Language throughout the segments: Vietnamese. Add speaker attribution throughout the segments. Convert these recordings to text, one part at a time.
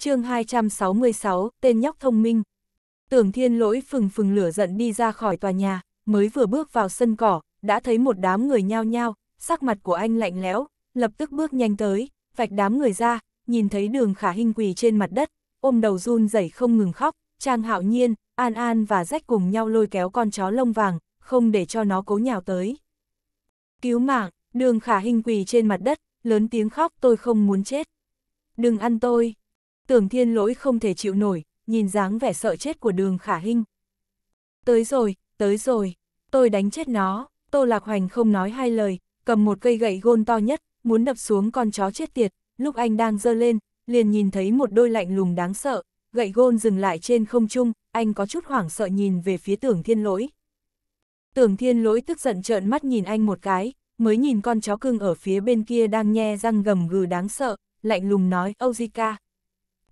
Speaker 1: chương 266, tên nhóc thông minh. Tưởng thiên lỗi phừng phừng lửa giận đi ra khỏi tòa nhà, mới vừa bước vào sân cỏ, đã thấy một đám người nhao nhao, sắc mặt của anh lạnh lẽo, lập tức bước nhanh tới, vạch đám người ra, nhìn thấy đường khả hình quỳ trên mặt đất, ôm đầu run rẩy không ngừng khóc, Trang Hạo Nhiên, An An và Rách cùng nhau lôi kéo con chó lông vàng, không để cho nó cố nhào tới. Cứu mạng, đường khả hình quỳ trên mặt đất, lớn tiếng khóc tôi không muốn chết. Đừng ăn tôi, Tưởng thiên lỗi không thể chịu nổi, nhìn dáng vẻ sợ chết của đường khả hinh. Tới rồi, tới rồi, tôi đánh chết nó, Tô Lạc Hoành không nói hai lời, cầm một cây gậy gôn to nhất, muốn đập xuống con chó chết tiệt, lúc anh đang dơ lên, liền nhìn thấy một đôi lạnh lùng đáng sợ, gậy gôn dừng lại trên không trung, anh có chút hoảng sợ nhìn về phía tưởng thiên lỗi. Tưởng thiên lỗi tức giận trợn mắt nhìn anh một cái, mới nhìn con chó cưng ở phía bên kia đang nhe răng gầm gừ đáng sợ, lạnh lùng nói, Âu Di Ca,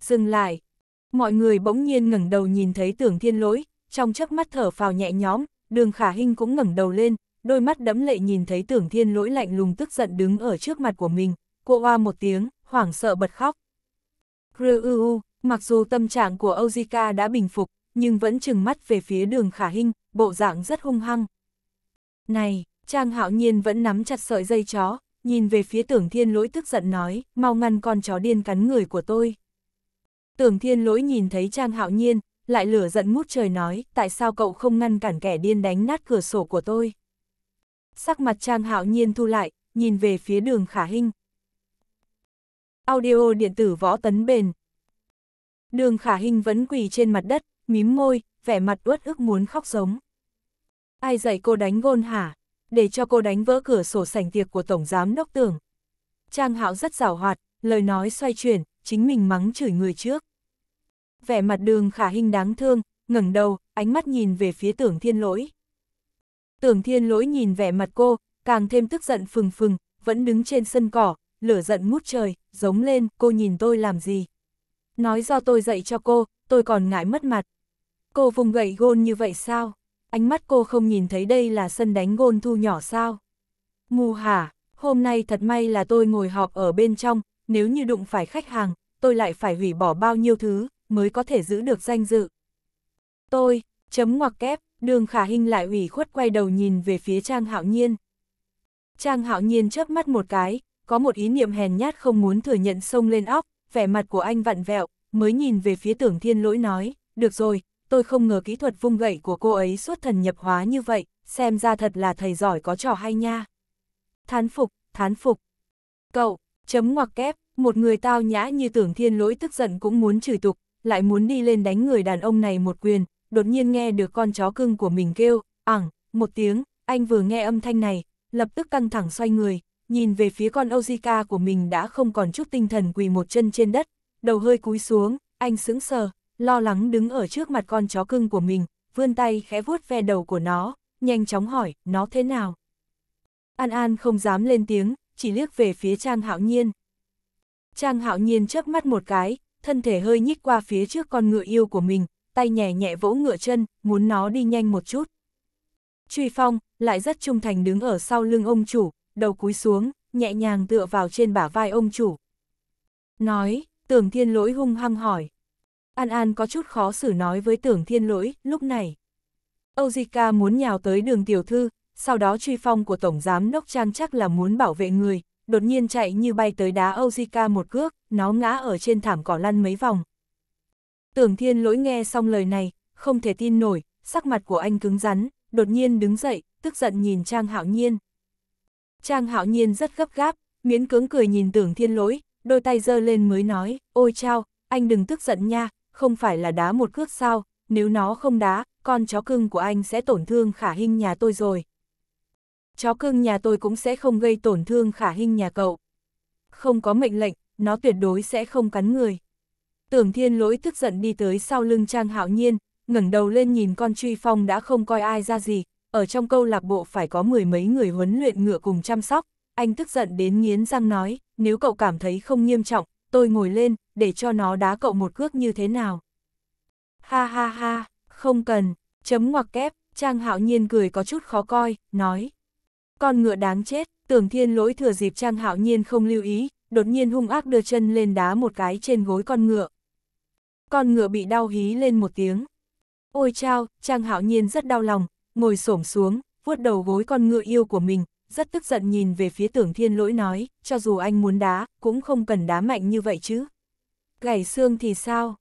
Speaker 1: Dừng lại. Mọi người bỗng nhiên ngẩng đầu nhìn thấy tưởng thiên lỗi, trong chớp mắt thở phào nhẹ nhõm, đường khả hinh cũng ngẩng đầu lên, đôi mắt đẫm lệ nhìn thấy tưởng thiên lỗi lạnh lùng tức giận đứng ở trước mặt của mình, cô oa một tiếng, hoảng sợ bật khóc. Rưu, mặc dù tâm trạng của Ozika đã bình phục, nhưng vẫn chừng mắt về phía đường khả hinh, bộ dạng rất hung hăng. Này, Trang hạo nhiên vẫn nắm chặt sợi dây chó, nhìn về phía tưởng thiên lỗi tức giận nói, mau ngăn con chó điên cắn người của tôi. Tưởng thiên lỗi nhìn thấy Trang Hạo Nhiên, lại lửa giận ngút trời nói, tại sao cậu không ngăn cản kẻ điên đánh nát cửa sổ của tôi. Sắc mặt Trang Hạo Nhiên thu lại, nhìn về phía đường khả hinh. Audio điện tử võ tấn bền. Đường khả hinh vẫn quỳ trên mặt đất, mím môi, vẻ mặt uất ức muốn khóc giống. Ai dạy cô đánh gôn hả? Để cho cô đánh vỡ cửa sổ sảnh tiệc của Tổng Giám Đốc Tưởng. Trang Hạo rất rào hoạt, lời nói xoay chuyển, chính mình mắng chửi người trước vẻ mặt đường khả hình đáng thương, ngẩng đầu, ánh mắt nhìn về phía tưởng thiên lỗi. Tưởng thiên lỗi nhìn vẻ mặt cô, càng thêm tức giận phừng phừng, vẫn đứng trên sân cỏ, lửa giận ngút trời, giống lên, cô nhìn tôi làm gì. Nói do tôi dạy cho cô, tôi còn ngại mất mặt. Cô vùng gậy gôn như vậy sao? Ánh mắt cô không nhìn thấy đây là sân đánh gôn thu nhỏ sao? Mù hả, hôm nay thật may là tôi ngồi họp ở bên trong, nếu như đụng phải khách hàng, tôi lại phải hủy bỏ bao nhiêu thứ mới có thể giữ được danh dự. Tôi, chấm ngoặc kép, đường khả hình lại ủy khuất quay đầu nhìn về phía Trang Hạo Nhiên. Trang Hạo Nhiên chớp mắt một cái, có một ý niệm hèn nhát không muốn thừa nhận sông lên óc, vẻ mặt của anh vặn vẹo, mới nhìn về phía tưởng thiên lỗi nói, được rồi, tôi không ngờ kỹ thuật vung gậy của cô ấy suốt thần nhập hóa như vậy, xem ra thật là thầy giỏi có trò hay nha. Thán phục, thán phục. Cậu, chấm ngoặc kép, một người tao nhã như tưởng thiên lỗi tức giận cũng muốn chửi tục, lại muốn đi lên đánh người đàn ông này một quyền, đột nhiên nghe được con chó cưng của mình kêu, ảng, một tiếng, anh vừa nghe âm thanh này, lập tức căng thẳng xoay người, nhìn về phía con Ojika của mình đã không còn chút tinh thần quỳ một chân trên đất, đầu hơi cúi xuống, anh sững sờ, lo lắng đứng ở trước mặt con chó cưng của mình, vươn tay khẽ vuốt ve đầu của nó, nhanh chóng hỏi, nó thế nào? An An không dám lên tiếng, chỉ liếc về phía Trang Hạo Nhiên. Trang Hạo Nhiên chớp mắt một cái, thân thể hơi nhích qua phía trước con ngựa yêu của mình, tay nhẹ nhẹ vỗ ngựa chân, muốn nó đi nhanh một chút. Truy Phong lại rất trung thành đứng ở sau lưng ông chủ, đầu cúi xuống, nhẹ nhàng tựa vào trên bả vai ông chủ. Nói, tưởng thiên lỗi hung hăng hỏi. An An có chút khó xử nói với tưởng thiên lỗi, lúc này. Âu Zika muốn nhào tới đường tiểu thư, sau đó truy phong của Tổng Giám Đốc Trang chắc là muốn bảo vệ người, đột nhiên chạy như bay tới đá Ojika một cước, nó ngã ở trên thảm cỏ lăn mấy vòng. Tưởng thiên lỗi nghe xong lời này, không thể tin nổi, sắc mặt của anh cứng rắn, đột nhiên đứng dậy, tức giận nhìn Trang Hạo Nhiên. Trang Hạo Nhiên rất gấp gáp, miễn cứng cười nhìn tưởng thiên lỗi, đôi tay giơ lên mới nói, ôi chao, anh đừng tức giận nha, không phải là đá một cước sao, nếu nó không đá, con chó cưng của anh sẽ tổn thương khả hình nhà tôi rồi chó cưng nhà tôi cũng sẽ không gây tổn thương khả hình nhà cậu. Không có mệnh lệnh, nó tuyệt đối sẽ không cắn người. Tưởng thiên lỗi tức giận đi tới sau lưng Trang Hạo Nhiên, ngẩng đầu lên nhìn con truy phong đã không coi ai ra gì, ở trong câu lạc bộ phải có mười mấy người huấn luyện ngựa cùng chăm sóc, anh tức giận đến nghiến răng nói, nếu cậu cảm thấy không nghiêm trọng, tôi ngồi lên, để cho nó đá cậu một cước như thế nào. Ha ha ha, không cần, chấm ngoặc kép, Trang Hạo Nhiên cười có chút khó coi, nói. Con ngựa đáng chết, tưởng thiên lỗi thừa dịp Trang Hạo Nhiên không lưu ý, đột nhiên hung ác đưa chân lên đá một cái trên gối con ngựa. Con ngựa bị đau hí lên một tiếng. Ôi chao, Trang Hạo Nhiên rất đau lòng, ngồi xổm xuống, vuốt đầu gối con ngựa yêu của mình, rất tức giận nhìn về phía tưởng thiên lỗi nói, cho dù anh muốn đá, cũng không cần đá mạnh như vậy chứ. Gãy xương thì sao?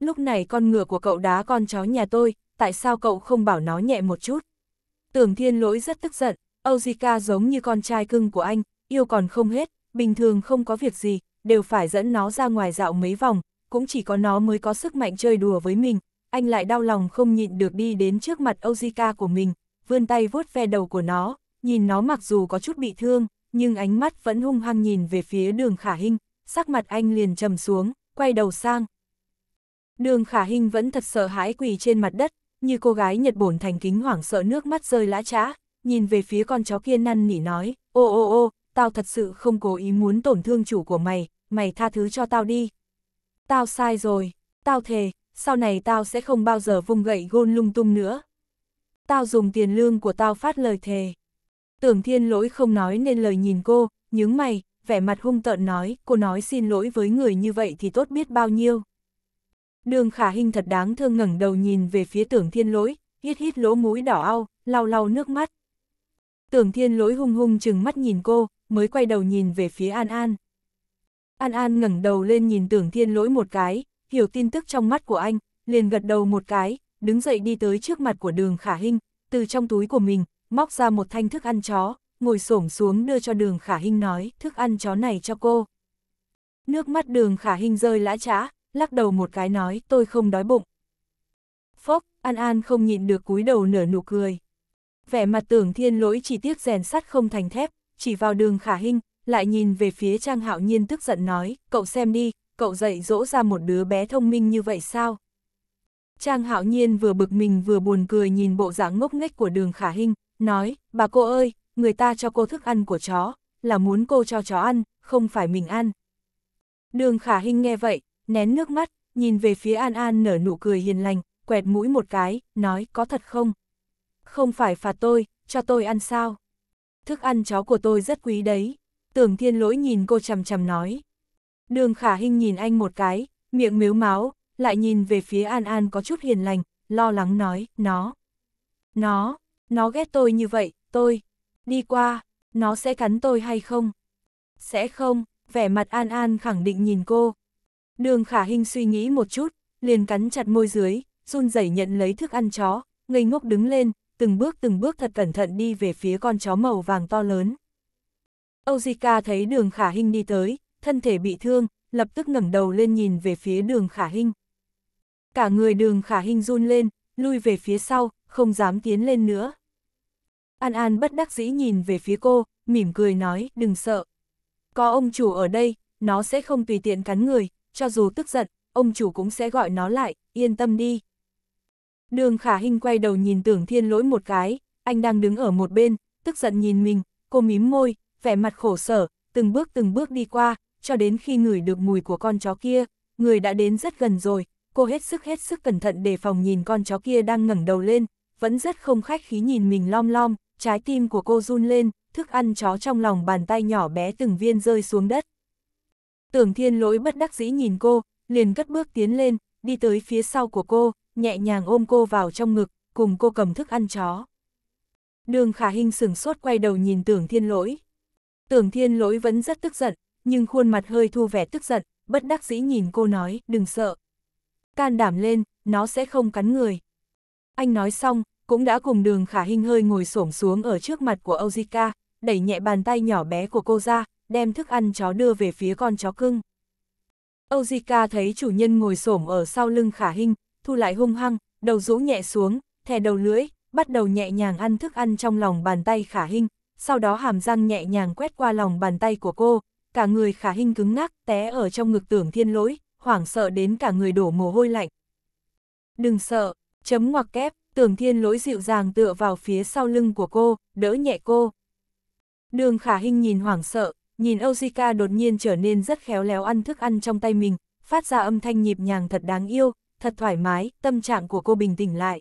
Speaker 1: Lúc này con ngựa của cậu đá con chó nhà tôi, tại sao cậu không bảo nó nhẹ một chút? Tưởng thiên lỗi rất tức giận, Ojika giống như con trai cưng của anh, yêu còn không hết, bình thường không có việc gì, đều phải dẫn nó ra ngoài dạo mấy vòng, cũng chỉ có nó mới có sức mạnh chơi đùa với mình. Anh lại đau lòng không nhịn được đi đến trước mặt Ojika của mình, vươn tay vuốt ve đầu của nó, nhìn nó mặc dù có chút bị thương, nhưng ánh mắt vẫn hung hăng nhìn về phía đường khả hình, sắc mặt anh liền trầm xuống, quay đầu sang. Đường khả hình vẫn thật sợ hãi quỳ trên mặt đất, như cô gái Nhật Bổn thành kính hoảng sợ nước mắt rơi lã trã, nhìn về phía con chó kia năn nỉ nói, ô ô ô, tao thật sự không cố ý muốn tổn thương chủ của mày, mày tha thứ cho tao đi. Tao sai rồi, tao thề, sau này tao sẽ không bao giờ vung gậy gôn lung tung nữa. Tao dùng tiền lương của tao phát lời thề. Tưởng thiên lỗi không nói nên lời nhìn cô, nhướng mày, vẻ mặt hung tợn nói, cô nói xin lỗi với người như vậy thì tốt biết bao nhiêu. Đường khả hình thật đáng thương ngẩng đầu nhìn về phía tưởng thiên lỗi, hít hít lỗ mũi đỏ ao, lau lau nước mắt. Tưởng thiên lỗi hung hung chừng mắt nhìn cô, mới quay đầu nhìn về phía An An. An An ngẩng đầu lên nhìn tưởng thiên lỗi một cái, hiểu tin tức trong mắt của anh, liền gật đầu một cái, đứng dậy đi tới trước mặt của đường khả hinh, từ trong túi của mình, móc ra một thanh thức ăn chó, ngồi xổm xuống đưa cho đường khả hinh nói, thức ăn chó này cho cô. Nước mắt đường khả hinh rơi lã trã, lắc đầu một cái nói, tôi không đói bụng. Phốc, An An không nhịn được cúi đầu nở nụ cười vẻ mặt tưởng thiên lỗi chỉ tiếc rèn sắt không thành thép, chỉ vào đường khả hình lại nhìn về phía Trang Hạo Nhiên tức giận nói, cậu xem đi, cậu dạy dỗ ra một đứa bé thông minh như vậy sao? Trang Hạo Nhiên vừa bực mình vừa buồn cười nhìn bộ dạng ngốc nghếch của đường khả hình nói, bà cô ơi, người ta cho cô thức ăn của chó, là muốn cô cho chó ăn, không phải mình ăn. Đường khả hình nghe vậy, nén nước mắt, nhìn về phía An An nở nụ cười hiền lành, quẹt mũi một cái, nói có thật không? Không phải phạt tôi, cho tôi ăn sao? Thức ăn chó của tôi rất quý đấy. Tưởng thiên lỗi nhìn cô chầm chầm nói. Đường khả hình nhìn anh một cái, miệng miếu máu, lại nhìn về phía An An có chút hiền lành, lo lắng nói, nó. Nó, nó ghét tôi như vậy, tôi, đi qua, nó sẽ cắn tôi hay không? Sẽ không, vẻ mặt An An khẳng định nhìn cô. Đường khả hình suy nghĩ một chút, liền cắn chặt môi dưới, run rẩy nhận lấy thức ăn chó, ngây ngốc đứng lên, từng bước từng bước thật cẩn thận đi về phía con chó màu vàng to lớn. Ojika thấy đường khả hình đi tới, thân thể bị thương, lập tức ngẩng đầu lên nhìn về phía đường khả hình. Cả người đường khả hình run lên, lui về phía sau, không dám tiến lên nữa. An An bất đắc dĩ nhìn về phía cô, mỉm cười nói, đừng sợ. Có ông chủ ở đây, nó sẽ không tùy tiện cắn người, cho dù tức giận, ông chủ cũng sẽ gọi nó lại, yên tâm đi. Đường khả hình quay đầu nhìn tưởng thiên lỗi một cái, anh đang đứng ở một bên, tức giận nhìn mình, cô mím môi, vẻ mặt khổ sở, từng bước từng bước đi qua, cho đến khi ngửi được mùi của con chó kia, người đã đến rất gần rồi, cô hết sức hết sức cẩn thận để phòng nhìn con chó kia đang ngẩng đầu lên, vẫn rất không khách khí nhìn mình lom lom, trái tim của cô run lên, thức ăn chó trong lòng bàn tay nhỏ bé từng viên rơi xuống đất. Tưởng thiên lỗi bất đắc dĩ nhìn cô, liền cất bước tiến lên, đi tới phía sau của cô, nhẹ nhàng ôm cô vào trong ngực, cùng cô cầm thức ăn chó. Đường khả hình sửng sốt quay đầu nhìn tưởng thiên lỗi. Tưởng thiên lỗi vẫn rất tức giận, nhưng khuôn mặt hơi thu vẻ tức giận, bất đắc dĩ nhìn cô nói, đừng sợ. Can đảm lên, nó sẽ không cắn người. Anh nói xong, cũng đã cùng đường khả hình hơi ngồi xổm xuống ở trước mặt của Ozika, đẩy nhẹ bàn tay nhỏ bé của cô ra, đem thức ăn chó đưa về phía con chó cưng. Ozika thấy chủ nhân ngồi xổm ở sau lưng khả hình, thu lại hung hăng, đầu rũ nhẹ xuống, thè đầu lưỡi, bắt đầu nhẹ nhàng ăn thức ăn trong lòng bàn tay khả hình, sau đó hàm răng nhẹ nhàng quét qua lòng bàn tay của cô, cả người khả hình cứng ngắc, té ở trong ngực tưởng thiên lỗi, hoảng sợ đến cả người đổ mồ hôi lạnh. Đừng sợ, chấm ngoặc kép, tưởng thiên lỗi dịu dàng tựa vào phía sau lưng của cô, đỡ nhẹ cô. Đường khả hình nhìn hoảng sợ, nhìn Ozika đột nhiên trở nên rất khéo léo ăn thức ăn trong tay mình, phát ra âm thanh nhịp nhàng thật đáng yêu, thật thoải mái, tâm trạng của cô bình tĩnh lại.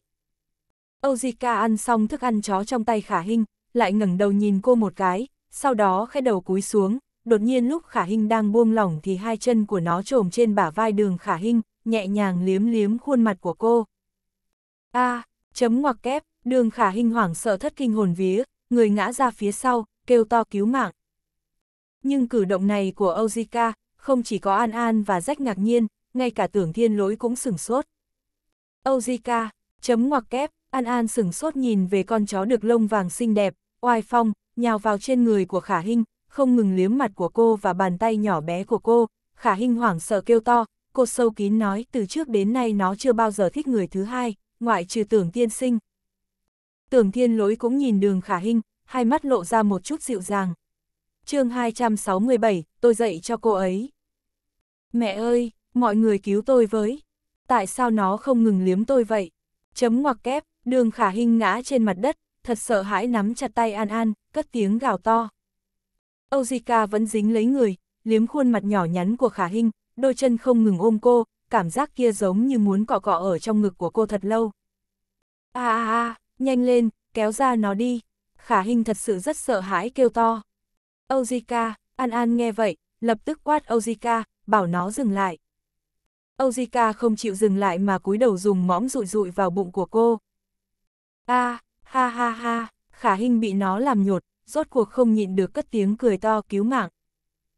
Speaker 1: Ojika ăn xong thức ăn chó trong tay Khả Hinh, lại ngẩng đầu nhìn cô một cái, sau đó khẽ đầu cúi xuống, đột nhiên lúc Khả Hinh đang buông lỏng thì hai chân của nó trồm trên bả vai đường Khả Hinh, nhẹ nhàng liếm liếm khuôn mặt của cô. A, à, chấm ngoặc kép, đường Khả Hinh hoảng sợ thất kinh hồn vía, người ngã ra phía sau, kêu to cứu mạng. Nhưng cử động này của Ojika không chỉ có An An và Rách ngạc nhiên, ngay cả tưởng thiên lỗi cũng sừng sốt. Âu chấm ngoặc kép, An An sừng sốt nhìn về con chó được lông vàng xinh đẹp, oai phong, nhào vào trên người của Khả Hinh, không ngừng liếm mặt của cô và bàn tay nhỏ bé của cô, Khả Hinh hoảng sợ kêu to, cô sâu kín nói từ trước đến nay nó chưa bao giờ thích người thứ hai, ngoại trừ tưởng tiên sinh. Tưởng thiên lỗi cũng nhìn đường Khả Hinh, hai mắt lộ ra một chút dịu dàng. chương 267, tôi dạy cho cô ấy. Mẹ ơi, mọi người cứu tôi với. Tại sao nó không ngừng liếm tôi vậy? Chấm ngoặc kép, đường khả hình ngã trên mặt đất, thật sợ hãi nắm chặt tay An An, cất tiếng gào to. Âu vẫn dính lấy người, liếm khuôn mặt nhỏ nhắn của khả hình, đôi chân không ngừng ôm cô, cảm giác kia giống như muốn cọ cọ ở trong ngực của cô thật lâu. À à à, nhanh lên, kéo ra nó đi. Khả hình thật sự rất sợ hãi kêu to. Âu An An nghe vậy, lập tức quát Âu bảo nó dừng lại. Ojika không chịu dừng lại mà cúi đầu dùng mõm rụi rụi vào bụng của cô. A, à, ha ha ha, khả hình bị nó làm nhột, rốt cuộc không nhịn được cất tiếng cười to cứu mạng.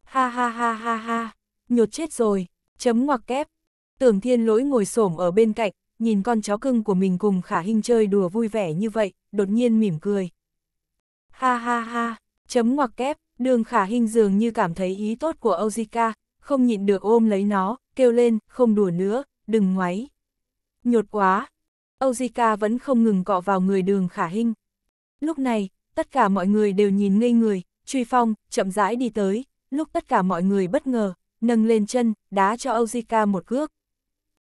Speaker 1: Ha ha ha ha ha, nhột chết rồi, chấm ngoặc kép. Tưởng thiên lỗi ngồi xổm ở bên cạnh, nhìn con chó cưng của mình cùng khả hình chơi đùa vui vẻ như vậy, đột nhiên mỉm cười. Ha ha ha, chấm ngoặc kép, đường khả hình dường như cảm thấy ý tốt của Ojika, không nhịn được ôm lấy nó, kêu lên, không đùa nữa, đừng ngoáy. Nhột quá, Ojika vẫn không ngừng cọ vào người đường khả hình. Lúc này, tất cả mọi người đều nhìn ngây người, truy phong, chậm rãi đi tới, lúc tất cả mọi người bất ngờ, nâng lên chân, đá cho Ojika một cước.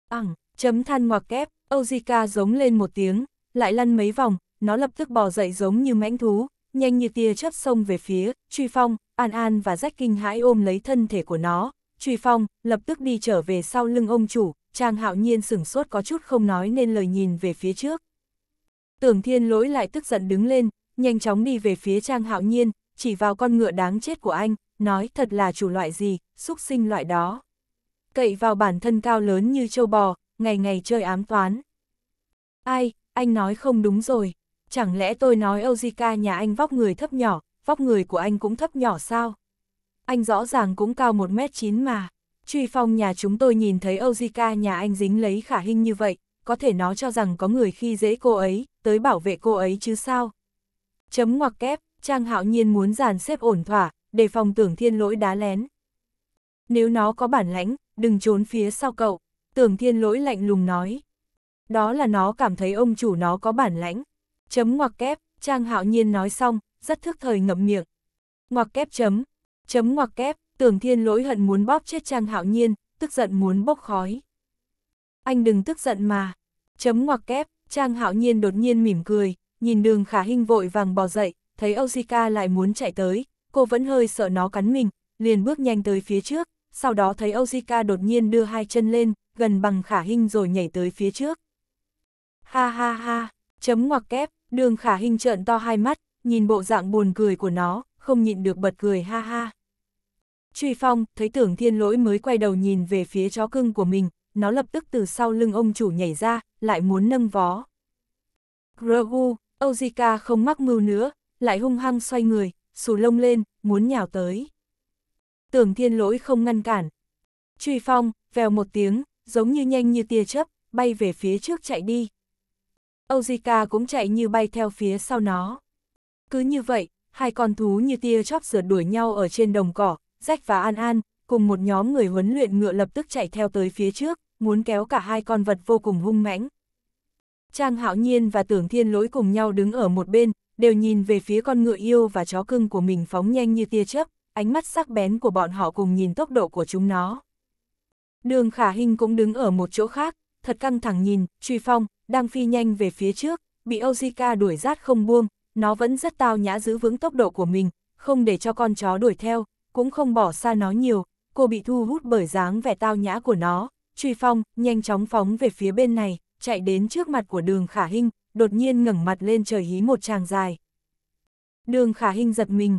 Speaker 1: Ẳng, chấm than ngoặc kép, Ojika giống lên một tiếng, lại lăn mấy vòng, nó lập tức bò dậy giống như mãnh thú, nhanh như tia chớp xông về phía, truy phong, an an và rách kinh hãi ôm lấy thân thể của nó, Truy Phong, lập tức đi trở về sau lưng ông chủ, Trang Hạo Nhiên sửng sốt có chút không nói nên lời nhìn về phía trước. Tưởng Thiên Lỗi lại tức giận đứng lên, nhanh chóng đi về phía Trang Hạo Nhiên, chỉ vào con ngựa đáng chết của anh, nói thật là chủ loại gì, xúc sinh loại đó. Cậy vào bản thân cao lớn như châu bò, ngày ngày chơi ám toán. Ai, anh nói không đúng rồi, chẳng lẽ tôi nói Ojika nhà anh vóc người thấp nhỏ, vóc người của anh cũng thấp nhỏ sao? anh rõ ràng cũng cao 1m9 mà. Truy phong nhà chúng tôi nhìn thấy Ojika nhà anh dính lấy khả hình như vậy, có thể nó cho rằng có người khi dễ cô ấy, tới bảo vệ cô ấy chứ sao. Chấm ngoặc kép, Trang Hạo Nhiên muốn dàn xếp ổn thỏa, để phòng tưởng thiên lỗi đá lén. Nếu nó có bản lãnh, đừng trốn phía sau cậu, tưởng thiên lỗi lạnh lùng nói. Đó là nó cảm thấy ông chủ nó có bản lãnh. Chấm ngoặc kép, Trang Hạo Nhiên nói xong, rất thức thời ngậm miệng. Ngoặc kép chấm, Chấm ngoặc kép, tưởng thiên lỗi hận muốn bóp chết Trang Hạo Nhiên, tức giận muốn bốc khói. Anh đừng tức giận mà. Chấm ngoặc kép, Trang Hạo Nhiên đột nhiên mỉm cười, nhìn đường khả hình vội vàng bò dậy, thấy Osika lại muốn chạy tới, cô vẫn hơi sợ nó cắn mình, liền bước nhanh tới phía trước, sau đó thấy Ozika đột nhiên đưa hai chân lên, gần bằng khả hình rồi nhảy tới phía trước. Ha ha ha, chấm ngoặc kép, đường khả hình trợn to hai mắt, nhìn bộ dạng buồn cười của nó, không nhịn được bật cười ha ha. Truy phong, thấy tưởng thiên lỗi mới quay đầu nhìn về phía chó cưng của mình, nó lập tức từ sau lưng ông chủ nhảy ra, lại muốn nâng vó. Grogu, Ozika không mắc mưu nữa, lại hung hăng xoay người, xù lông lên, muốn nhào tới. Tưởng thiên lỗi không ngăn cản. Truy phong, vèo một tiếng, giống như nhanh như tia chớp, bay về phía trước chạy đi. Ozika cũng chạy như bay theo phía sau nó. Cứ như vậy, hai con thú như tia chóp rượt đuổi nhau ở trên đồng cỏ, Rách và An An, cùng một nhóm người huấn luyện ngựa lập tức chạy theo tới phía trước, muốn kéo cả hai con vật vô cùng hung mãnh. Trang Hạo Nhiên và Tưởng Thiên Lỗi cùng nhau đứng ở một bên, đều nhìn về phía con ngựa yêu và chó cưng của mình phóng nhanh như tia chớp, ánh mắt sắc bén của bọn họ cùng nhìn tốc độ của chúng nó. Đường Khả Hinh cũng đứng ở một chỗ khác, thật căng thẳng nhìn, truy phong, đang phi nhanh về phía trước, bị Ojika đuổi rát không buông, nó vẫn rất tao nhã giữ vững tốc độ của mình, không để cho con chó đuổi theo, cũng không bỏ xa nó nhiều, cô bị thu hút bởi dáng vẻ tao nhã của nó, truy phong, nhanh chóng phóng về phía bên này, chạy đến trước mặt của đường khả hinh, đột nhiên ngẩng mặt lên trời hí một tràng dài. Đường khả hinh giật mình.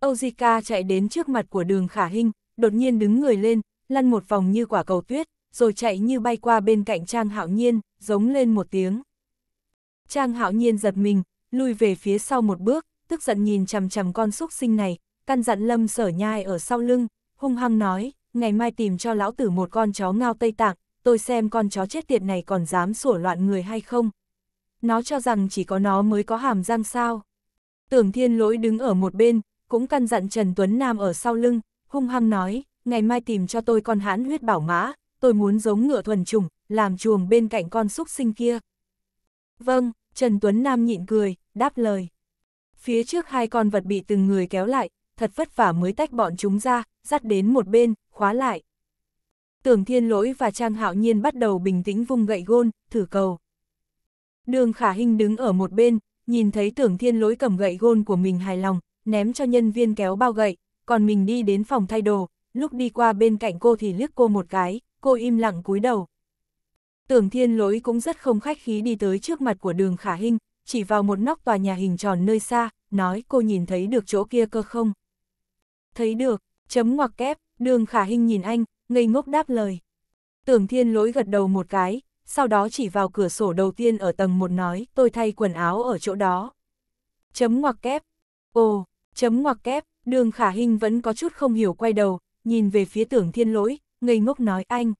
Speaker 1: Ojika chạy đến trước mặt của đường khả hinh, đột nhiên đứng người lên, lăn một vòng như quả cầu tuyết, rồi chạy như bay qua bên cạnh Trang Hạo Nhiên, giống lên một tiếng. Trang Hạo Nhiên giật mình, lùi về phía sau một bước, tức giận nhìn chằm chằm con xúc sinh này, căn dặn lâm sở nhai ở sau lưng, hung hăng nói, ngày mai tìm cho lão tử một con chó ngao Tây Tạng, tôi xem con chó chết tiệt này còn dám sủa loạn người hay không. Nó cho rằng chỉ có nó mới có hàm răng sao. Tưởng thiên lỗi đứng ở một bên, cũng căn dặn Trần Tuấn Nam ở sau lưng, hung hăng nói, ngày mai tìm cho tôi con hãn huyết bảo mã, tôi muốn giống ngựa thuần trùng, làm chuồng bên cạnh con súc sinh kia. Vâng, Trần Tuấn Nam nhịn cười, đáp lời. Phía trước hai con vật bị từng người kéo lại, thật vất vả mới tách bọn chúng ra, dắt đến một bên, khóa lại. Tưởng thiên lỗi và Trang Hạo Nhiên bắt đầu bình tĩnh vung gậy gôn, thử cầu. Đường khả hình đứng ở một bên, nhìn thấy tưởng thiên lỗi cầm gậy gôn của mình hài lòng, ném cho nhân viên kéo bao gậy, còn mình đi đến phòng thay đồ, lúc đi qua bên cạnh cô thì liếc cô một cái, cô im lặng cúi đầu. Tưởng thiên lỗi cũng rất không khách khí đi tới trước mặt của đường khả hình, chỉ vào một nóc tòa nhà hình tròn nơi xa, nói cô nhìn thấy được chỗ kia cơ không thấy được, chấm ngoặc kép, đường khả hình nhìn anh, ngây ngốc đáp lời. Tưởng thiên lỗi gật đầu một cái, sau đó chỉ vào cửa sổ đầu tiên ở tầng một nói, tôi thay quần áo ở chỗ đó. Chấm ngoặc kép, ồ, chấm ngoặc kép, đường khả hình vẫn có chút không hiểu quay đầu, nhìn về phía tưởng thiên lỗi, ngây ngốc nói anh.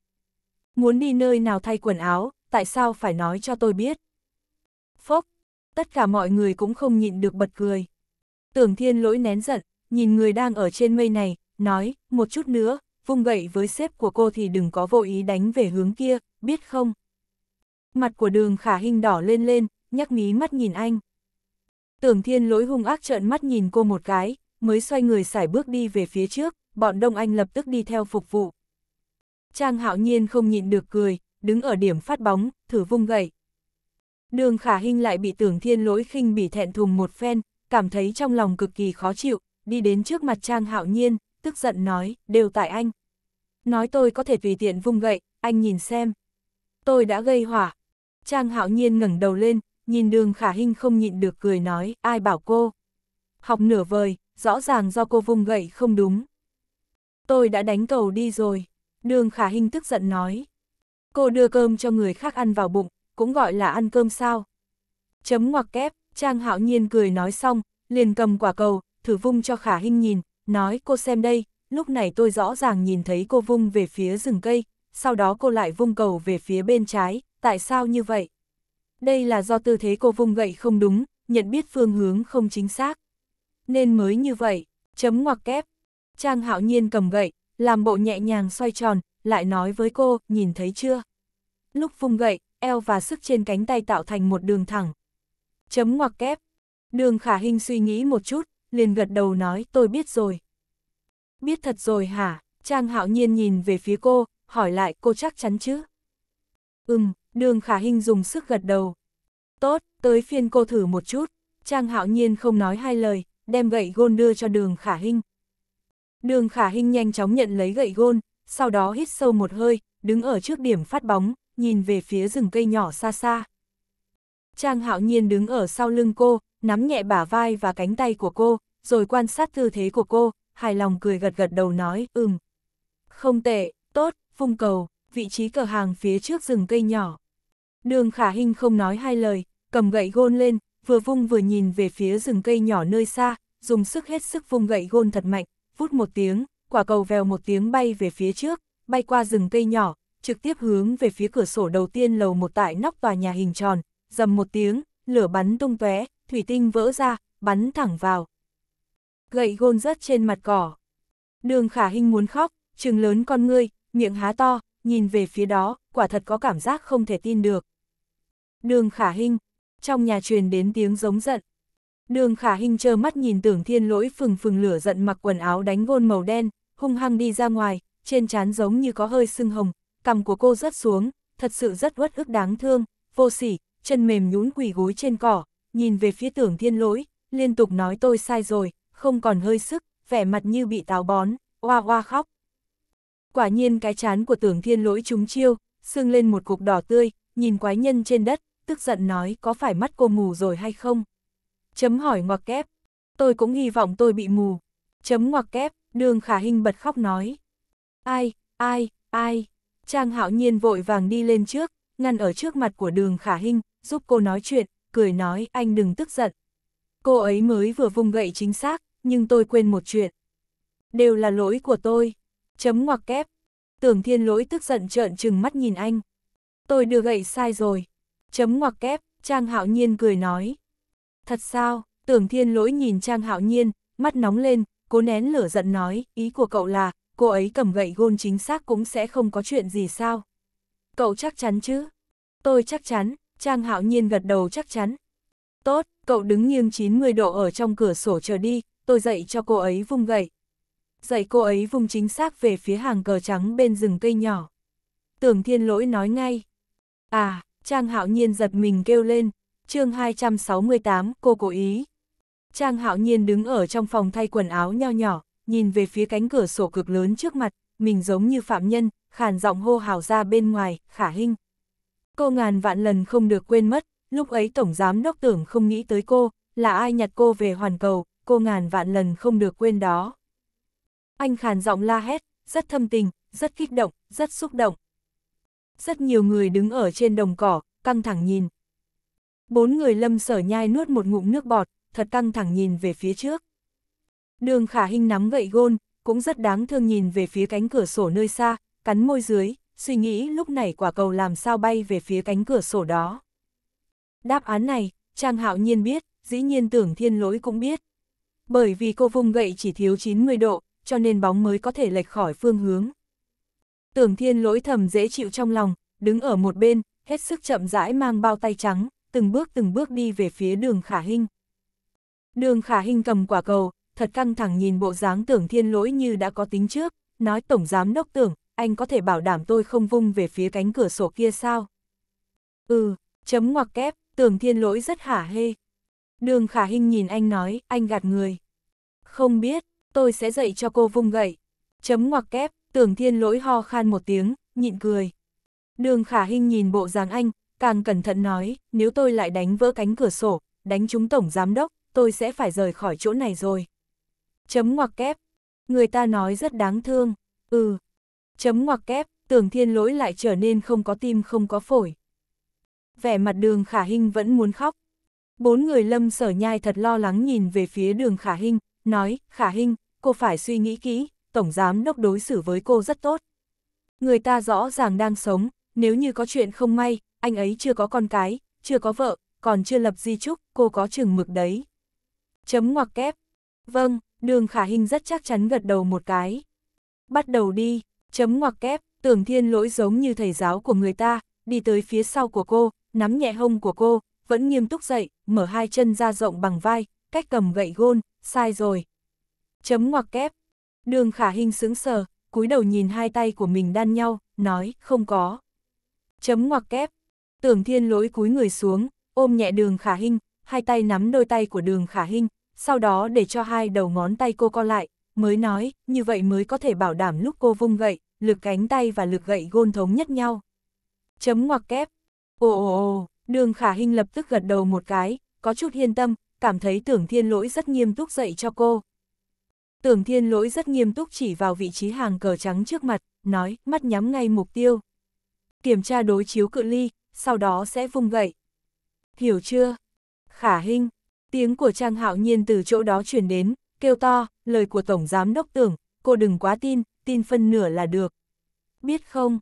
Speaker 1: Muốn đi nơi nào thay quần áo, tại sao phải nói cho tôi biết? Phốc, tất cả mọi người cũng không nhịn được bật cười. Tưởng thiên lỗi nén giận, nhìn người đang ở trên mây này, nói, một chút nữa, vung gậy với sếp của cô thì đừng có vô ý đánh về hướng kia, biết không? Mặt của đường khả hình đỏ lên lên, nhắc mí mắt nhìn anh. Tưởng thiên lỗi hung ác trợn mắt nhìn cô một cái, mới xoay người xài bước đi về phía trước, bọn Đông Anh lập tức đi theo phục vụ. Trang hạo nhiên không nhịn được cười, đứng ở điểm phát bóng, thử vung gậy. Đường khả hình lại bị tưởng thiên lỗi khinh bị thẹn thùng một phen, cảm thấy trong lòng cực kỳ khó chịu, đi đến trước mặt Trang Hạo Nhiên, tức giận nói, đều tại anh. Nói tôi có thể tùy tiện vung gậy, anh nhìn xem. Tôi đã gây hỏa. Trang Hạo Nhiên ngẩng đầu lên, nhìn đường khả hình không nhịn được cười nói, ai bảo cô. Học nửa vời, rõ ràng do cô vung gậy không đúng. Tôi đã đánh cầu đi rồi. Đường khả hình tức giận nói. Cô đưa cơm cho người khác ăn vào bụng, cũng gọi là ăn cơm sao. Chấm ngoặc kép, Trang Hạo Nhiên cười nói xong, liền cầm quả cầu, thử vung cho khả Hinh nhìn, nói cô xem đây, lúc này tôi rõ ràng nhìn thấy cô vung về phía rừng cây, sau đó cô lại vung cầu về phía bên trái, tại sao như vậy? Đây là do tư thế cô vung gậy không đúng, nhận biết phương hướng không chính xác. Nên mới như vậy, chấm ngoặc kép. Trang hạo nhiên cầm gậy, làm bộ nhẹ nhàng xoay tròn, lại nói với cô, nhìn thấy chưa? Lúc vung gậy, eo và sức trên cánh tay tạo thành một đường thẳng. Chấm ngoặc kép. Đường khả hình suy nghĩ một chút, liền gật đầu nói tôi biết rồi. Biết thật rồi hả? Trang hạo nhiên nhìn về phía cô, hỏi lại cô chắc chắn chứ? Ừm, đường khả hình dùng sức gật đầu. Tốt, tới phiên cô thử một chút. Trang hạo nhiên không nói hai lời, đem gậy gôn đưa cho đường khả hình. Đường khả hình nhanh chóng nhận lấy gậy gôn, sau đó hít sâu một hơi, đứng ở trước điểm phát bóng, nhìn về phía rừng cây nhỏ xa xa. Trang hạo nhiên đứng ở sau lưng cô, nắm nhẹ bả vai và cánh tay của cô, rồi quan sát tư thế của cô, hài lòng cười gật gật đầu nói, ừm. Không tệ, tốt, phung cầu, vị trí cửa hàng phía trước rừng cây nhỏ. Đường khả hình không nói hai lời, cầm gậy gôn lên, vừa vung vừa nhìn về phía rừng cây nhỏ nơi xa, dùng sức hết sức vung gậy gôn thật mạnh, vút một tiếng, quả cầu vèo một tiếng bay về phía trước, bay qua rừng cây nhỏ, trực tiếp hướng về phía cửa sổ đầu tiên lầu một tại nóc tòa nhà hình tròn, dầm một tiếng, lửa bắn tung tóe, thủy tinh vỡ ra, bắn thẳng vào. Gậy gôn rớt trên mặt cỏ. Đường khả hình muốn khóc, trừng lớn con ngươi, miệng há to, nhìn về phía đó, quả thật có cảm giác không thể tin được. Đường khả hình, trong nhà truyền đến tiếng giống giận. Đường khả hình trơ mắt nhìn tưởng thiên lỗi phừng phừng lửa giận mặc quần áo đánh gôn màu đen, hung hăng đi ra ngoài, trên trán giống như có hơi sưng hồng, cằm của cô rớt xuống, thật sự rất uất ức đáng thương, vô sỉ, chân mềm nhún quỳ gối trên cỏ, nhìn về phía tưởng thiên lỗi, liên tục nói tôi sai rồi, không còn hơi sức, vẻ mặt như bị táo bón, hoa hoa khóc. Quả nhiên cái chán của tưởng thiên lỗi trúng chiêu, sưng lên một cục đỏ tươi, nhìn quái nhân trên đất, tức giận nói có phải mắt cô mù rồi hay không? Chấm hỏi ngoặc kép, tôi cũng hy vọng tôi bị mù. Chấm ngoặc kép, đường khả hình bật khóc nói. Ai, ai, ai, Trang hạo nhiên vội vàng đi lên trước, ngăn ở trước mặt của đường khả hình, giúp cô nói chuyện, cười nói anh đừng tức giận. Cô ấy mới vừa vung gậy chính xác, nhưng tôi quên một chuyện. Đều là lỗi của tôi. Chấm ngoặc kép. Tưởng thiên lỗi tức giận trợn trừng mắt nhìn anh. Tôi đưa gậy sai rồi. Chấm ngoặc kép, Trang Hạo Nhiên cười nói. Thật sao, tưởng thiên lỗi nhìn Trang Hạo Nhiên, mắt nóng lên, cố nén lửa giận nói, ý của cậu là, cô ấy cầm gậy gôn chính xác cũng sẽ không có chuyện gì sao. Cậu chắc chắn chứ? Tôi chắc chắn, Trang hạo nhiên gật đầu chắc chắn. Tốt, cậu đứng nghiêng 90 độ ở trong cửa sổ chờ đi, tôi dạy cho cô ấy vung gậy. Dạy cô ấy vung chính xác về phía hàng cờ trắng bên rừng cây nhỏ. Tưởng thiên lỗi nói ngay. À, Trang hạo nhiên giật mình kêu lên, chương 268 cô cố ý. Trang hạo nhiên đứng ở trong phòng thay quần áo nho nhỏ, nhìn về phía cánh cửa sổ cực lớn trước mặt, mình giống như phạm nhân, khàn giọng hô hào ra bên ngoài, khả hình, Cô ngàn vạn lần không được quên mất, lúc ấy Tổng Giám Đốc tưởng không nghĩ tới cô, là ai nhặt cô về hoàn cầu, cô ngàn vạn lần không được quên đó. Anh khàn giọng la hét, rất thâm tình, rất kích động, rất xúc động. Rất nhiều người đứng ở trên đồng cỏ, căng thẳng nhìn. Bốn người lâm sở nhai nuốt một ngụm nước bọt, thật căng thẳng nhìn về phía trước. Đường khả hình nắm gậy gôn, cũng rất đáng thương nhìn về phía cánh cửa sổ nơi xa, cắn môi dưới, suy nghĩ lúc này quả cầu làm sao bay về phía cánh cửa sổ đó. Đáp án này, Trang Hạo Nhiên biết, dĩ nhiên tưởng thiên lỗi cũng biết. Bởi vì cô vung gậy chỉ thiếu 90 độ, cho nên bóng mới có thể lệch khỏi phương hướng. Tưởng thiên lỗi thầm dễ chịu trong lòng, đứng ở một bên, hết sức chậm rãi mang bao tay trắng, từng bước từng bước đi về phía đường khả hình. Đường khả hình cầm quả cầu, thật căng thẳng nhìn bộ dáng tưởng thiên lỗi như đã có tính trước, nói tổng giám đốc tưởng, anh có thể bảo đảm tôi không vung về phía cánh cửa sổ kia sao? Ừ, chấm ngoặc kép, tưởng thiên lỗi rất hả hê. Đường khả hình nhìn anh nói, anh gạt người. Không biết, tôi sẽ dạy cho cô vung gậy. Chấm ngoặc kép, tưởng thiên lỗi ho khan một tiếng, nhịn cười. Đường khả hình nhìn bộ dáng anh, càng cẩn thận nói, nếu tôi lại đánh vỡ cánh cửa sổ, đánh trúng tổng giám đốc, tôi sẽ phải rời khỏi chỗ này rồi. Chấm ngoặc kép, người ta nói rất đáng thương, ừ, chấm ngoặc kép, tưởng thiên lỗi lại trở nên không có tim không có phổi. Vẻ mặt đường khả hình vẫn muốn khóc. Bốn người lâm sở nhai thật lo lắng nhìn về phía đường khả hình nói, khả hình cô phải suy nghĩ kỹ, tổng giám đốc đối xử với cô rất tốt. Người ta rõ ràng đang sống, nếu như có chuyện không may, anh ấy chưa có con cái, chưa có vợ, còn chưa lập di chúc cô có chừng mực đấy. Chấm ngoặc kép. Vâng, đường khả hình rất chắc chắn gật đầu một cái. Bắt đầu đi. Chấm ngoặc kép, tưởng thiên lỗi giống như thầy giáo của người ta, đi tới phía sau của cô, nắm nhẹ hông của cô, vẫn nghiêm túc dậy, mở hai chân ra rộng bằng vai, cách cầm gậy gôn, sai rồi. Chấm ngoặc kép. Đường khả hình sững sờ, cúi đầu nhìn hai tay của mình đan nhau, nói, không có. Chấm ngoặc kép. Tưởng thiên lỗi cúi người xuống, ôm nhẹ đường khả hình, hai tay nắm đôi tay của đường khả hình, sau đó để cho hai đầu ngón tay cô co lại, mới nói, như vậy mới có thể bảo đảm lúc cô vung gậy, lực cánh tay và lực gậy gôn thống nhất nhau. Chấm ngoặc kép. Ồ ồ ồ, đường khả hình lập tức gật đầu một cái, có chút yên tâm, cảm thấy tưởng thiên lỗi rất nghiêm túc dạy cho cô. Tưởng thiên lỗi rất nghiêm túc chỉ vào vị trí hàng cờ trắng trước mặt, nói, mắt nhắm ngay mục tiêu. Kiểm tra đối chiếu cự ly, sau đó sẽ vung gậy. Hiểu chưa? Khả hình, tiếng của Trang Hạo Nhiên từ chỗ đó truyền đến, kêu to, lời của Tổng Giám Đốc tưởng, cô đừng quá tin, tin phân nửa là được. Biết không?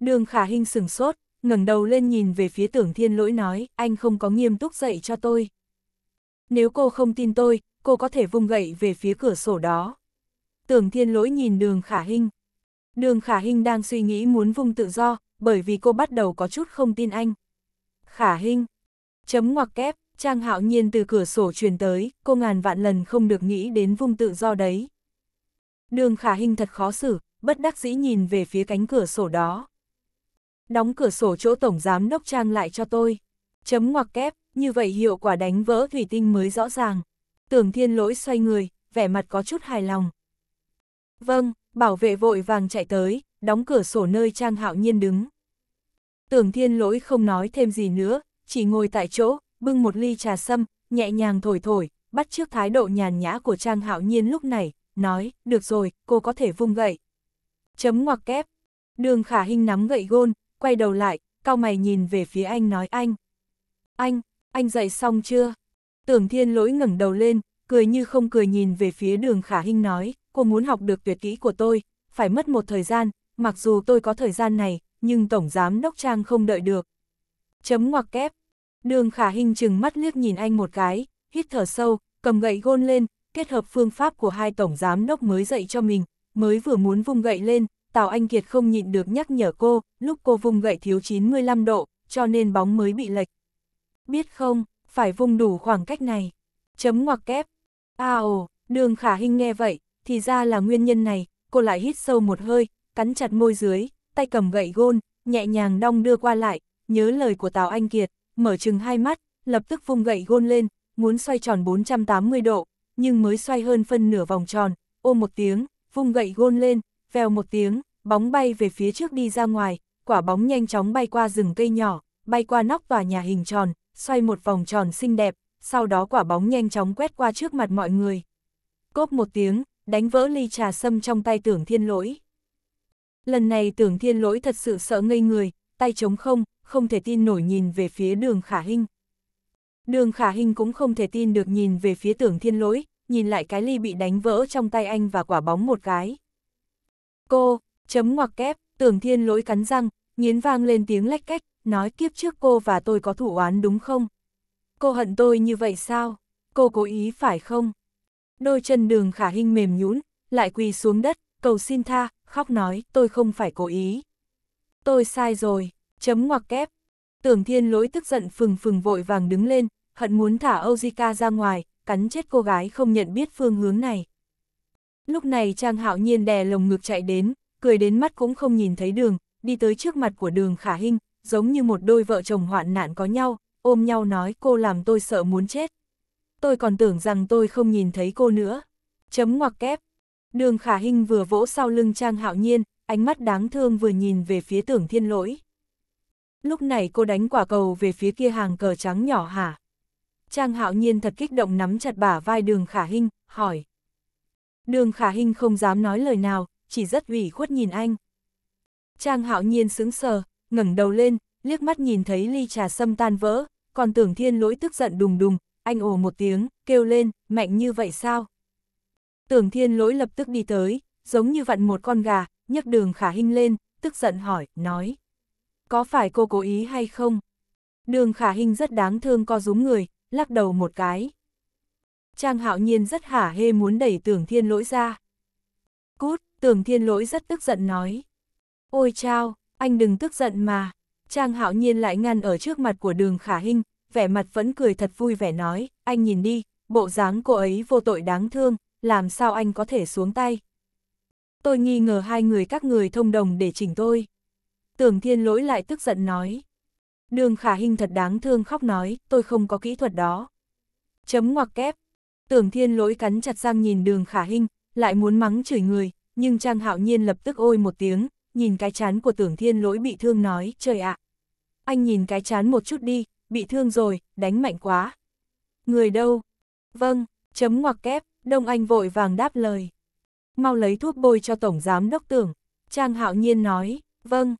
Speaker 1: Đường khả Hinh sừng sốt, ngẩng đầu lên nhìn về phía tưởng thiên lỗi nói, anh không có nghiêm túc dạy cho tôi. Nếu cô không tin tôi, cô có thể vung gậy về phía cửa sổ đó. Tưởng thiên lỗi nhìn đường khả Hinh, Đường khả Hinh đang suy nghĩ muốn vung tự do, bởi vì cô bắt đầu có chút không tin anh. Khả Hinh. Chấm ngoặc kép. Trang hạo nhiên từ cửa sổ truyền tới, cô ngàn vạn lần không được nghĩ đến vung tự do đấy. Đường khả hình thật khó xử, bất đắc dĩ nhìn về phía cánh cửa sổ đó. Đóng cửa sổ chỗ tổng giám đốc Trang lại cho tôi. Chấm ngoặc kép, như vậy hiệu quả đánh vỡ thủy tinh mới rõ ràng. Tưởng thiên lỗi xoay người, vẻ mặt có chút hài lòng. Vâng, bảo vệ vội vàng chạy tới, đóng cửa sổ nơi Trang hạo nhiên đứng. Tưởng thiên lỗi không nói thêm gì nữa, chỉ ngồi tại chỗ, bưng một ly trà sâm, nhẹ nhàng thổi thổi, bắt trước thái độ nhàn nhã của Trang Hạo Nhiên lúc này, nói, được rồi, cô có thể vung gậy. Chấm ngoặc kép. Đường khả hình nắm gậy gôn, quay đầu lại, cao mày nhìn về phía anh nói anh. Anh, anh dậy xong chưa? Tưởng thiên lỗi ngẩng đầu lên, cười như không cười nhìn về phía đường khả hình nói, cô muốn học được tuyệt kỹ của tôi, phải mất một thời gian, mặc dù tôi có thời gian này, nhưng Tổng Giám Đốc Trang không đợi được. Chấm ngoặc kép, Đường khả hình chừng mắt liếc nhìn anh một cái, hít thở sâu, cầm gậy gôn lên, kết hợp phương pháp của hai tổng giám đốc mới dạy cho mình, mới vừa muốn vung gậy lên, Tào Anh Kiệt không nhịn được nhắc nhở cô, lúc cô vung gậy thiếu 95 độ, cho nên bóng mới bị lệch. Biết không, phải vung đủ khoảng cách này. Chấm ngoặc kép. à, ồ, đường khả hình nghe vậy, thì ra là nguyên nhân này, cô lại hít sâu một hơi, cắn chặt môi dưới, tay cầm gậy gôn, nhẹ nhàng đong đưa qua lại, nhớ lời của Tào Anh Kiệt, mở chừng hai mắt, lập tức vung gậy gôn lên, muốn xoay tròn 480 độ, nhưng mới xoay hơn phân nửa vòng tròn, ôm một tiếng, vung gậy gôn lên, vèo một tiếng, bóng bay về phía trước đi ra ngoài, quả bóng nhanh chóng bay qua rừng cây nhỏ, bay qua nóc tòa nhà hình tròn, xoay một vòng tròn xinh đẹp, sau đó quả bóng nhanh chóng quét qua trước mặt mọi người. Cốp một tiếng, đánh vỡ ly trà sâm trong tay tưởng thiên lỗi. Lần này tưởng thiên lỗi thật sự sợ ngây người, tay chống không, không thể tin nổi nhìn về phía đường khả hình. Đường khả hình cũng không thể tin được nhìn về phía tưởng thiên lỗi, nhìn lại cái ly bị đánh vỡ trong tay anh và quả bóng một cái. Cô, chấm ngoặc kép, tưởng thiên lỗi cắn răng, nghiến vang lên tiếng lách cách, nói kiếp trước cô và tôi có thủ oán đúng không? Cô hận tôi như vậy sao? Cô cố ý phải không? Đôi chân đường khả hình mềm nhũn, lại quỳ xuống đất, cầu xin tha, khóc nói tôi không phải cố ý. Tôi sai rồi, Chấm ngoặc kép. Tưởng thiên lỗi tức giận phừng phừng vội vàng đứng lên, hận muốn thả Ozika ra ngoài, cắn chết cô gái không nhận biết phương hướng này. Lúc này Trang Hạo Nhiên đè lồng ngực chạy đến, cười đến mắt cũng không nhìn thấy đường, đi tới trước mặt của đường khả hình, giống như một đôi vợ chồng hoạn nạn có nhau, ôm nhau nói cô làm tôi sợ muốn chết. Tôi còn tưởng rằng tôi không nhìn thấy cô nữa. Chấm ngoặc kép. Đường khả hình vừa vỗ sau lưng Trang Hạo Nhiên, ánh mắt đáng thương vừa nhìn về phía tưởng thiên lỗi. Lúc này cô đánh quả cầu về phía kia hàng cờ trắng nhỏ hả? Trang hạo nhiên thật kích động nắm chặt bả vai đường khả hình hỏi. Đường khả hình không dám nói lời nào, chỉ rất ủy khuất nhìn anh. Trang hạo nhiên sững sờ, ngẩng đầu lên, liếc mắt nhìn thấy ly trà sâm tan vỡ, còn tưởng thiên lỗi tức giận đùng đùng, anh ồ một tiếng, kêu lên, mạnh như vậy sao? Tưởng thiên lỗi lập tức đi tới, giống như vặn một con gà, nhấc đường khả hình lên, tức giận hỏi, nói có phải cô cố ý hay không? Đường khả hình rất đáng thương co rúm người, lắc đầu một cái. Trang hạo nhiên rất hả hê muốn đẩy tưởng thiên lỗi ra. Cút, tưởng thiên lỗi rất tức giận nói. Ôi chao, anh đừng tức giận mà. Trang hạo nhiên lại ngăn ở trước mặt của đường khả hình, vẻ mặt vẫn cười thật vui vẻ nói, anh nhìn đi, bộ dáng cô ấy vô tội đáng thương, làm sao anh có thể xuống tay. Tôi nghi ngờ hai người các người thông đồng để chỉnh tôi. Tưởng thiên lỗi lại tức giận nói. Đường khả Hinh thật đáng thương khóc nói, tôi không có kỹ thuật đó. Chấm ngoặc kép. Tưởng thiên lỗi cắn chặt răng nhìn đường khả Hinh, lại muốn mắng chửi người, nhưng Trang Hạo Nhiên lập tức ôi một tiếng, nhìn cái chán của tưởng thiên lỗi bị thương nói, trời ạ. anh nhìn cái chán một chút đi, bị thương rồi, đánh mạnh quá. Người đâu? Vâng, chấm ngoặc kép, Đông Anh vội vàng đáp lời. Mau lấy thuốc bôi cho Tổng Giám Đốc Tưởng. Trang Hạo Nhiên nói, vâng,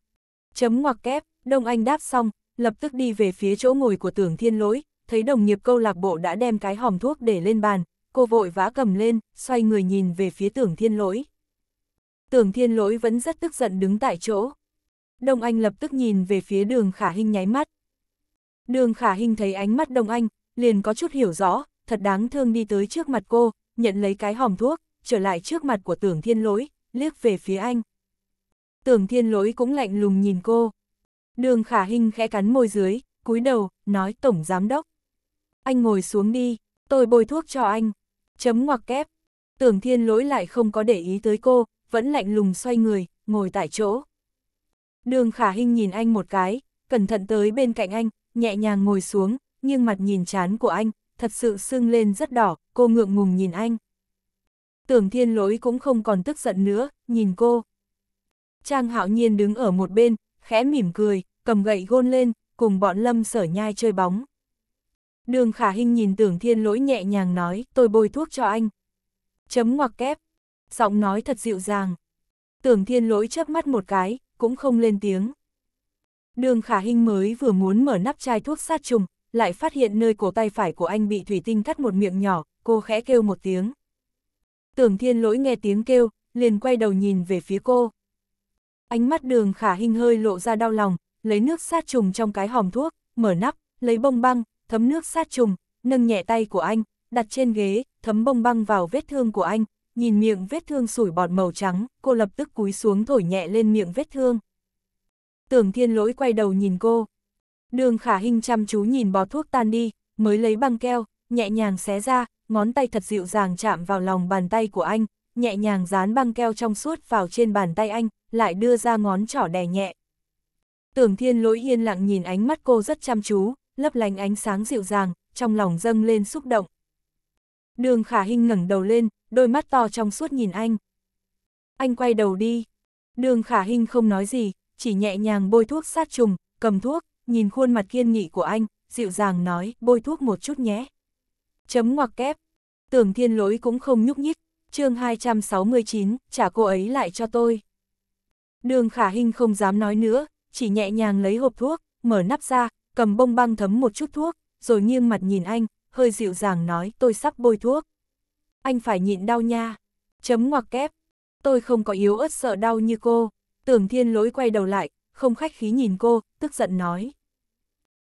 Speaker 1: Chấm ngoặc kép, Đông Anh đáp xong, lập tức đi về phía chỗ ngồi của tưởng thiên lỗi, thấy đồng nghiệp câu lạc bộ đã đem cái hòm thuốc để lên bàn, cô vội vã cầm lên, xoay người nhìn về phía tưởng thiên lỗi. Tưởng thiên lỗi vẫn rất tức giận đứng tại chỗ. Đông Anh lập tức nhìn về phía đường khả hình nháy mắt. Đường khả hình thấy ánh mắt Đông Anh, liền có chút hiểu rõ, thật đáng thương đi tới trước mặt cô, nhận lấy cái hòm thuốc, trở lại trước mặt của tưởng thiên lỗi, liếc về phía anh tưởng thiên lỗi cũng lạnh lùng nhìn cô. Đường khả hình khẽ cắn môi dưới, cúi đầu, nói tổng giám đốc. Anh ngồi xuống đi, tôi bôi thuốc cho anh. Chấm ngoặc kép. Tưởng thiên lỗi lại không có để ý tới cô, vẫn lạnh lùng xoay người, ngồi tại chỗ. Đường khả hình nhìn anh một cái, cẩn thận tới bên cạnh anh, nhẹ nhàng ngồi xuống, nhưng mặt nhìn chán của anh, thật sự sưng lên rất đỏ, cô ngượng ngùng nhìn anh. Tưởng thiên lỗi cũng không còn tức giận nữa, nhìn cô, Trang hạo nhiên đứng ở một bên, khẽ mỉm cười, cầm gậy gôn lên, cùng bọn lâm sở nhai chơi bóng. Đường khả Hinh nhìn tưởng thiên lỗi nhẹ nhàng nói, tôi bôi thuốc cho anh. Chấm ngoặc kép. Giọng nói thật dịu dàng. Tưởng thiên lỗi chớp mắt một cái, cũng không lên tiếng. Đường khả Hinh mới vừa muốn mở nắp chai thuốc sát trùng, lại phát hiện nơi cổ tay phải của anh bị thủy tinh cắt một miệng nhỏ, cô khẽ kêu một tiếng. Tưởng thiên lỗi nghe tiếng kêu, liền quay đầu nhìn về phía cô. Ánh mắt đường khả hình hơi lộ ra đau lòng, lấy nước sát trùng trong cái hòm thuốc, mở nắp, lấy bông băng, thấm nước sát trùng, nâng nhẹ tay của anh, đặt trên ghế, thấm bông băng vào vết thương của anh, nhìn miệng vết thương sủi bọt màu trắng, cô lập tức cúi xuống thổi nhẹ lên miệng vết thương. Tưởng thiên lỗi quay đầu nhìn cô. Đường khả hình chăm chú nhìn bó thuốc tan đi, mới lấy băng keo, nhẹ nhàng xé ra, ngón tay thật dịu dàng chạm vào lòng bàn tay của anh, nhẹ nhàng dán băng keo trong suốt vào trên bàn tay anh, lại đưa ra ngón trỏ đè nhẹ. Tưởng thiên lỗi yên lặng nhìn ánh mắt cô rất chăm chú, lấp lánh ánh sáng dịu dàng, trong lòng dâng lên xúc động. Đường khả hình ngẩng đầu lên, đôi mắt to trong suốt nhìn anh. Anh quay đầu đi. Đường khả hình không nói gì, chỉ nhẹ nhàng bôi thuốc sát trùng, cầm thuốc, nhìn khuôn mặt kiên nghị của anh, dịu dàng nói, bôi thuốc một chút nhé. Chấm ngoặc kép. Tưởng thiên lỗi cũng không nhúc nhích, chương 269, trả cô ấy lại cho tôi. Đường khả hình không dám nói nữa, chỉ nhẹ nhàng lấy hộp thuốc, mở nắp ra, cầm bông băng thấm một chút thuốc, rồi nghiêng mặt nhìn anh, hơi dịu dàng nói tôi sắp bôi thuốc. Anh phải nhịn đau nha. Chấm ngoặc kép. Tôi không có yếu ớt sợ đau như cô. Tưởng thiên lỗi quay đầu lại, không khách khí nhìn cô, tức giận nói.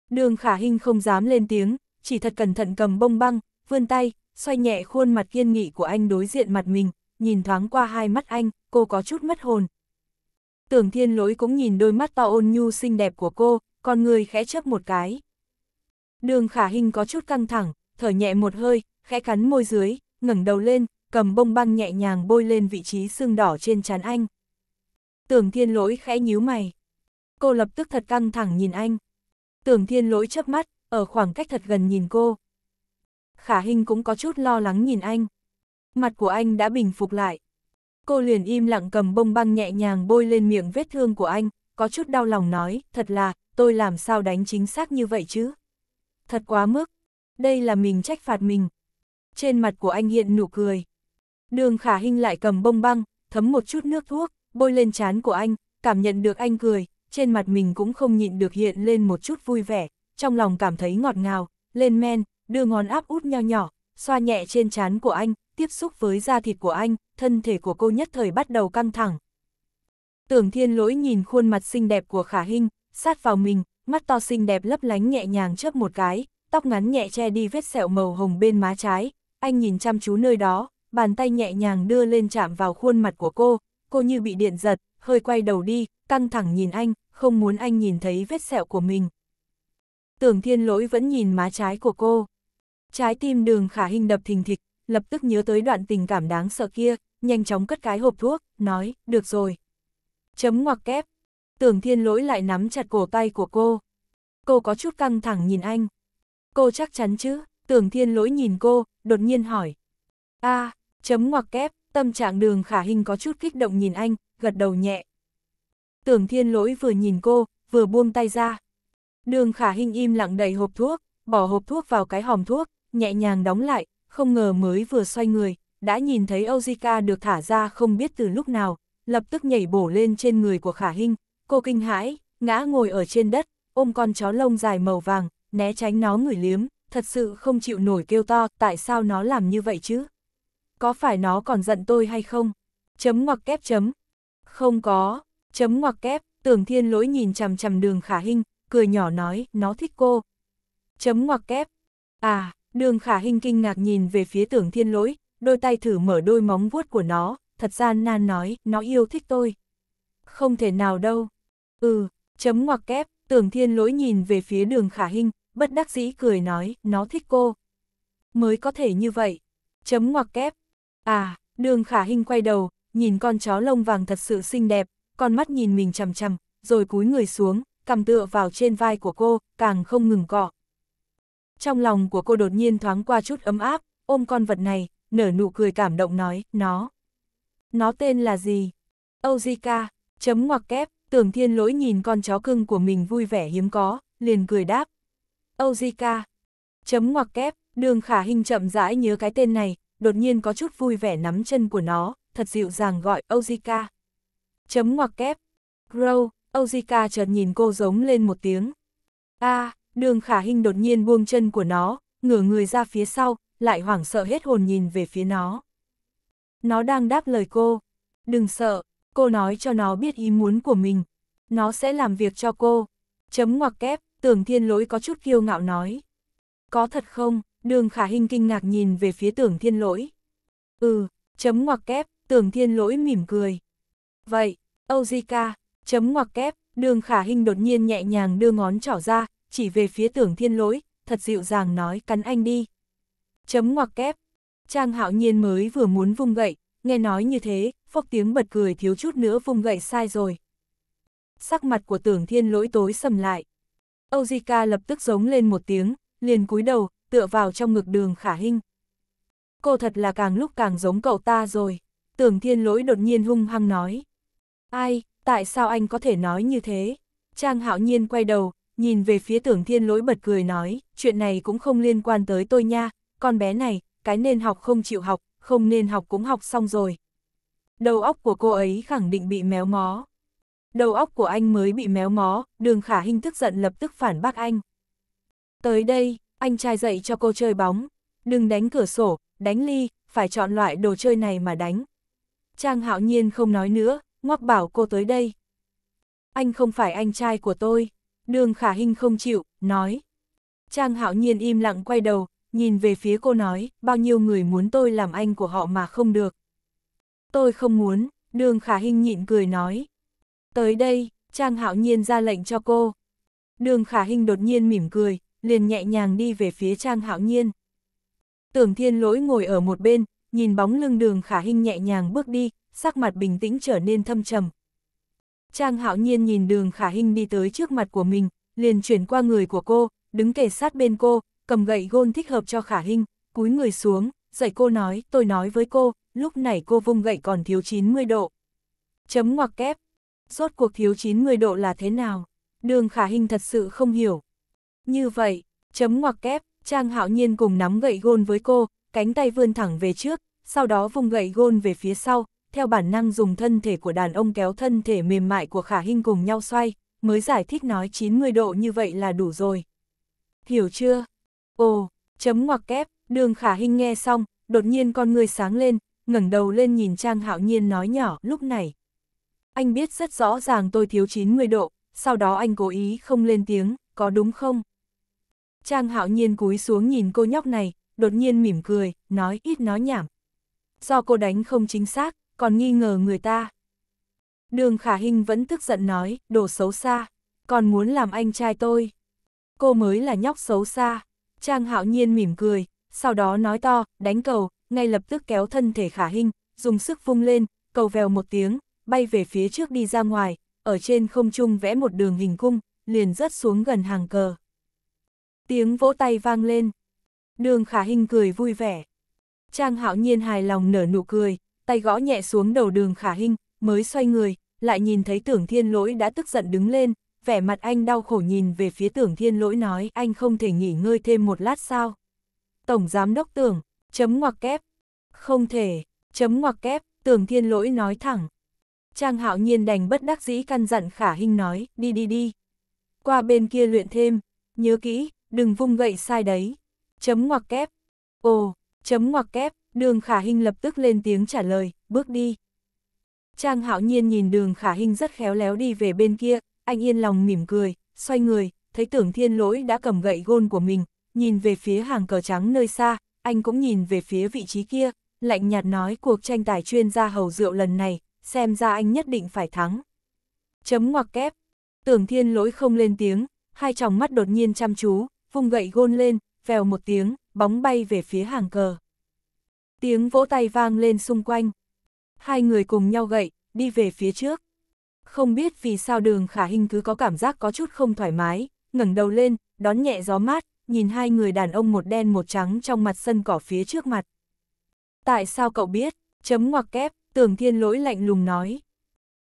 Speaker 1: Đường khả hình không dám lên tiếng, chỉ thật cẩn thận cầm bông băng, vươn tay, xoay nhẹ khuôn mặt kiên nghị của anh đối diện mặt mình, nhìn thoáng qua hai mắt anh, cô có chút mất hồn, tưởng thiên lỗi cũng nhìn đôi mắt to ôn nhu xinh đẹp của cô, con người khẽ chấp một cái. Đường khả hình có chút căng thẳng, thở nhẹ một hơi, khẽ cắn môi dưới, ngẩng đầu lên, cầm bông băng nhẹ nhàng bôi lên vị trí xương đỏ trên trán anh. Tưởng thiên lỗi khẽ nhíu mày. Cô lập tức thật căng thẳng nhìn anh. Tưởng thiên lỗi chớp mắt, ở khoảng cách thật gần nhìn cô. Khả hình cũng có chút lo lắng nhìn anh. Mặt của anh đã bình phục lại. Cô liền im lặng cầm bông băng nhẹ nhàng bôi lên miệng vết thương của anh, có chút đau lòng nói, thật là, tôi làm sao đánh chính xác như vậy chứ? Thật quá mức, đây là mình trách phạt mình. Trên mặt của anh hiện nụ cười. Đường khả hình lại cầm bông băng, thấm một chút nước thuốc, bôi lên chán của anh, cảm nhận được anh cười, trên mặt mình cũng không nhịn được hiện lên một chút vui vẻ, trong lòng cảm thấy ngọt ngào, lên men, đưa ngón áp út nho nhỏ, xoa nhẹ trên chán của anh, tiếp xúc với da thịt của anh, thân thể của cô nhất thời bắt đầu căng thẳng. Tưởng thiên lỗi nhìn khuôn mặt xinh đẹp của khả hình, sát vào mình, mắt to xinh đẹp lấp lánh nhẹ nhàng chớp một cái, tóc ngắn nhẹ che đi vết sẹo màu hồng bên má trái, anh nhìn chăm chú nơi đó, bàn tay nhẹ nhàng đưa lên chạm vào khuôn mặt của cô, cô như bị điện giật, hơi quay đầu đi, căng thẳng nhìn anh, không muốn anh nhìn thấy vết sẹo của mình. Tưởng thiên lỗi vẫn nhìn má trái của cô. Trái tim đường khả hình đập thình thịch, lập tức nhớ tới đoạn tình cảm đáng sợ kia, nhanh chóng cất cái hộp thuốc, nói, được rồi. Chấm ngoặc kép. Tưởng thiên lỗi lại nắm chặt cổ tay của cô. Cô có chút căng thẳng nhìn anh. Cô chắc chắn chứ, tưởng thiên lỗi nhìn cô, đột nhiên hỏi. a à, chấm ngoặc kép, tâm trạng đường khả hình có chút kích động nhìn anh, gật đầu nhẹ. Tưởng thiên lỗi vừa nhìn cô, vừa buông tay ra. Đường khả hình im lặng đầy hộp thuốc, bỏ hộp thuốc vào cái hòm thuốc, nhẹ nhàng đóng lại, không ngờ mới vừa xoay người, đã nhìn thấy Ojika được thả ra không biết từ lúc nào, lập tức nhảy bổ lên trên người của Khả Hinh, cô kinh hãi, ngã ngồi ở trên đất, ôm con chó lông dài màu vàng, né tránh nó người liếm, thật sự không chịu nổi kêu to, tại sao nó làm như vậy chứ? Có phải nó còn giận tôi hay không? Chấm ngoặc kép chấm. Không có, chấm ngoặc kép, tưởng thiên lỗi nhìn chằm chằm đường khả Hinh cười nhỏ nói, nó thích cô. Chấm ngoặc kép. À, đường khả Hinh kinh ngạc nhìn về phía tưởng thiên lỗi, đôi tay thử mở đôi móng vuốt của nó, thật gian nan nói, nó yêu thích tôi. Không thể nào đâu. Ừ, chấm ngoặc kép, tưởng thiên lỗi nhìn về phía đường khả hình, bất đắc dĩ cười nói, nó thích cô. Mới có thể như vậy. Chấm ngoặc kép. À, đường khả hình quay đầu, nhìn con chó lông vàng thật sự xinh đẹp, con mắt nhìn mình chằm chằm, rồi cúi người xuống, cầm tựa vào trên vai của cô, càng không ngừng cọ. Trong lòng của cô đột nhiên thoáng qua chút ấm áp, ôm con vật này, nở nụ cười cảm động nói, nó. Nó tên là gì? Ozika, chấm ngoặc kép, tưởng thiên lỗi nhìn con chó cưng của mình vui vẻ hiếm có, liền cười đáp. Ozika, chấm ngoặc kép, đường khả hình chậm rãi nhớ cái tên này, đột nhiên có chút vui vẻ nắm chân của nó, thật dịu dàng gọi Ozika. Chấm ngoặc kép, grow, Ozika chợt nhìn cô giống lên một tiếng. a à, đường khả hình đột nhiên buông chân của nó, ngửa người ra phía sau, lại hoảng sợ hết hồn nhìn về phía nó. Nó đang đáp lời cô. Đừng sợ, cô nói cho nó biết ý muốn của mình. Nó sẽ làm việc cho cô. Chấm ngoặc kép, tưởng thiên lỗi có chút kiêu ngạo nói. Có thật không? Đường khả hình kinh ngạc nhìn về phía tưởng thiên lỗi. Ừ, chấm ngoặc kép, tưởng thiên lỗi mỉm cười. Vậy, Ozika, chấm ngoặc kép, đường khả hình đột nhiên nhẹ nhàng đưa ngón trỏ ra, chỉ về phía tưởng thiên lỗi, thật dịu dàng nói cắn anh đi. Chấm ngoặc kép. Trang hạo nhiên mới vừa muốn vung gậy, nghe nói như thế, phốc tiếng bật cười thiếu chút nữa vung gậy sai rồi. Sắc mặt của tưởng thiên lỗi tối sầm lại. ojika lập tức giống lên một tiếng, liền cúi đầu, tựa vào trong ngực đường khả hinh. Cô thật là càng lúc càng giống cậu ta rồi, tưởng thiên lỗi đột nhiên hung hăng nói. Ai, tại sao anh có thể nói như thế? Trang hạo nhiên quay đầu, nhìn về phía tưởng thiên lỗi bật cười nói, chuyện này cũng không liên quan tới tôi nha, con bé này, cái nên học không chịu học, không nên học cũng học xong rồi. Đầu óc của cô ấy khẳng định bị méo mó. Đầu óc của anh mới bị méo mó, đường khả hình tức giận lập tức phản bác anh. Tới đây, anh trai dạy cho cô chơi bóng. Đừng đánh cửa sổ, đánh ly, phải chọn loại đồ chơi này mà đánh. Trang hạo nhiên không nói nữa, ngoắc bảo cô tới đây. Anh không phải anh trai của tôi. Đường khả hình không chịu, nói. Trang hạo nhiên im lặng quay đầu, nhìn về phía cô nói, bao nhiêu người muốn tôi làm anh của họ mà không được. Tôi không muốn, đường khả hình nhịn cười nói. Tới đây, Trang Hạo Nhiên ra lệnh cho cô. Đường khả hình đột nhiên mỉm cười, liền nhẹ nhàng đi về phía Trang Hạo Nhiên. Tưởng thiên lỗi ngồi ở một bên, nhìn bóng lưng đường khả hình nhẹ nhàng bước đi, sắc mặt bình tĩnh trở nên thâm trầm. Trang hạo nhiên nhìn đường khả hình đi tới trước mặt của mình, liền chuyển qua người của cô, đứng kề sát bên cô, cầm gậy gôn thích hợp cho khả hình, cúi người xuống, dạy cô nói, tôi nói với cô, lúc này cô vung gậy còn thiếu 90 độ. Chấm ngoặc kép. Rốt cuộc thiếu 90 độ là thế nào? Đường khả hình thật sự không hiểu. Như vậy, chấm ngoặc kép, Trang Hạo Nhiên cùng nắm gậy gôn với cô, cánh tay vươn thẳng về trước, sau đó vung gậy gôn về phía sau, theo bản năng dùng thân thể của đàn ông kéo thân thể mềm mại của khả hình cùng nhau xoay, mới giải thích nói 90 độ như vậy là đủ rồi. Hiểu chưa? Ồ, chấm ngoặc kép, đường khả hình nghe xong, đột nhiên con người sáng lên, ngẩng đầu lên nhìn Trang Hạo Nhiên nói nhỏ lúc này. Anh biết rất rõ ràng tôi thiếu 90 độ, sau đó anh cố ý không lên tiếng, có đúng không? Trang Hạo Nhiên cúi xuống nhìn cô nhóc này, đột nhiên mỉm cười, nói ít nói nhảm. Do cô đánh không chính xác, còn nghi ngờ người ta. Đường Khả Hinh vẫn tức giận nói, đồ xấu xa, còn muốn làm anh trai tôi. Cô mới là nhóc xấu xa. Trang hạo nhiên mỉm cười, sau đó nói to, đánh cầu, ngay lập tức kéo thân thể khả hình, dùng sức vung lên, cầu vèo một tiếng, bay về phía trước đi ra ngoài, ở trên không trung vẽ một đường hình cung, liền rớt xuống gần hàng cờ. Tiếng vỗ tay vang lên. Đường khả hình cười vui vẻ. Trang hạo nhiên hài lòng nở nụ cười, tay gõ nhẹ xuống đầu đường khả hình, mới xoay người, lại nhìn thấy tưởng thiên lỗi đã tức giận đứng lên, vẻ mặt anh đau khổ nhìn về phía tưởng thiên lỗi nói anh không thể nghỉ ngơi thêm một lát sao. Tổng giám đốc tưởng, chấm ngoặc kép, không thể, chấm ngoặc kép, tưởng thiên lỗi nói thẳng. Trang hạo nhiên đành bất đắc dĩ căn dặn khả hình nói, đi đi đi. Qua bên kia luyện thêm, nhớ kỹ, đừng vung gậy sai đấy. Chấm ngoặc kép, ồ, chấm ngoặc kép, đường khả hình lập tức lên tiếng trả lời, bước đi. Trang hạo nhiên nhìn đường khả hình rất khéo léo đi về bên kia, anh yên lòng mỉm cười, xoay người, thấy tưởng thiên lỗi đã cầm gậy gôn của mình, nhìn về phía hàng cờ trắng nơi xa, anh cũng nhìn về phía vị trí kia, lạnh nhạt nói cuộc tranh tài chuyên gia hầu rượu lần này, xem ra anh nhất định phải thắng. Chấm ngoặc kép, tưởng thiên lỗi không lên tiếng, hai tròng mắt đột nhiên chăm chú, vung gậy gôn lên, vèo một tiếng, bóng bay về phía hàng cờ. Tiếng vỗ tay vang lên xung quanh. Hai người cùng nhau gậy, đi về phía trước. Không biết vì sao đường khả hình cứ có cảm giác có chút không thoải mái, ngẩng đầu lên, đón nhẹ gió mát, nhìn hai người đàn ông một đen một trắng trong mặt sân cỏ phía trước mặt. Tại sao cậu biết? Chấm ngoặc kép, tưởng thiên lỗi lạnh lùng nói.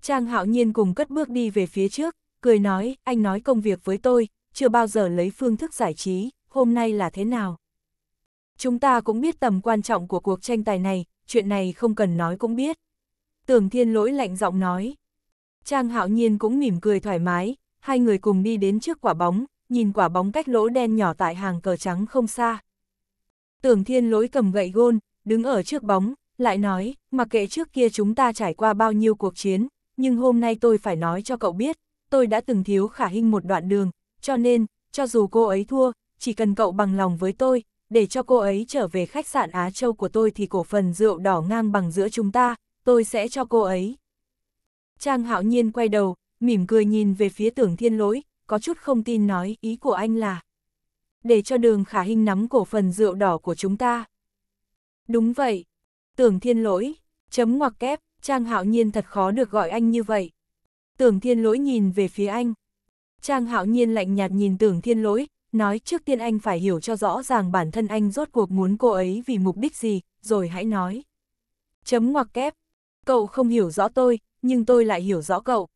Speaker 1: Trang hạo nhiên cùng cất bước đi về phía trước, cười nói, anh nói công việc với tôi, chưa bao giờ lấy phương thức giải trí, hôm nay là thế nào? Chúng ta cũng biết tầm quan trọng của cuộc tranh tài này, chuyện này không cần nói cũng biết. Tưởng thiên lỗi lạnh giọng nói. Trang hạo nhiên cũng mỉm cười thoải mái, hai người cùng đi đến trước quả bóng, nhìn quả bóng cách lỗ đen nhỏ tại hàng cờ trắng không xa. Tưởng thiên lỗi cầm gậy gôn, đứng ở trước bóng, lại nói, mặc kệ trước kia chúng ta trải qua bao nhiêu cuộc chiến, nhưng hôm nay tôi phải nói cho cậu biết, tôi đã từng thiếu khả hình một đoạn đường, cho nên, cho dù cô ấy thua, chỉ cần cậu bằng lòng với tôi, để cho cô ấy trở về khách sạn Á Châu của tôi thì cổ phần rượu đỏ ngang bằng giữa chúng ta, tôi sẽ cho cô ấy. Trang hạo nhiên quay đầu, mỉm cười nhìn về phía tưởng thiên lỗi, có chút không tin nói ý của anh là để cho đường khả Hinh nắm cổ phần rượu đỏ của chúng ta. Đúng vậy, tưởng thiên lỗi, chấm ngoặc kép, Trang hạo nhiên thật khó được gọi anh như vậy. Tưởng thiên lỗi nhìn về phía anh. Trang hạo nhiên lạnh nhạt nhìn tưởng thiên lỗi, nói trước tiên anh phải hiểu cho rõ ràng bản thân anh rốt cuộc muốn cô ấy vì mục đích gì, rồi hãy nói. Chấm ngoặc kép, cậu không hiểu rõ tôi, nhưng tôi lại hiểu rõ cậu.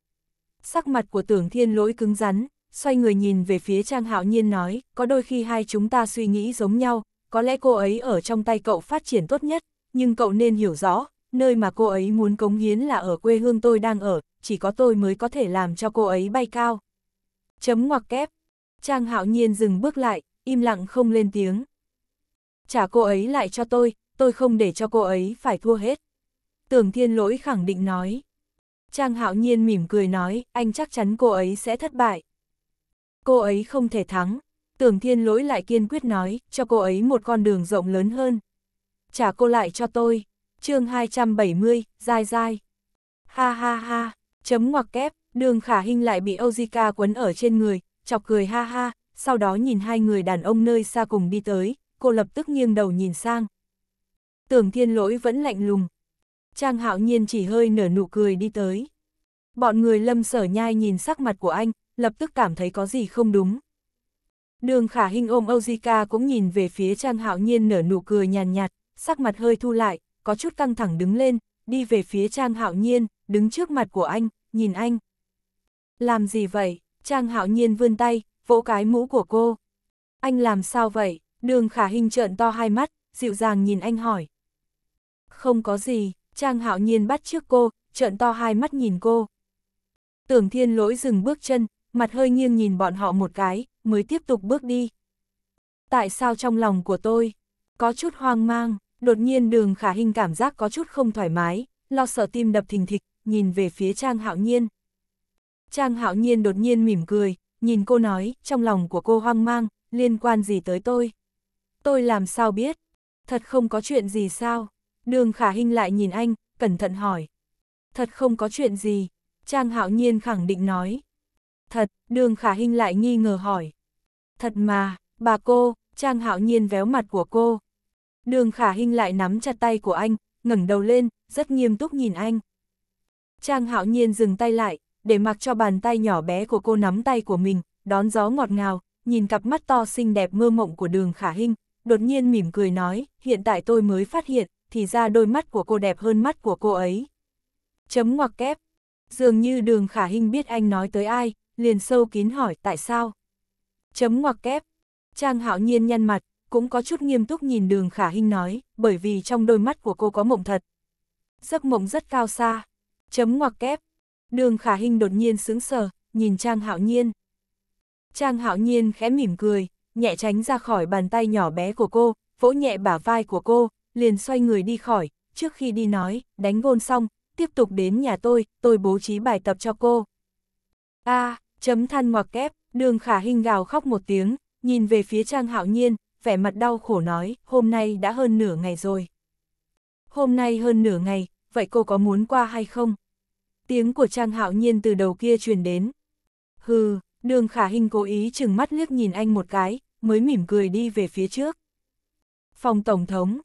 Speaker 1: Sắc mặt của tưởng thiên lỗi cứng rắn, xoay người nhìn về phía Trang Hạo Nhiên nói, có đôi khi hai chúng ta suy nghĩ giống nhau, có lẽ cô ấy ở trong tay cậu phát triển tốt nhất, nhưng cậu nên hiểu rõ, nơi mà cô ấy muốn cống hiến là ở quê hương tôi đang ở, chỉ có tôi mới có thể làm cho cô ấy bay cao. Chấm ngoặc kép. Trang Hạo Nhiên dừng bước lại, im lặng không lên tiếng. Trả cô ấy lại cho tôi, tôi không để cho cô ấy phải thua hết. Tưởng Thiên Lỗi khẳng định nói. Trang hạo nhiên mỉm cười nói, anh chắc chắn cô ấy sẽ thất bại. Cô ấy không thể thắng, tưởng thiên lỗi lại kiên quyết nói, cho cô ấy một con đường rộng lớn hơn. Trả cô lại cho tôi, chương 270, dai dai. Ha ha ha, chấm ngoặc kép, đường khả hình lại bị Ozika quấn ở trên người, chọc cười ha ha, sau đó nhìn hai người đàn ông nơi xa cùng đi tới, cô lập tức nghiêng đầu nhìn sang. Tưởng thiên lỗi vẫn lạnh lùng, Trang hạo nhiên chỉ hơi nở nụ cười đi tới. Bọn người lâm sở nhai nhìn sắc mặt của anh, lập tức cảm thấy có gì không đúng. Đường khả Hinh ôm Ozika cũng nhìn về phía Trang hạo nhiên nở nụ cười nhàn nhạt, nhạt, sắc mặt hơi thu lại, có chút căng thẳng đứng lên, đi về phía Trang hạo nhiên, đứng trước mặt của anh, nhìn anh. Làm gì vậy? Trang hạo nhiên vươn tay, vỗ cái mũ của cô. Anh làm sao vậy? Đường khả Hinh trợn to hai mắt, dịu dàng nhìn anh hỏi. Không có gì, Trang hạo nhiên bắt trước cô, trợn to hai mắt nhìn cô. Tưởng thiên lỗi dừng bước chân, mặt hơi nghiêng nhìn bọn họ một cái, mới tiếp tục bước đi. Tại sao trong lòng của tôi, có chút hoang mang, đột nhiên đường khả hình cảm giác có chút không thoải mái, lo sợ tim đập thình thịch, nhìn về phía Trang hạo nhiên. Trang hạo nhiên đột nhiên mỉm cười, nhìn cô nói, trong lòng của cô hoang mang, liên quan gì tới tôi? Tôi làm sao biết? Thật không có chuyện gì sao? Đường khả hình lại nhìn anh, cẩn thận hỏi. Thật không có chuyện gì, Trang hạo nhiên khẳng định nói. Thật, đường khả hình lại nghi ngờ hỏi. Thật mà, bà cô, Trang hạo nhiên véo mặt của cô. Đường khả hình lại nắm chặt tay của anh, ngẩng đầu lên, rất nghiêm túc nhìn anh. Trang hạo nhiên dừng tay lại, để mặc cho bàn tay nhỏ bé của cô nắm tay của mình, đón gió ngọt ngào, nhìn cặp mắt to xinh đẹp mơ mộng của đường khả hình, đột nhiên mỉm cười nói, hiện tại tôi mới phát hiện, thì ra đôi mắt của cô đẹp hơn mắt của cô ấy. Chấm ngoặc kép. Dường như đường khả hình biết anh nói tới ai, liền sâu kín hỏi tại sao. Chấm ngoặc kép. Trang hạo nhiên nhăn mặt, cũng có chút nghiêm túc nhìn đường khả hình nói, bởi vì trong đôi mắt của cô có mộng thật. Giấc mộng rất cao xa. Chấm ngoặc kép. Đường khả hình đột nhiên sững sờ, nhìn Trang hạo nhiên. Trang hạo nhiên khẽ mỉm cười, nhẹ tránh ra khỏi bàn tay nhỏ bé của cô, vỗ nhẹ bả vai của cô, liền xoay người đi khỏi, trước khi đi nói, đánh gôn xong, tiếp tục đến nhà tôi, tôi bố trí bài tập cho cô. A, à, chấm than ngoặc kép, đường khả hình gào khóc một tiếng, nhìn về phía Trang Hạo Nhiên, vẻ mặt đau khổ nói, hôm nay đã hơn nửa ngày rồi. Hôm nay hơn nửa ngày, vậy cô có muốn qua hay không? Tiếng của Trang Hạo Nhiên từ đầu kia truyền đến. Hừ, đường khả hình cố ý chừng mắt liếc nhìn anh một cái, mới mỉm cười đi về phía trước. Phòng Tổng thống,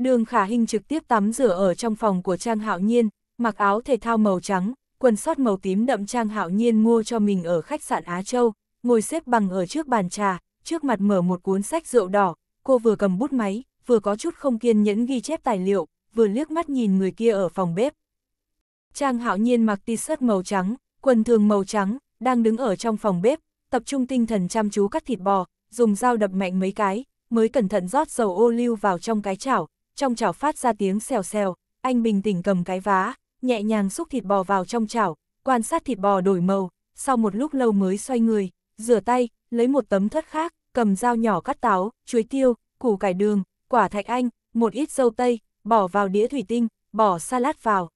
Speaker 1: Đường khả hình trực tiếp tắm rửa ở trong phòng của Trang Hạo Nhiên, mặc áo thể thao màu trắng, quần sót màu tím đậm Trang Hạo Nhiên mua cho mình ở khách sạn Á Châu, ngồi xếp bằng ở trước bàn trà, trước mặt mở một cuốn sách rượu đỏ, cô vừa cầm bút máy, vừa có chút không kiên nhẫn ghi chép tài liệu, vừa liếc mắt nhìn người kia ở phòng bếp. Trang Hạo Nhiên mặc t-shirt màu trắng, quần thường màu trắng, đang đứng ở trong phòng bếp, tập trung tinh thần chăm chú cắt thịt bò, dùng dao đập mạnh mấy cái, mới cẩn thận rót dầu ô lưu vào trong cái chảo, trong chảo phát ra tiếng xèo xèo, anh bình tĩnh cầm cái vá, nhẹ nhàng xúc thịt bò vào trong chảo, quan sát thịt bò đổi màu, sau một lúc lâu mới xoay người, rửa tay, lấy một tấm thất khác, cầm dao nhỏ cắt táo, chuối tiêu, củ cải đường, quả thạch anh, một ít dâu tây, bỏ vào đĩa thủy tinh, bỏ salad vào.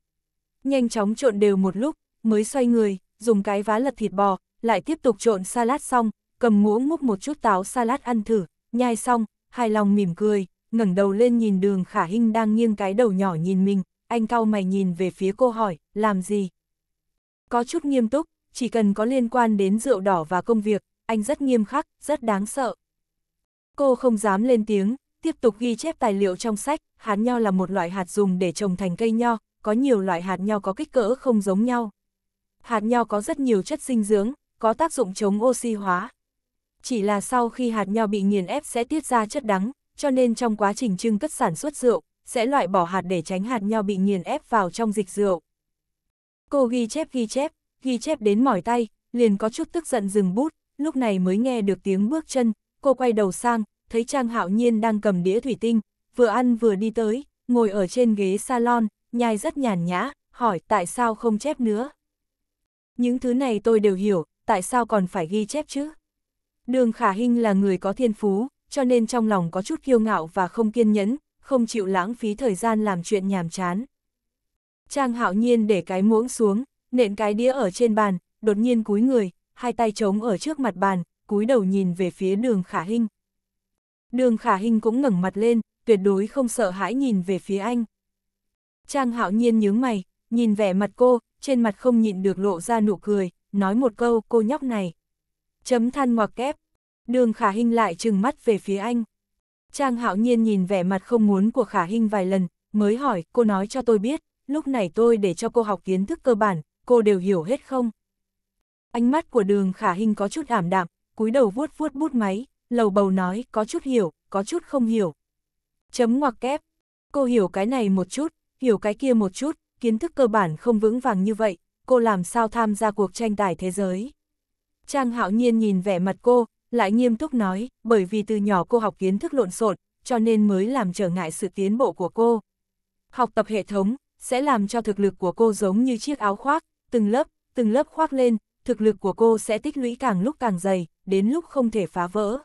Speaker 1: Nhanh chóng trộn đều một lúc, mới xoay người, dùng cái vá lật thịt bò, lại tiếp tục trộn salad xong, cầm muỗng múc một chút táo salad ăn thử, nhai xong, hài lòng mỉm cười, ngẩng đầu lên nhìn đường khả hinh đang nghiêng cái đầu nhỏ nhìn mình, anh cau mày nhìn về phía cô hỏi, làm gì? Có chút nghiêm túc, chỉ cần có liên quan đến rượu đỏ và công việc, anh rất nghiêm khắc, rất đáng sợ. Cô không dám lên tiếng, tiếp tục ghi chép tài liệu trong sách, hạt nho là một loại hạt dùng để trồng thành cây nho, có nhiều loại hạt nho có kích cỡ không giống nhau. Hạt nho có rất nhiều chất dinh dưỡng, có tác dụng chống oxy hóa. Chỉ là sau khi hạt nho bị nghiền ép sẽ tiết ra chất đắng, cho nên trong quá trình trưng cất sản xuất rượu, sẽ loại bỏ hạt để tránh hạt nho bị nghiền ép vào trong dịch rượu. Cô ghi chép ghi chép, ghi chép đến mỏi tay, liền có chút tức giận dừng bút, lúc này mới nghe được tiếng bước chân, cô quay đầu sang, thấy Trang Hạo Nhiên đang cầm đĩa thủy tinh, vừa ăn vừa đi tới, ngồi ở trên ghế salon, nhai rất nhàn nhã, hỏi tại sao không chép nữa. Những thứ này tôi đều hiểu, tại sao còn phải ghi chép chứ? Đường Khả Hinh là người có thiên phú, cho nên trong lòng có chút kiêu ngạo và không kiên nhẫn, không chịu lãng phí thời gian làm chuyện nhàm chán. Trang hạo nhiên để cái muỗng xuống, nện cái đĩa ở trên bàn, đột nhiên cúi người, hai tay trống ở trước mặt bàn, cúi đầu nhìn về phía đường khả hình. Đường khả hình cũng ngẩng mặt lên, tuyệt đối không sợ hãi nhìn về phía anh. Trang hạo nhiên nhướng mày, nhìn vẻ mặt cô, trên mặt không nhịn được lộ ra nụ cười, nói một câu cô nhóc này. Chấm than ngoặc kép, Đường Khả Hinh lại trừng mắt về phía anh. Trang hạo nhiên nhìn vẻ mặt không muốn của Khả Hinh vài lần, mới hỏi, cô nói cho tôi biết, lúc này tôi để cho cô học kiến thức cơ bản, cô đều hiểu hết không? Ánh mắt của đường Khả Hinh có chút ảm đạm, cúi đầu vuốt vuốt bút máy, lầu bầu nói, có chút hiểu, có chút không hiểu. Chấm ngoặc kép, cô hiểu cái này một chút, hiểu cái kia một chút, kiến thức cơ bản không vững vàng như vậy, cô làm sao tham gia cuộc tranh tài thế giới? Trang hạo nhiên nhìn vẻ mặt cô, lại nghiêm túc nói, bởi vì từ nhỏ cô học kiến thức lộn xộn, cho nên mới làm trở ngại sự tiến bộ của cô. Học tập hệ thống, sẽ làm cho thực lực của cô giống như chiếc áo khoác, từng lớp, từng lớp khoác lên, thực lực của cô sẽ tích lũy càng lúc càng dày, đến lúc không thể phá vỡ.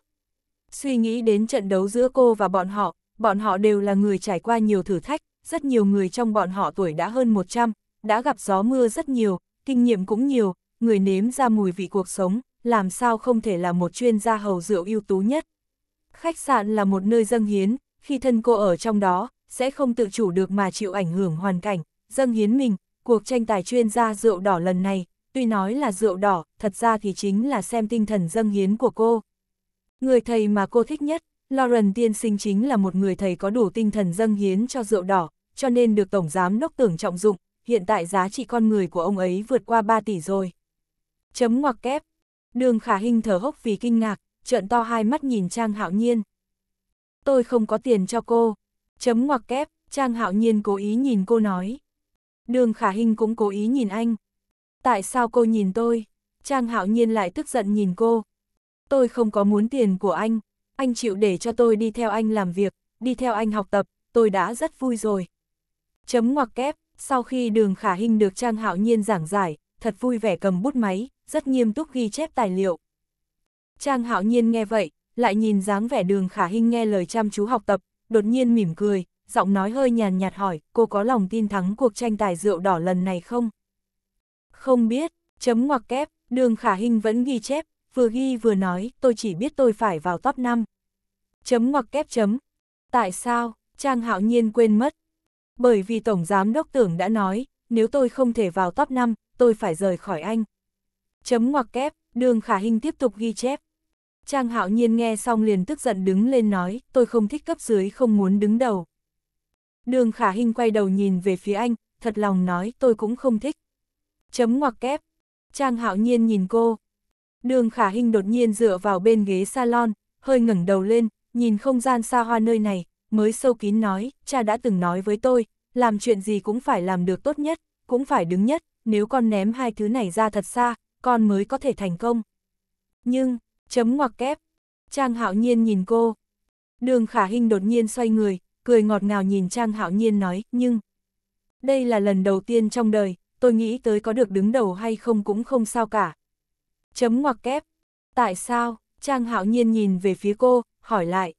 Speaker 1: Suy nghĩ đến trận đấu giữa cô và bọn họ, bọn họ đều là người trải qua nhiều thử thách, rất nhiều người trong bọn họ tuổi đã hơn 100, đã gặp gió mưa rất nhiều, kinh nghiệm cũng nhiều, người nếm ra mùi vị cuộc sống, làm sao không thể là một chuyên gia hầu rượu ưu tú nhất. Khách sạn là một nơi dâng hiến, khi thân cô ở trong đó, sẽ không tự chủ được mà chịu ảnh hưởng hoàn cảnh, dâng hiến mình, cuộc tranh tài chuyên gia rượu đỏ lần này, tuy nói là rượu đỏ, thật ra thì chính là xem tinh thần dâng hiến của cô. Người thầy mà cô thích nhất, Lauren tiên sinh chính là một người thầy có đủ tinh thần dâng hiến cho rượu đỏ, cho nên được Tổng Giám Đốc Tưởng trọng dụng, hiện tại giá trị con người của ông ấy vượt qua 3 tỷ rồi. Chấm ngoặc kép, Đường khả hình thở hốc vì kinh ngạc, trợn to hai mắt nhìn Trang Hạo Nhiên. Tôi không có tiền cho cô. Chấm ngoặc kép, Trang Hạo Nhiên cố ý nhìn cô nói. Đường khả hình cũng cố ý nhìn anh. Tại sao cô nhìn tôi? Trang Hạo Nhiên lại tức giận nhìn cô. Tôi không có muốn tiền của anh. Anh chịu để cho tôi đi theo anh làm việc, đi theo anh học tập, tôi đã rất vui rồi. Chấm ngoặc kép, sau khi đường khả hình được Trang Hạo Nhiên giảng giải, thật vui vẻ cầm bút máy, rất nghiêm túc ghi chép tài liệu. Trang hạo nhiên nghe vậy, lại nhìn dáng vẻ đường khả hinh nghe lời chăm chú học tập, đột nhiên mỉm cười, giọng nói hơi nhàn nhạt hỏi, cô có lòng tin thắng cuộc tranh tài rượu đỏ lần này không? Không biết, chấm ngoặc kép, đường khả hinh vẫn ghi chép, vừa ghi vừa nói, tôi chỉ biết tôi phải vào top 5. Chấm ngoặc kép chấm. Tại sao, Trang hạo nhiên quên mất. Bởi vì Tổng Giám Đốc Tưởng đã nói, nếu tôi không thể vào top 5, tôi phải rời khỏi anh. Chấm ngoặc kép, đường khả hình tiếp tục ghi chép. Trang hạo nhiên nghe xong liền tức giận đứng lên nói, tôi không thích cấp dưới không muốn đứng đầu. Đường khả hình quay đầu nhìn về phía anh, thật lòng nói tôi cũng không thích. Chấm ngoặc kép. Trang hạo nhiên nhìn cô. Đường khả hình đột nhiên dựa vào bên ghế salon, hơi ngẩng đầu lên, nhìn không gian xa hoa nơi này, mới sâu kín nói, cha đã từng nói với tôi, làm chuyện gì cũng phải làm được tốt nhất, cũng phải đứng nhất, nếu con ném hai thứ này ra thật xa, con mới có thể thành công. Nhưng, chấm ngoặc kép. Trang Hạo Nhiên nhìn cô. Đường Khả Hinh đột nhiên xoay người, cười ngọt ngào nhìn Trang Hạo Nhiên nói, nhưng... Đây là lần đầu tiên trong đời, tôi nghĩ tới có được đứng đầu hay không cũng không sao cả. Chấm ngoặc kép. Tại sao? Trang Hạo Nhiên nhìn về phía cô, hỏi lại.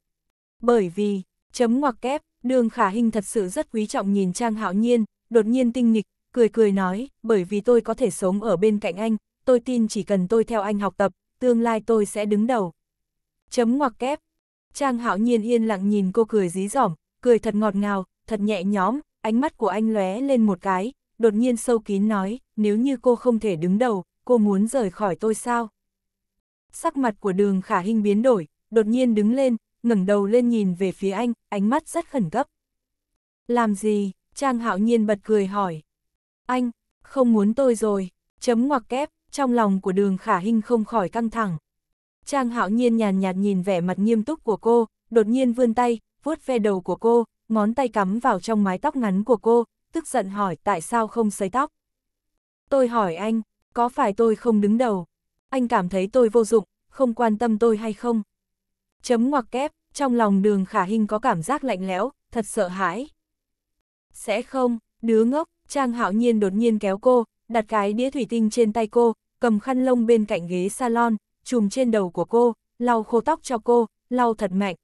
Speaker 1: Bởi vì, chấm ngoặc kép, đường khả hình thật sự rất quý trọng nhìn Trang Hạo Nhiên, đột nhiên tinh nghịch, cười cười nói, bởi vì tôi có thể sống ở bên cạnh anh, tôi tin chỉ cần tôi theo anh học tập, tương lai tôi sẽ đứng đầu. Chấm ngoặc kép. Trang hạo nhiên yên lặng nhìn cô cười dí dỏm, cười thật ngọt ngào, thật nhẹ nhõm, ánh mắt của anh lóe lên một cái, đột nhiên sâu kín nói, nếu như cô không thể đứng đầu, cô muốn rời khỏi tôi sao? Sắc mặt của đường khả hình biến đổi, đột nhiên đứng lên, ngẩng đầu lên nhìn về phía anh, ánh mắt rất khẩn cấp. Làm gì? Trang hạo nhiên bật cười hỏi. Anh, không muốn tôi rồi, chấm ngoặc kép, trong lòng của đường khả hinh không khỏi căng thẳng. Trang hạo nhiên nhàn nhạt nhìn vẻ mặt nghiêm túc của cô, đột nhiên vươn tay, vuốt ve đầu của cô, ngón tay cắm vào trong mái tóc ngắn của cô, tức giận hỏi tại sao không sấy tóc. Tôi hỏi anh, có phải tôi không đứng đầu? Anh cảm thấy tôi vô dụng, không quan tâm tôi hay không? Chấm ngoặc kép, trong lòng đường khả hình có cảm giác lạnh lẽo, thật sợ hãi. Sẽ không, đứa ngốc, Trang Hạo Nhiên đột nhiên kéo cô, đặt cái đĩa thủy tinh trên tay cô, cầm khăn lông bên cạnh ghế salon, chùm trên đầu của cô, lau khô tóc cho cô, lau thật mạnh.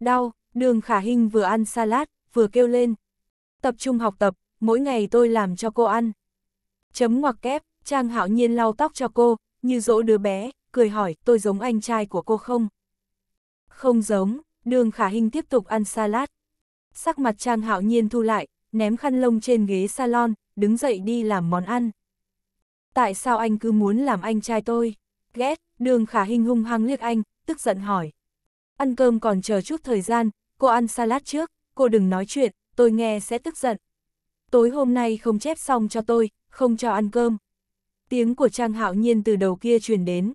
Speaker 1: Đau, đường khả hình vừa ăn salad, vừa kêu lên. Tập trung học tập, mỗi ngày tôi làm cho cô ăn. Chấm ngoặc kép, Trang hạo nhiên lau tóc cho cô, như dỗ đứa bé, cười hỏi tôi giống anh trai của cô không? Không giống, đường khả hình tiếp tục ăn salad. Sắc mặt Trang hạo nhiên thu lại, ném khăn lông trên ghế salon, đứng dậy đi làm món ăn. Tại sao anh cứ muốn làm anh trai tôi? Ghét, đường khả hình hung hăng liếc anh, tức giận hỏi. Ăn cơm còn chờ chút thời gian, cô ăn salad trước, cô đừng nói chuyện, tôi nghe sẽ tức giận. Tối hôm nay không chép xong cho tôi, không cho ăn cơm. Tiếng của Trang Hạo Nhiên từ đầu kia truyền đến.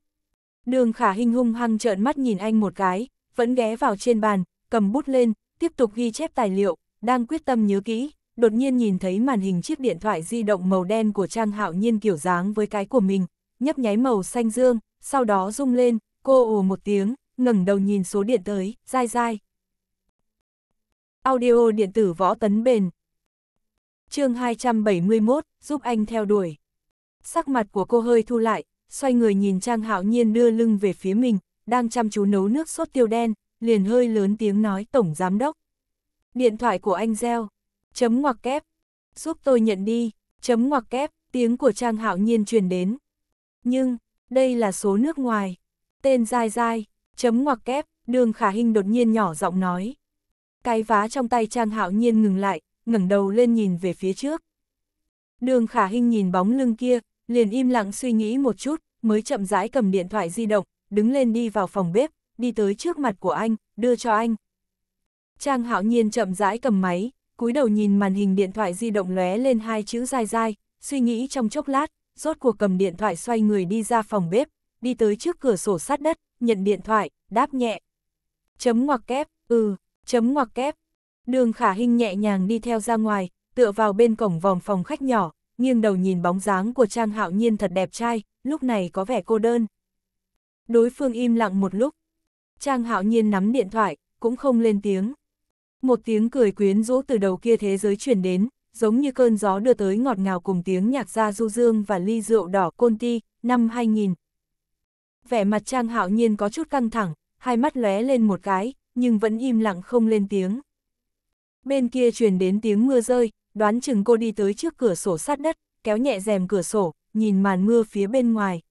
Speaker 1: Đường khả hình hung hăng trợn mắt nhìn anh một cái, vẫn ghé vào trên bàn, cầm bút lên, tiếp tục ghi chép tài liệu, đang quyết tâm nhớ kỹ đột nhiên nhìn thấy màn hình chiếc điện thoại di động màu đen của Trang Hạo Nhiên kiểu dáng với cái của mình, nhấp nháy màu xanh dương, sau đó rung lên, cô ồ một tiếng, ngẩng đầu nhìn số điện tới, dai dai. Audio điện tử võ tấn bền. chương 271, giúp anh theo đuổi. Sắc mặt của cô hơi thu lại, xoay người nhìn Trang Hạo Nhiên đưa lưng về phía mình, đang chăm chú nấu nước sốt tiêu đen, liền hơi lớn tiếng nói tổng giám đốc. Điện thoại của anh gieo chấm ngoặc kép, giúp tôi nhận đi, chấm ngoặc kép, tiếng của Trang Hạo Nhiên truyền đến. Nhưng, đây là số nước ngoài, tên dai dai, chấm ngoặc kép, đường khả hình đột nhiên nhỏ giọng nói. Cái vá trong tay Trang Hạo Nhiên ngừng lại, ngẩng đầu lên nhìn về phía trước. Đường khả hình nhìn bóng lưng kia, liền im lặng suy nghĩ một chút, mới chậm rãi cầm điện thoại di động, đứng lên đi vào phòng bếp, đi tới trước mặt của anh, đưa cho anh. Trang hạo nhiên chậm rãi cầm máy, cúi đầu nhìn màn hình điện thoại di động lóe lên hai chữ dai dai, suy nghĩ trong chốc lát, rốt cuộc cầm điện thoại xoay người đi ra phòng bếp, đi tới trước cửa sổ sát đất, nhận điện thoại, đáp nhẹ. Chấm ngoặc kép, ừ, chấm ngoặc kép. Đường khả hình nhẹ nhàng đi theo ra ngoài, tựa vào bên cổng vòng phòng khách nhỏ, nghiêng đầu nhìn bóng dáng của Trang Hạo Nhiên thật đẹp trai, lúc này có vẻ cô đơn. Đối phương im lặng một lúc. Trang Hạo Nhiên nắm điện thoại, cũng không lên tiếng. Một tiếng cười quyến rũ từ đầu kia thế giới chuyển đến, giống như cơn gió đưa tới ngọt ngào cùng tiếng nhạc gia du dương và ly rượu đỏ côn ti, năm 2000. Vẻ mặt Trang Hạo Nhiên có chút căng thẳng, hai mắt lóe lên một cái, nhưng vẫn im lặng không lên tiếng. Bên kia truyền đến tiếng mưa rơi, đoán chừng cô đi tới trước cửa sổ sát đất, kéo nhẹ rèm cửa sổ, nhìn màn mưa phía bên ngoài.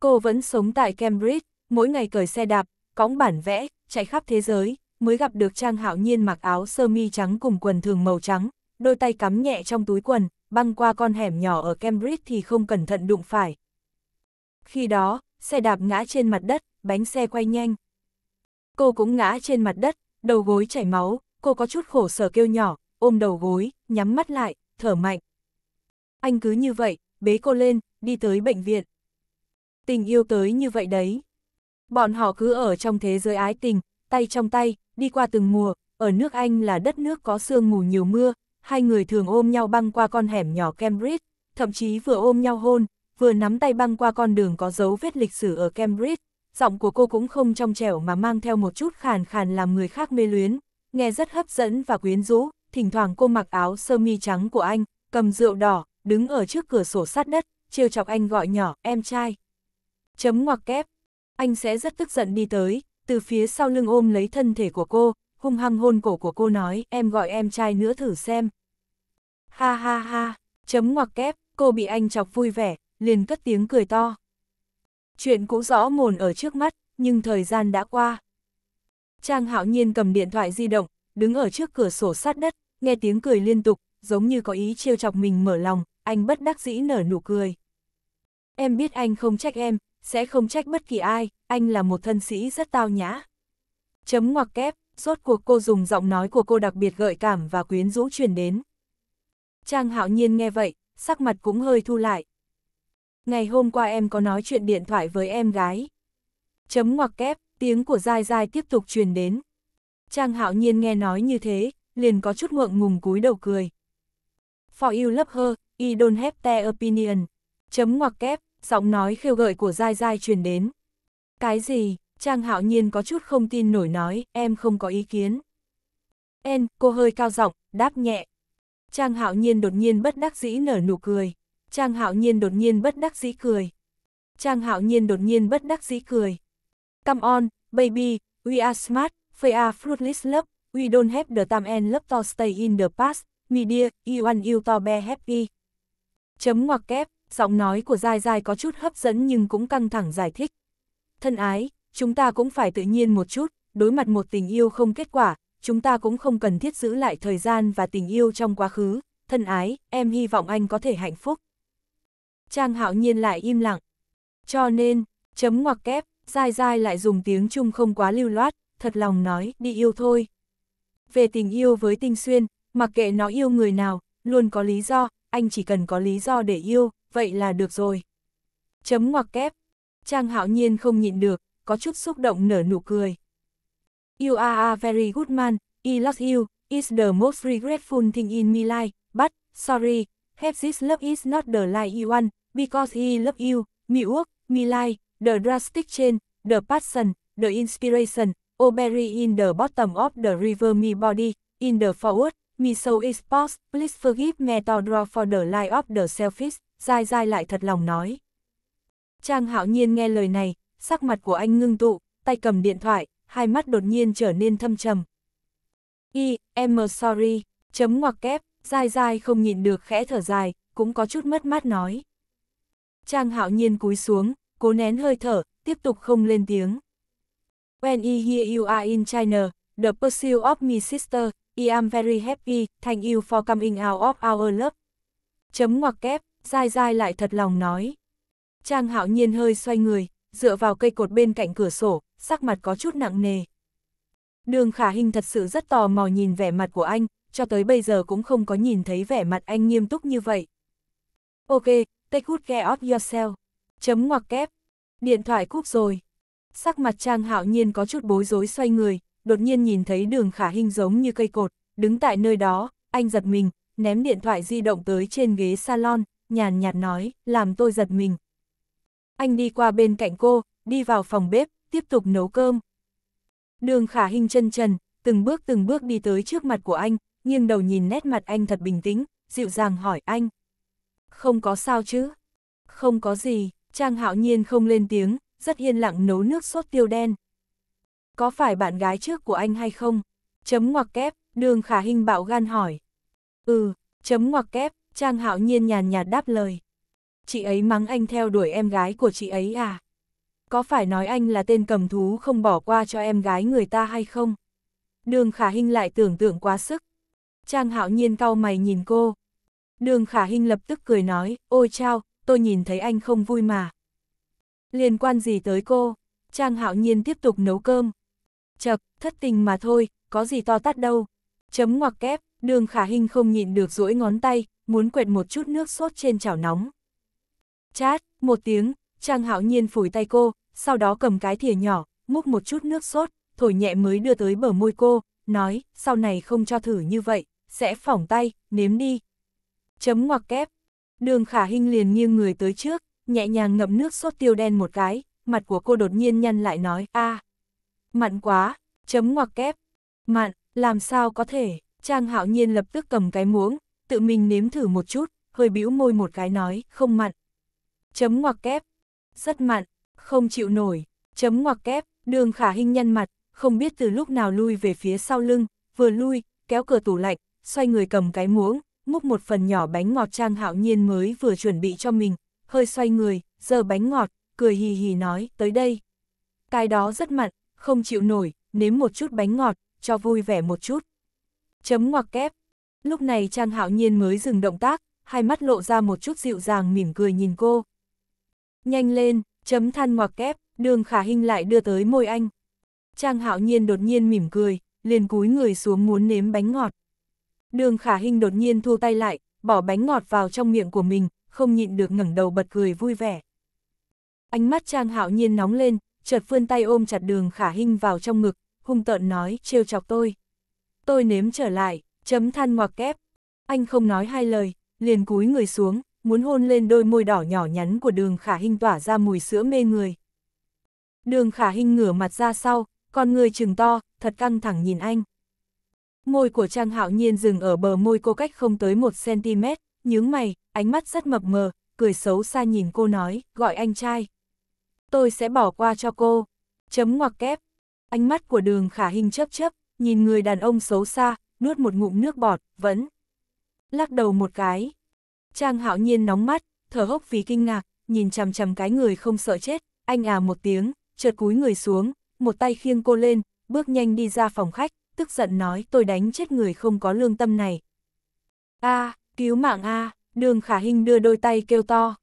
Speaker 1: Cô vẫn sống tại Cambridge, mỗi ngày cởi xe đạp, cõng bản vẽ, chạy khắp thế giới, mới gặp được Trang Hạo Nhiên mặc áo sơ mi trắng cùng quần thường màu trắng, đôi tay cắm nhẹ trong túi quần, băng qua con hẻm nhỏ ở Cambridge thì không cẩn thận đụng phải. Khi đó, xe đạp ngã trên mặt đất, bánh xe quay nhanh. Cô cũng ngã trên mặt đất, đầu gối chảy máu, cô có chút khổ sở kêu nhỏ, ôm đầu gối, nhắm mắt lại, thở mạnh. Anh cứ như vậy, bế cô lên, đi tới bệnh viện. Tình yêu tới như vậy đấy. Bọn họ cứ ở trong thế giới ái tình, tay trong tay, đi qua từng mùa, ở nước Anh là đất nước có sương mù nhiều mưa, hai người thường ôm nhau băng qua con hẻm nhỏ Cambridge, thậm chí vừa ôm nhau hôn, vừa nắm tay băng qua con đường có dấu vết lịch sử ở Cambridge, giọng của cô cũng không trong trẻo mà mang theo một chút khàn khàn làm người khác mê luyến, nghe rất hấp dẫn và quyến rũ, thỉnh thoảng cô mặc áo sơ mi trắng của anh, cầm rượu đỏ, đứng ở trước cửa sổ sát đất, trêu chọc anh gọi nhỏ, em trai. Chấm ngoặc kép. Anh sẽ rất tức giận đi tới, từ phía sau lưng ôm lấy thân thể của cô, hung hăng hôn cổ của cô nói, em gọi em trai nữa thử xem. Ha ha ha, chấm ngoặc kép, cô bị anh chọc vui vẻ, liền cất tiếng cười to. Chuyện cũng rõ mồn ở trước mắt, nhưng thời gian đã qua. Trang hạo nhiên cầm điện thoại di động, đứng ở trước cửa sổ sát đất, nghe tiếng cười liên tục, giống như có ý trêu chọc mình mở lòng, anh bất đắc dĩ nở nụ cười. Em biết anh không trách em, sẽ không trách bất kỳ ai, anh là một thân sĩ rất tao nhã. Chấm ngoặc kép, rốt cuộc cô dùng giọng nói của cô đặc biệt gợi cảm và quyến rũ truyền đến. Trang hạo nhiên nghe vậy, sắc mặt cũng hơi thu lại. Ngày hôm qua em có nói chuyện điện thoại với em gái. Chấm ngoặc kép, tiếng của dai dai tiếp tục truyền đến. Trang hạo nhiên nghe nói như thế, liền có chút ngượng ngùng cúi đầu cười. For you love her, I don't have their opinion. Chấm ngoặc kép, giọng nói khêu gợi của dai dai truyền đến. Cái gì, Trang Hạo Nhiên có chút không tin nổi nói, em không có ý kiến. En, cô hơi cao giọng, đáp nhẹ. Trang Hạo Nhiên đột nhiên bất đắc dĩ nở nụ cười. Trang Hạo Nhiên đột nhiên bất đắc dĩ cười. Trang Hạo Nhiên đột nhiên bất đắc dĩ cười. Come on, baby, we are smart, we are fruitless love, we don't have the time and love to stay in the past, media, you want you to be happy. Chấm ngoặc kép giọng nói của Giai Giai có chút hấp dẫn nhưng cũng căng thẳng giải thích. Thân ái, chúng ta cũng phải tự nhiên một chút, đối mặt một tình yêu không kết quả, chúng ta cũng không cần thiết giữ lại thời gian và tình yêu trong quá khứ. Thân ái, em hy vọng anh có thể hạnh phúc. Trang hạo nhiên lại im lặng. Cho nên, chấm ngoặc kép, dai dai lại dùng tiếng Trung không quá lưu loát, thật lòng nói, đi yêu thôi. Về tình yêu với Tinh Xuyên, mặc kệ nó yêu người nào, luôn có lý do, anh chỉ cần có lý do để yêu, vậy là được rồi. Chấm ngoặc kép. Trang hạo nhiên không nhịn được, có chút xúc động nở nụ cười. You are a very good man, I love you, is the most regretful thing in my life, but, sorry, have this love is not the life you want, because he love you, me work, me life, the drastic change, the passion, the inspiration, oh in the bottom of the river me body, in the forward, me soul is past, please forgive me to draw for the life of the selfish, dai dai lại thật lòng nói. Trang hạo nhiên nghe lời này, sắc mặt của anh ngưng tụ, tay cầm điện thoại, hai mắt đột nhiên trở nên thâm trầm. Y, em sorry, chấm ngoặc kép, dai dai không nhịn được khẽ thở dài, cũng có chút mất mát nói. Trang hạo nhiên cúi xuống, cố nén hơi thở, tiếp tục không lên tiếng. When I hear you are in China, the pursuit of my sister, I am very happy, thank you for coming out of our love. Chấm ngoặc kép, dai dai lại thật lòng nói. Trang hạo nhiên hơi xoay người, dựa vào cây cột bên cạnh cửa sổ, sắc mặt có chút nặng nề. Đường khả hình thật sự rất tò mò nhìn vẻ mặt của anh, cho tới bây giờ cũng không có nhìn thấy vẻ mặt anh nghiêm túc như vậy. Ok, take good care of yourself. Chấm ngoặc kép. Điện thoại cúp rồi. Sắc mặt Trang hạo nhiên có chút bối rối xoay người, đột nhiên nhìn thấy đường khả hình giống như cây cột, đứng tại nơi đó, anh giật mình, ném điện thoại di động tới trên ghế salon, nhàn nhạt nói, làm tôi giật mình. Anh đi qua bên cạnh cô, đi vào phòng bếp, tiếp tục nấu cơm. Đường khả hình chân trần, từng bước từng bước đi tới trước mặt của anh, nghiêng đầu nhìn nét mặt anh thật bình tĩnh, dịu dàng hỏi anh. Không có sao chứ? Không có gì, Trang hạo nhiên không lên tiếng, rất yên lặng nấu nước sốt tiêu đen. Có phải bạn gái trước của anh hay không? Chấm ngoặc kép, đường khả hình bạo gan hỏi. Ừ, chấm ngoặc kép, Trang hạo nhiên nhàn nhạt đáp lời. Chị ấy mắng anh theo đuổi em gái của chị ấy à? Có phải nói anh là tên cầm thú không bỏ qua cho em gái người ta hay không? Đường khả Hinh lại tưởng tượng quá sức. Trang hạo nhiên cau mày nhìn cô. Đường khả Hinh lập tức cười nói, ôi chao, tôi nhìn thấy anh không vui mà. Liên quan gì tới cô? Trang hạo nhiên tiếp tục nấu cơm. Chật, thất tình mà thôi, có gì to tát đâu. Chấm ngoặc kép, Đường khả hình không nhịn được duỗi ngón tay, muốn quẹt một chút nước sốt trên chảo nóng. Chát, một tiếng, Trang hạo nhiên phủi tay cô, sau đó cầm cái thìa nhỏ, múc một chút nước sốt, thổi nhẹ mới đưa tới bờ môi cô, nói, sau này không cho thử như vậy, sẽ phỏng tay, nếm đi. Chấm ngoặc kép. Đường khả hình liền nghiêng người tới trước, nhẹ nhàng ngậm nước sốt tiêu đen một cái, mặt của cô đột nhiên nhăn lại nói, a mặn quá, chấm ngoặc kép. Mặn, làm sao có thể. Trang hạo nhiên lập tức cầm cái muỗng, tự mình nếm thử một chút, hơi bĩu môi một cái nói, không mặn. Chấm ngoặc kép, rất mặn, không chịu nổi, chấm ngoặc kép, đường khả hình nhăn mặt, không biết từ lúc nào lui về phía sau lưng, vừa lui, kéo cửa tủ lạnh, xoay người cầm cái muỗng, múc một phần nhỏ bánh ngọt Trang Hạo Nhiên mới vừa chuẩn bị cho mình, hơi xoay người, giờ bánh ngọt, cười hì hì nói, tới đây. Cái đó rất mặn, không chịu nổi, nếm một chút bánh ngọt, cho vui vẻ một chút chấm ngoặc kép. Lúc này Trang Hạo Nhiên mới dừng động tác, hai mắt lộ ra một chút dịu dàng mỉm cười nhìn cô. Nhanh lên, chấm than ngoặc kép, đường khả hình lại đưa tới môi anh. Trang Hạo Nhiên đột nhiên mỉm cười, liền cúi người xuống muốn nếm bánh ngọt. Đường khả hình đột nhiên thu tay lại, bỏ bánh ngọt vào trong miệng của mình, không nhịn được ngẩng đầu bật cười vui vẻ. Ánh mắt Trang Hạo Nhiên nóng lên, chợt vươn tay ôm chặt đường khả hình vào trong ngực, hung tợn nói, trêu chọc tôi tôi nếm trở lại, chấm than ngoặc kép. Anh không nói hai lời, liền cúi người xuống, muốn hôn lên đôi môi đỏ nhỏ nhắn của đường khả hình tỏa ra mùi sữa mê người. Đường khả hình ngửa mặt ra sau, con người trừng to, thật căng thẳng nhìn anh. Môi của Trang Hạo Nhiên dừng ở bờ môi cô cách không tới một cm nhướng mày, ánh mắt rất mập mờ, cười xấu xa nhìn cô nói, gọi anh trai. Tôi sẽ bỏ qua cho cô. Chấm ngoặc kép. Ánh mắt của đường khả hình chấp chấp, nhìn người đàn ông xấu xa, nuốt một ngụm nước bọt, vẫn lắc đầu một cái. Trang hạo nhiên nóng mắt, thở hốc vì kinh ngạc, nhìn chằm chằm cái người không sợ chết, anh à một tiếng, chợt cúi người xuống, một tay khiêng cô lên, bước nhanh đi ra phòng khách, tức giận nói tôi đánh chết người không có lương tâm này. a à, cứu mạng a à, đường khả hình đưa đôi tay kêu to.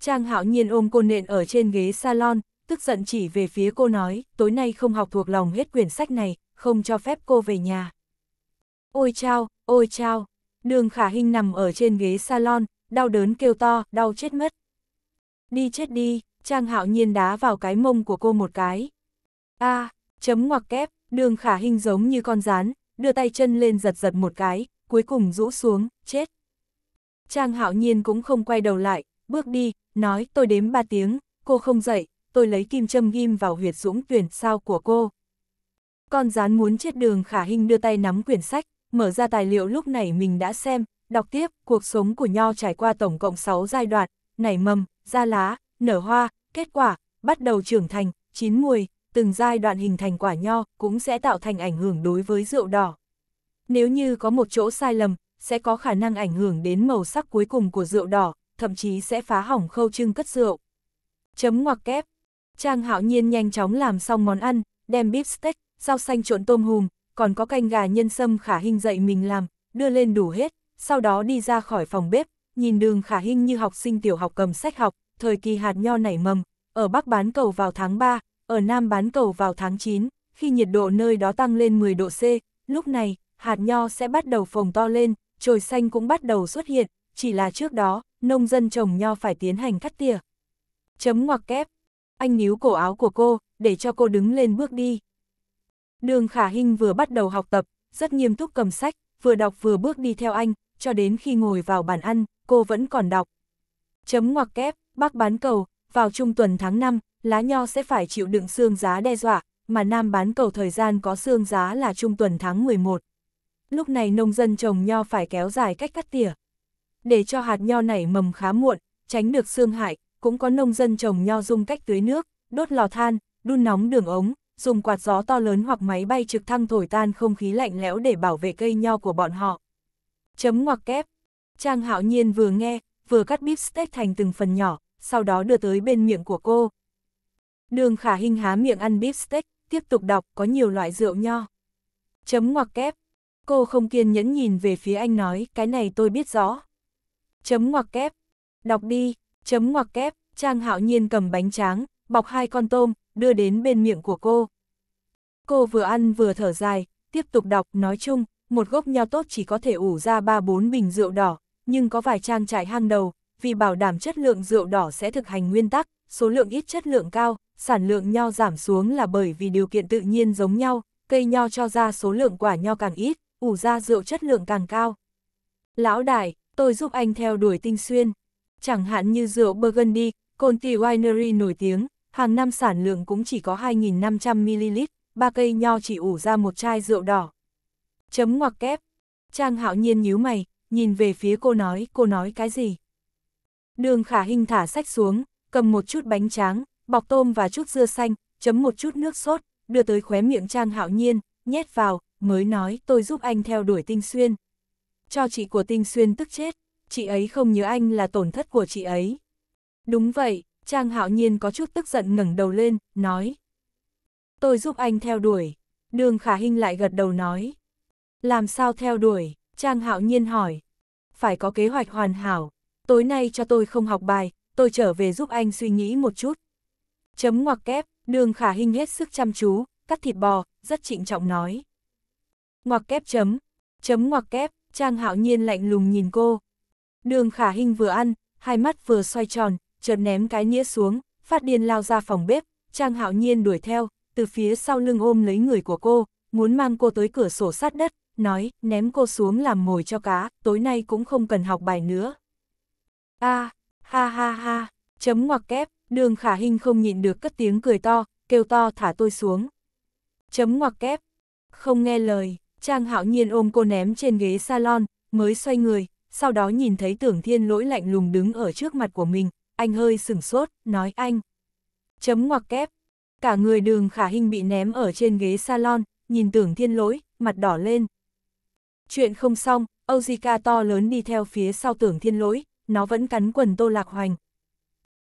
Speaker 1: Trang hạo nhiên ôm cô nện ở trên ghế salon, tức giận chỉ về phía cô nói, tối nay không học thuộc lòng hết quyển sách này, không cho phép cô về nhà. Ôi chao, ôi chao, đường khả hình nằm ở trên ghế salon, đau đớn kêu to, đau chết mất. Đi chết đi, Trang hạo nhiên đá vào cái mông của cô một cái. a à, chấm ngoặc kép, đường khả hình giống như con rán, đưa tay chân lên giật giật một cái, cuối cùng rũ xuống, chết. Trang hạo nhiên cũng không quay đầu lại, bước đi, nói tôi đếm ba tiếng, cô không dậy, tôi lấy kim châm ghim vào huyệt dũng tuyển sao của cô. Con rán muốn chết đường khả hình đưa tay nắm quyển sách, mở ra tài liệu lúc này mình đã xem, đọc tiếp, cuộc sống của Nho trải qua tổng cộng 6 giai đoạn, nảy mầm, ra lá, nở hoa, kết quả, bắt đầu trưởng thành, chín mùi, từng giai đoạn hình thành quả Nho cũng sẽ tạo thành ảnh hưởng đối với rượu đỏ. Nếu như có một chỗ sai lầm, sẽ có khả năng ảnh hưởng đến màu sắc cuối cùng của rượu đỏ, thậm chí sẽ phá hỏng khâu trưng cất rượu. Chấm ngoặc kép, Trang hạo nhiên nhanh chóng làm xong món ăn, đem bíp steak, rau xanh trộn tôm hùm, còn có canh gà nhân sâm khả hình dậy mình làm, đưa lên đủ hết, sau đó đi ra khỏi phòng bếp, nhìn đường khả hình như học sinh tiểu học cầm sách học, thời kỳ hạt nho nảy mầm, ở Bắc bán cầu vào tháng 3, ở Nam bán cầu vào tháng 9, khi nhiệt độ nơi đó tăng lên 10 độ C, lúc này, hạt nho sẽ bắt đầu phồng to lên, trồi xanh cũng bắt đầu xuất hiện, chỉ là trước đó, nông dân trồng nho phải tiến hành cắt tỉa. Chấm ngoặc kép anh níu cổ áo của cô, để cho cô đứng lên bước đi. Đường Khả Hinh vừa bắt đầu học tập, rất nghiêm túc cầm sách, vừa đọc vừa bước đi theo anh, cho đến khi ngồi vào bàn ăn, cô vẫn còn đọc. Chấm ngoặc kép, bác bán cầu, vào trung tuần tháng 5, lá nho sẽ phải chịu đựng xương giá đe dọa, mà nam bán cầu thời gian có xương giá là trung tuần tháng 11. Lúc này nông dân trồng nho phải kéo dài cách cắt tỉa. Để cho hạt nho này mầm khá muộn, tránh được xương hại, cũng có nông dân trồng nho dùng cách tưới nước, đốt lò than, đun nóng đường ống, dùng quạt gió to lớn hoặc máy bay trực thăng thổi tan không khí lạnh lẽo để bảo vệ cây nho của bọn họ. Chấm ngoặc kép. Trang hạo nhiên vừa nghe, vừa cắt bíp steak thành từng phần nhỏ, sau đó đưa tới bên miệng của cô. Đường khả hình há miệng ăn bíp steak, tiếp tục đọc có nhiều loại rượu nho. Chấm ngoặc kép. Cô không kiên nhẫn nhìn về phía anh nói, cái này tôi biết rõ. Chấm ngoặc kép. Đọc đi. Chấm ngoặc kép, Trang Hạo Nhiên cầm bánh tráng, bọc hai con tôm, đưa đến bên miệng của cô. Cô vừa ăn vừa thở dài, tiếp tục đọc, nói chung, một gốc nho tốt chỉ có thể ủ ra 3-4 bình rượu đỏ, nhưng có vài trang trại hang đầu, vì bảo đảm chất lượng rượu đỏ sẽ thực hành nguyên tắc, số lượng ít chất lượng cao, sản lượng nho giảm xuống là bởi vì điều kiện tự nhiên giống nhau, cây nho cho ra số lượng quả nho càng ít, ủ ra rượu chất lượng càng cao. Lão đại, tôi giúp anh theo đuổi tinh xuyên chẳng hạn như rượu Burgundy, Conti Winery nổi tiếng, hàng năm sản lượng cũng chỉ có 2.500ml, ba cây nho chỉ ủ ra một chai rượu đỏ. Chấm ngoặc kép. Trang hạo nhiên nhíu mày, nhìn về phía cô nói, cô nói cái gì? Đường khả hình thả sách xuống, cầm một chút bánh tráng, bọc tôm và chút dưa xanh, chấm một chút nước sốt, đưa tới khóe miệng Trang hạo nhiên, nhét vào, mới nói tôi giúp anh theo đuổi Tinh Xuyên. Cho chị của Tinh Xuyên tức chết chị ấy không nhớ anh là tổn thất của chị ấy. Đúng vậy, Trang Hạo Nhiên có chút tức giận ngẩng đầu lên, nói. Tôi giúp anh theo đuổi. Đường Khả Hinh lại gật đầu nói. Làm sao theo đuổi? Trang Hạo Nhiên hỏi. Phải có kế hoạch hoàn hảo. Tối nay cho tôi không học bài, tôi trở về giúp anh suy nghĩ một chút. Chấm ngoặc kép, đường Khả Hinh hết sức chăm chú, cắt thịt bò, rất trịnh trọng nói. Ngoặc kép chấm, chấm ngoặc kép, Trang Hạo Nhiên lạnh lùng nhìn cô, Đường khả hình vừa ăn, hai mắt vừa xoay tròn, chợt ném cái nghĩa xuống, phát điên lao ra phòng bếp, Trang Hạo Nhiên đuổi theo, từ phía sau lưng ôm lấy người của cô, muốn mang cô tới cửa sổ sát đất, nói, ném cô xuống làm mồi cho cá, tối nay cũng không cần học bài nữa. A, ha ha ha, chấm ngoặc kép, đường khả hình không nhịn được cất tiếng cười to, kêu to thả tôi xuống. Chấm ngoặc kép, không nghe lời, Trang Hạo Nhiên ôm cô ném trên ghế salon, mới xoay người, sau đó nhìn thấy tưởng thiên lỗi lạnh lùng đứng ở trước mặt của mình, anh hơi sửng sốt, nói anh. Chấm ngoặc kép. Cả người đường khả hình bị ném ở trên ghế salon, nhìn tưởng thiên lỗi, mặt đỏ lên. Chuyện không xong, Ozika to lớn đi theo phía sau tưởng thiên lỗi, nó vẫn cắn quần tô lạc hoành.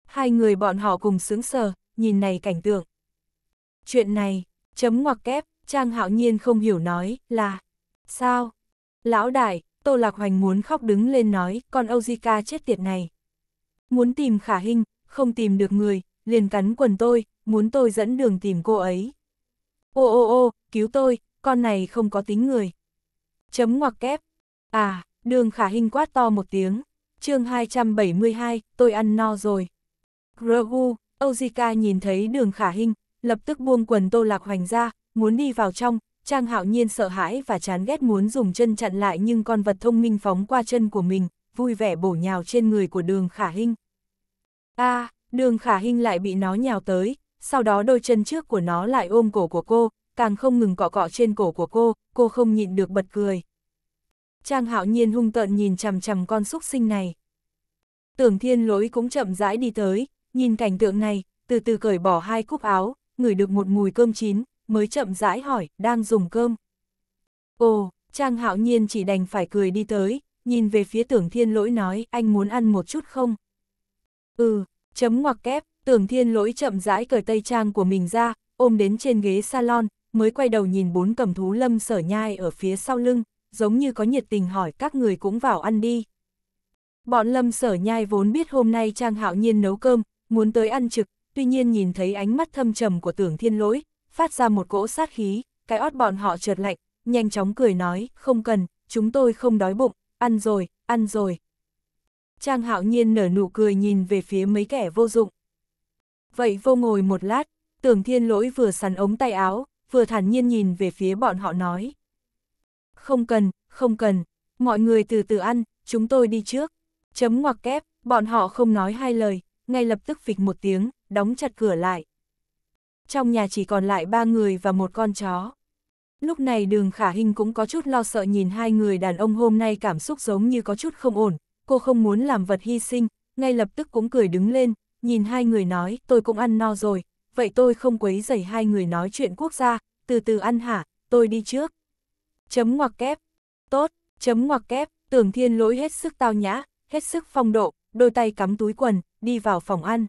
Speaker 1: Hai người bọn họ cùng sướng sờ, nhìn này cảnh tượng. Chuyện này, chấm ngoặc kép, Trang hạo nhiên không hiểu nói, là, sao? Lão đại, Tô Lạc Hoành muốn khóc đứng lên nói, con Ozika chết tiệt này. Muốn tìm khả hình, không tìm được người, liền cắn quần tôi, muốn tôi dẫn đường tìm cô ấy. Ô ô ô, cứu tôi, con này không có tính người. Chấm ngoặc kép. À, đường khả hình quát to một tiếng. chương 272, tôi ăn no rồi. Grogu, Ozika nhìn thấy đường khả hình, lập tức buông quần Tô Lạc Hoành ra, muốn đi vào trong, Trang hạo nhiên sợ hãi và chán ghét muốn dùng chân chặn lại nhưng con vật thông minh phóng qua chân của mình, vui vẻ bổ nhào trên người của đường khả hinh. a à, đường khả hinh lại bị nó nhào tới, sau đó đôi chân trước của nó lại ôm cổ của cô, càng không ngừng cọ cọ trên cổ của cô, cô không nhịn được bật cười. Trang hạo nhiên hung tợn nhìn chằm chằm con xúc sinh này. Tưởng thiên lỗi cũng chậm rãi đi tới, nhìn cảnh tượng này, từ từ cởi bỏ hai cúc áo, ngửi được một mùi cơm chín, mới chậm rãi hỏi, đang dùng cơm. Ồ, Trang Hạo Nhiên chỉ đành phải cười đi tới, nhìn về phía tưởng thiên lỗi nói, anh muốn ăn một chút không? Ừ, chấm ngoặc kép, tưởng thiên lỗi chậm rãi cởi tay trang của mình ra, ôm đến trên ghế salon, mới quay đầu nhìn bốn cầm thú lâm sở nhai ở phía sau lưng, giống như có nhiệt tình hỏi các người cũng vào ăn đi. Bọn lâm sở nhai vốn biết hôm nay Trang Hạo Nhiên nấu cơm, muốn tới ăn trực, tuy nhiên nhìn thấy ánh mắt thâm trầm của tưởng thiên lỗi, phát ra một cỗ sát khí, cái ót bọn họ trượt lạnh, nhanh chóng cười nói, không cần, chúng tôi không đói bụng, ăn rồi, ăn rồi. Trang hạo nhiên nở nụ cười nhìn về phía mấy kẻ vô dụng. Vậy vô ngồi một lát, tưởng thiên lỗi vừa sắn ống tay áo, vừa thản nhiên nhìn về phía bọn họ nói. Không cần, không cần, mọi người từ từ ăn, chúng tôi đi trước. Chấm ngoặc kép, bọn họ không nói hai lời, ngay lập tức phịch một tiếng, đóng chặt cửa lại trong nhà chỉ còn lại ba người và một con chó. Lúc này đường khả hình cũng có chút lo sợ nhìn hai người đàn ông hôm nay cảm xúc giống như có chút không ổn, cô không muốn làm vật hy sinh, ngay lập tức cũng cười đứng lên, nhìn hai người nói tôi cũng ăn no rồi, vậy tôi không quấy rầy hai người nói chuyện quốc gia, từ từ ăn hả, tôi đi trước. Chấm ngoặc kép, tốt, chấm ngoặc kép, tưởng thiên lỗi hết sức tao nhã, hết sức phong độ, đôi tay cắm túi quần, đi vào phòng ăn.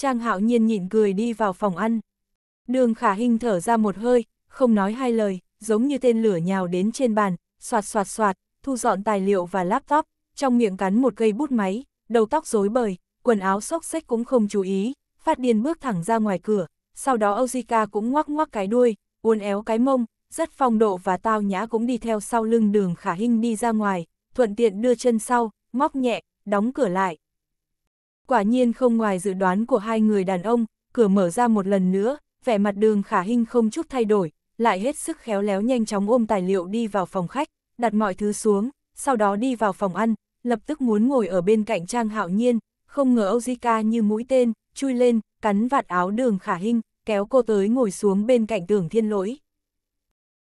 Speaker 1: Trang hạo nhiên nhịn cười đi vào phòng ăn. Đường khả Hinh thở ra một hơi, không nói hai lời, giống như tên lửa nhào đến trên bàn, soạt soạt soạt, thu dọn tài liệu và laptop, trong miệng cắn một cây bút máy, đầu tóc rối bời, quần áo xốc xách cũng không chú ý, phát điên bước thẳng ra ngoài cửa, sau đó Ozika cũng ngoắc ngoắc cái đuôi, uốn éo cái mông, rất phong độ và tao nhã cũng đi theo sau lưng đường khả Hinh đi ra ngoài, thuận tiện đưa chân sau, móc nhẹ, đóng cửa lại. Quả nhiên không ngoài dự đoán của hai người đàn ông, cửa mở ra một lần nữa, vẻ mặt đường khả hình không chút thay đổi, lại hết sức khéo léo nhanh chóng ôm tài liệu đi vào phòng khách, đặt mọi thứ xuống, sau đó đi vào phòng ăn, lập tức muốn ngồi ở bên cạnh Trang Hạo Nhiên, không ngờ Âu Di Ca như mũi tên, chui lên, cắn vạt áo đường khả hình, kéo cô tới ngồi xuống bên cạnh tưởng thiên lỗi.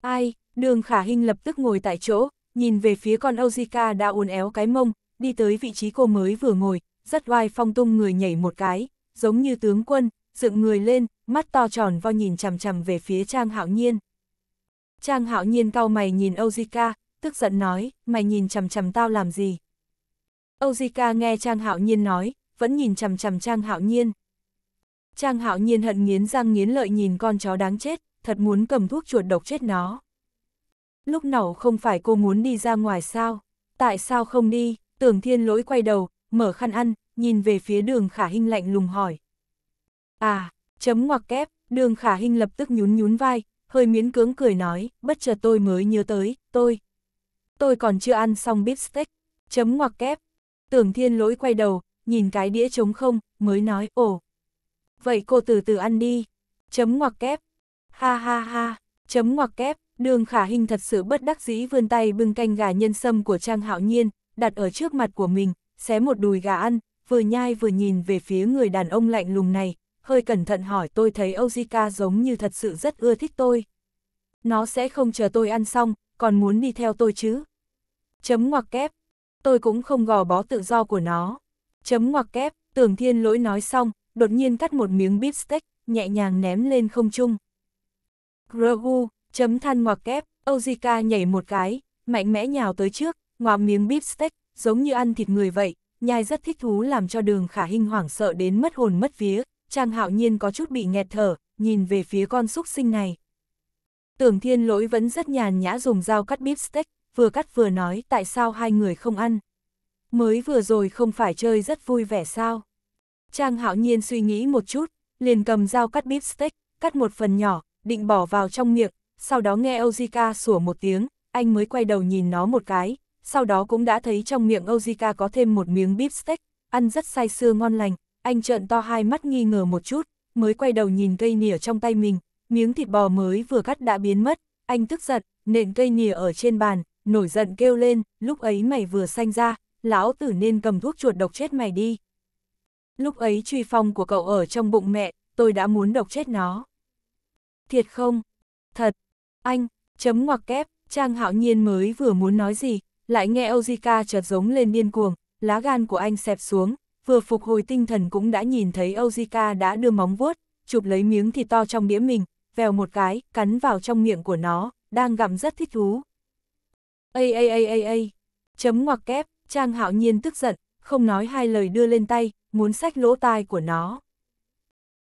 Speaker 1: Ai, đường khả hình lập tức ngồi tại chỗ, nhìn về phía con Âu Di Ca đã uốn éo cái mông, đi tới vị trí cô mới vừa ngồi, rất oai phong tung người nhảy một cái, giống như tướng quân, dựng người lên, mắt to tròn vo nhìn chằm chằm về phía Trang Hạo Nhiên. Trang Hạo Nhiên cau mày nhìn Ozika, tức giận nói, mày nhìn chằm chằm tao làm gì? Ozika nghe Trang Hạo Nhiên nói, vẫn nhìn chằm chằm Trang Hạo Nhiên. Trang Hạo Nhiên hận nghiến răng nghiến lợi nhìn con chó đáng chết, thật muốn cầm thuốc chuột độc chết nó. Lúc nào không phải cô muốn đi ra ngoài sao? Tại sao không đi? Tưởng Thiên Lỗi quay đầu, mở khăn ăn, nhìn về phía đường khả hình lạnh lùng hỏi. À, chấm ngoặc kép, đường khả hình lập tức nhún nhún vai, hơi miễn cưỡng cười nói, bất chợt tôi mới nhớ tới, tôi. Tôi còn chưa ăn xong bít steak, chấm ngoặc kép. Tưởng thiên lỗi quay đầu, nhìn cái đĩa trống không, mới nói, ồ. Vậy cô từ từ ăn đi, chấm ngoặc kép. Ha ha ha, chấm ngoặc kép, đường khả hình thật sự bất đắc dĩ vươn tay bưng canh gà nhân sâm của Trang Hạo Nhiên, đặt ở trước mặt của mình, xé một đùi gà ăn, vừa nhai vừa nhìn về phía người đàn ông lạnh lùng này, hơi cẩn thận hỏi tôi thấy Ojika giống như thật sự rất ưa thích tôi. Nó sẽ không chờ tôi ăn xong, còn muốn đi theo tôi chứ. Chấm ngoặc kép, tôi cũng không gò bó tự do của nó. Chấm ngoặc kép, tưởng thiên lỗi nói xong, đột nhiên cắt một miếng bíp steak, nhẹ nhàng ném lên không trung. Grogu, chấm than ngoặc kép, Ojika nhảy một cái, mạnh mẽ nhào tới trước, ngoạm miếng bíp steak giống như ăn thịt người vậy, nhai rất thích thú làm cho đường khả hình hoảng sợ đến mất hồn mất vía, Trang Hạo Nhiên có chút bị nghẹt thở, nhìn về phía con xúc sinh này. Tưởng Thiên Lỗi vẫn rất nhàn nhã dùng dao cắt bíp steak, vừa cắt vừa nói tại sao hai người không ăn. Mới vừa rồi không phải chơi rất vui vẻ sao. Trang Hạo Nhiên suy nghĩ một chút, liền cầm dao cắt bíp steak, cắt một phần nhỏ, định bỏ vào trong miệng, sau đó nghe Ozika sủa một tiếng, anh mới quay đầu nhìn nó một cái, sau đó cũng đã thấy trong miệng Ojika có thêm một miếng bíp steak, ăn rất say sưa ngon lành, anh trợn to hai mắt nghi ngờ một chút, mới quay đầu nhìn cây nỉa trong tay mình, miếng thịt bò mới vừa cắt đã biến mất, anh tức giận, nện cây nỉa ở trên bàn, nổi giận kêu lên, lúc ấy mày vừa sanh ra, lão tử nên cầm thuốc chuột độc chết mày đi. Lúc ấy truy phong của cậu ở trong bụng mẹ, tôi đã muốn độc chết nó. Thiệt không? Thật! Anh! Chấm ngoặc kép, Trang Hạo Nhiên mới vừa muốn nói gì, lại nghe Ojika chợt giống lên điên cuồng, lá gan của anh xẹp xuống, vừa phục hồi tinh thần cũng đã nhìn thấy Ojika đã đưa móng vuốt, chụp lấy miếng thịt to trong đĩa mình, vèo một cái, cắn vào trong miệng của nó, đang gặm rất thích thú. a a a a ây, chấm ngoặc kép, Trang hạo nhiên tức giận, không nói hai lời đưa lên tay, muốn sách lỗ tai của nó.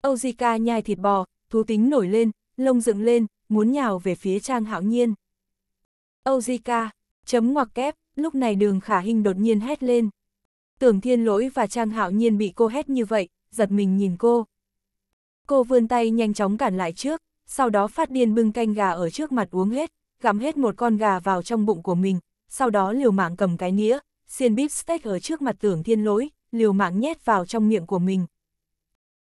Speaker 1: Ojika nhai thịt bò, thú tính nổi lên, lông dựng lên, muốn nhào về phía Trang hạo nhiên. Ojika, Chấm ngoặc kép, lúc này đường khả hình đột nhiên hét lên. Tưởng thiên lỗi và Trang Hạo Nhiên bị cô hét như vậy, giật mình nhìn cô. Cô vươn tay nhanh chóng cản lại trước, sau đó phát điên bưng canh gà ở trước mặt uống hết, gặm hết một con gà vào trong bụng của mình, sau đó liều mạng cầm cái nĩa, xiên bíp steak ở trước mặt tưởng thiên lỗi, liều mạng nhét vào trong miệng của mình.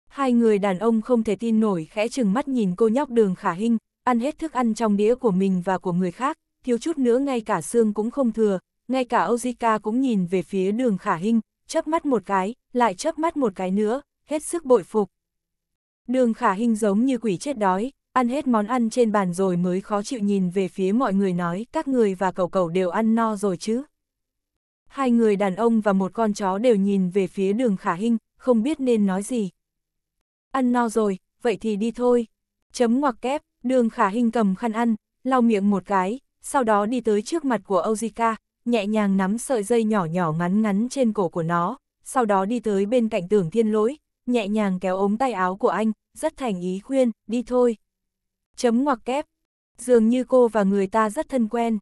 Speaker 1: Hai người đàn ông không thể tin nổi khẽ chừng mắt nhìn cô nhóc đường khả hình, ăn hết thức ăn trong đĩa của mình và của người khác, thiếu chút nữa ngay cả xương cũng không thừa, ngay cả Ojika cũng nhìn về phía đường khả hình, chớp mắt một cái, lại chớp mắt một cái nữa, hết sức bội phục. Đường khả hình giống như quỷ chết đói, ăn hết món ăn trên bàn rồi mới khó chịu nhìn về phía mọi người nói các người và cậu cậu đều ăn no rồi chứ. Hai người đàn ông và một con chó đều nhìn về phía đường khả hình, không biết nên nói gì. Ăn no rồi, vậy thì đi thôi. Chấm ngoặc kép, đường khả hình cầm khăn ăn, lau miệng một cái, sau đó đi tới trước mặt của Ozika, nhẹ nhàng nắm sợi dây nhỏ nhỏ ngắn ngắn trên cổ của nó, sau đó đi tới bên cạnh tưởng thiên lỗi, nhẹ nhàng kéo ống tay áo của anh, rất thành ý khuyên, đi thôi. Chấm ngoặc kép, dường như cô và người ta rất thân quen.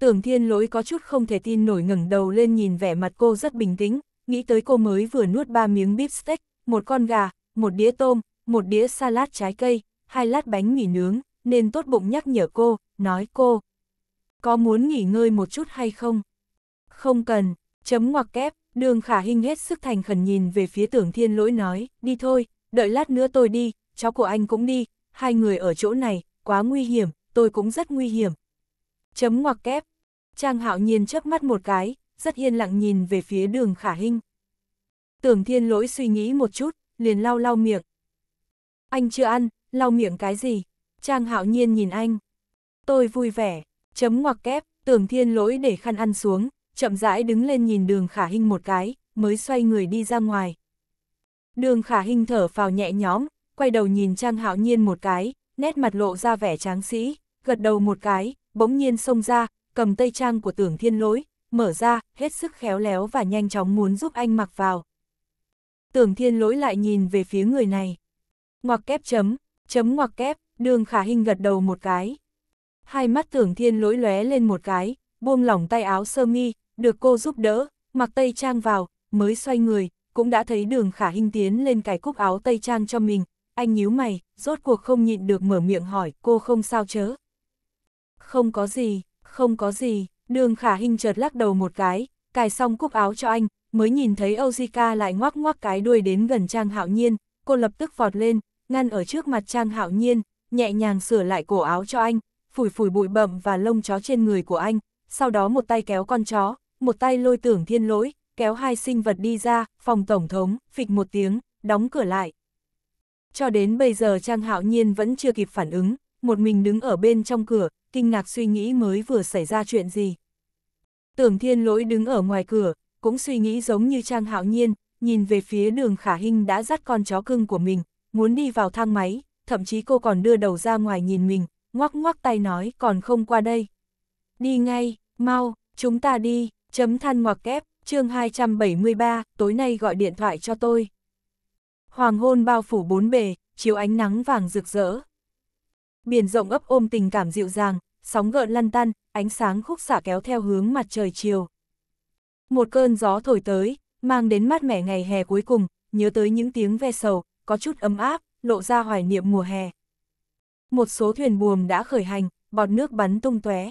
Speaker 1: Tưởng thiên lỗi có chút không thể tin nổi ngẩng đầu lên nhìn vẻ mặt cô rất bình tĩnh, nghĩ tới cô mới vừa nuốt ba miếng bíp steak, một con gà, một đĩa tôm, một đĩa salad trái cây, hai lát bánh mì nướng, nên tốt bụng nhắc nhở cô, nói cô, có muốn nghỉ ngơi một chút hay không? Không cần, chấm ngoặc kép, đường khả hình hết sức thành khẩn nhìn về phía tưởng thiên lỗi nói, đi thôi, đợi lát nữa tôi đi, cháu của anh cũng đi, hai người ở chỗ này, quá nguy hiểm, tôi cũng rất nguy hiểm. Chấm ngoặc kép, Trang hạo nhiên chớp mắt một cái, rất yên lặng nhìn về phía đường khả hình. Tưởng thiên lỗi suy nghĩ một chút, liền lau lau miệng. Anh chưa ăn, lau miệng cái gì? Trang hạo nhiên nhìn anh. Tôi vui vẻ, chấm ngoặc kép, tưởng thiên lỗi để khăn ăn xuống, chậm rãi đứng lên nhìn đường khả hình một cái, mới xoay người đi ra ngoài. Đường khả hình thở phào nhẹ nhõm, quay đầu nhìn Trang Hạo Nhiên một cái, nét mặt lộ ra vẻ tráng sĩ, gật đầu một cái, bỗng nhiên xông ra, cầm tay trang của tưởng thiên lỗi, mở ra, hết sức khéo léo và nhanh chóng muốn giúp anh mặc vào. Tưởng thiên lỗi lại nhìn về phía người này. Ngoặc kép chấm, chấm ngoặc kép, đường khả hình gật đầu một cái. Hai mắt tưởng thiên lỗi lóe lên một cái, buông lỏng tay áo sơ mi, được cô giúp đỡ, mặc tây trang vào, mới xoay người, cũng đã thấy đường khả hình tiến lên cái cúc áo tây trang cho mình, anh nhíu mày, rốt cuộc không nhịn được mở miệng hỏi cô không sao chớ. Không có gì, không có gì, đường khả hình chợt lắc đầu một cái, cài xong cúc áo cho anh, mới nhìn thấy ojika lại ngoác ngoác cái đuôi đến gần Trang Hạo Nhiên, cô lập tức vọt lên, ngăn ở trước mặt Trang Hạo Nhiên, nhẹ nhàng sửa lại cổ áo cho anh, phủi phủi bụi bậm và lông chó trên người của anh, sau đó một tay kéo con chó, một tay lôi tưởng thiên lỗi, kéo hai sinh vật đi ra, phòng tổng thống, phịch một tiếng, đóng cửa lại. Cho đến bây giờ Trang Hạo Nhiên vẫn chưa kịp phản ứng, một mình đứng ở bên trong cửa, kinh ngạc suy nghĩ mới vừa xảy ra chuyện gì. Tưởng thiên lỗi đứng ở ngoài cửa, cũng suy nghĩ giống như Trang Hạo Nhiên, nhìn về phía đường khả hình đã dắt con chó cưng của mình, muốn đi vào thang máy, thậm chí cô còn đưa đầu ra ngoài nhìn mình, ngoắc ngoắc tay nói còn không qua đây. Đi ngay, mau, chúng ta đi, chấm than ngoặc kép, chương 273, tối nay gọi điện thoại cho tôi. Hoàng hôn bao phủ bốn bề, chiếu ánh nắng vàng rực rỡ. Biển rộng ấp ôm tình cảm dịu dàng, sóng gợn lăn tăn, ánh sáng khúc xạ kéo theo hướng mặt trời chiều. Một cơn gió thổi tới, mang đến mát mẻ ngày hè cuối cùng, nhớ tới những tiếng ve sầu, có chút ấm áp, lộ ra hoài niệm mùa hè một số thuyền buồm đã khởi hành, bọt nước bắn tung tóe.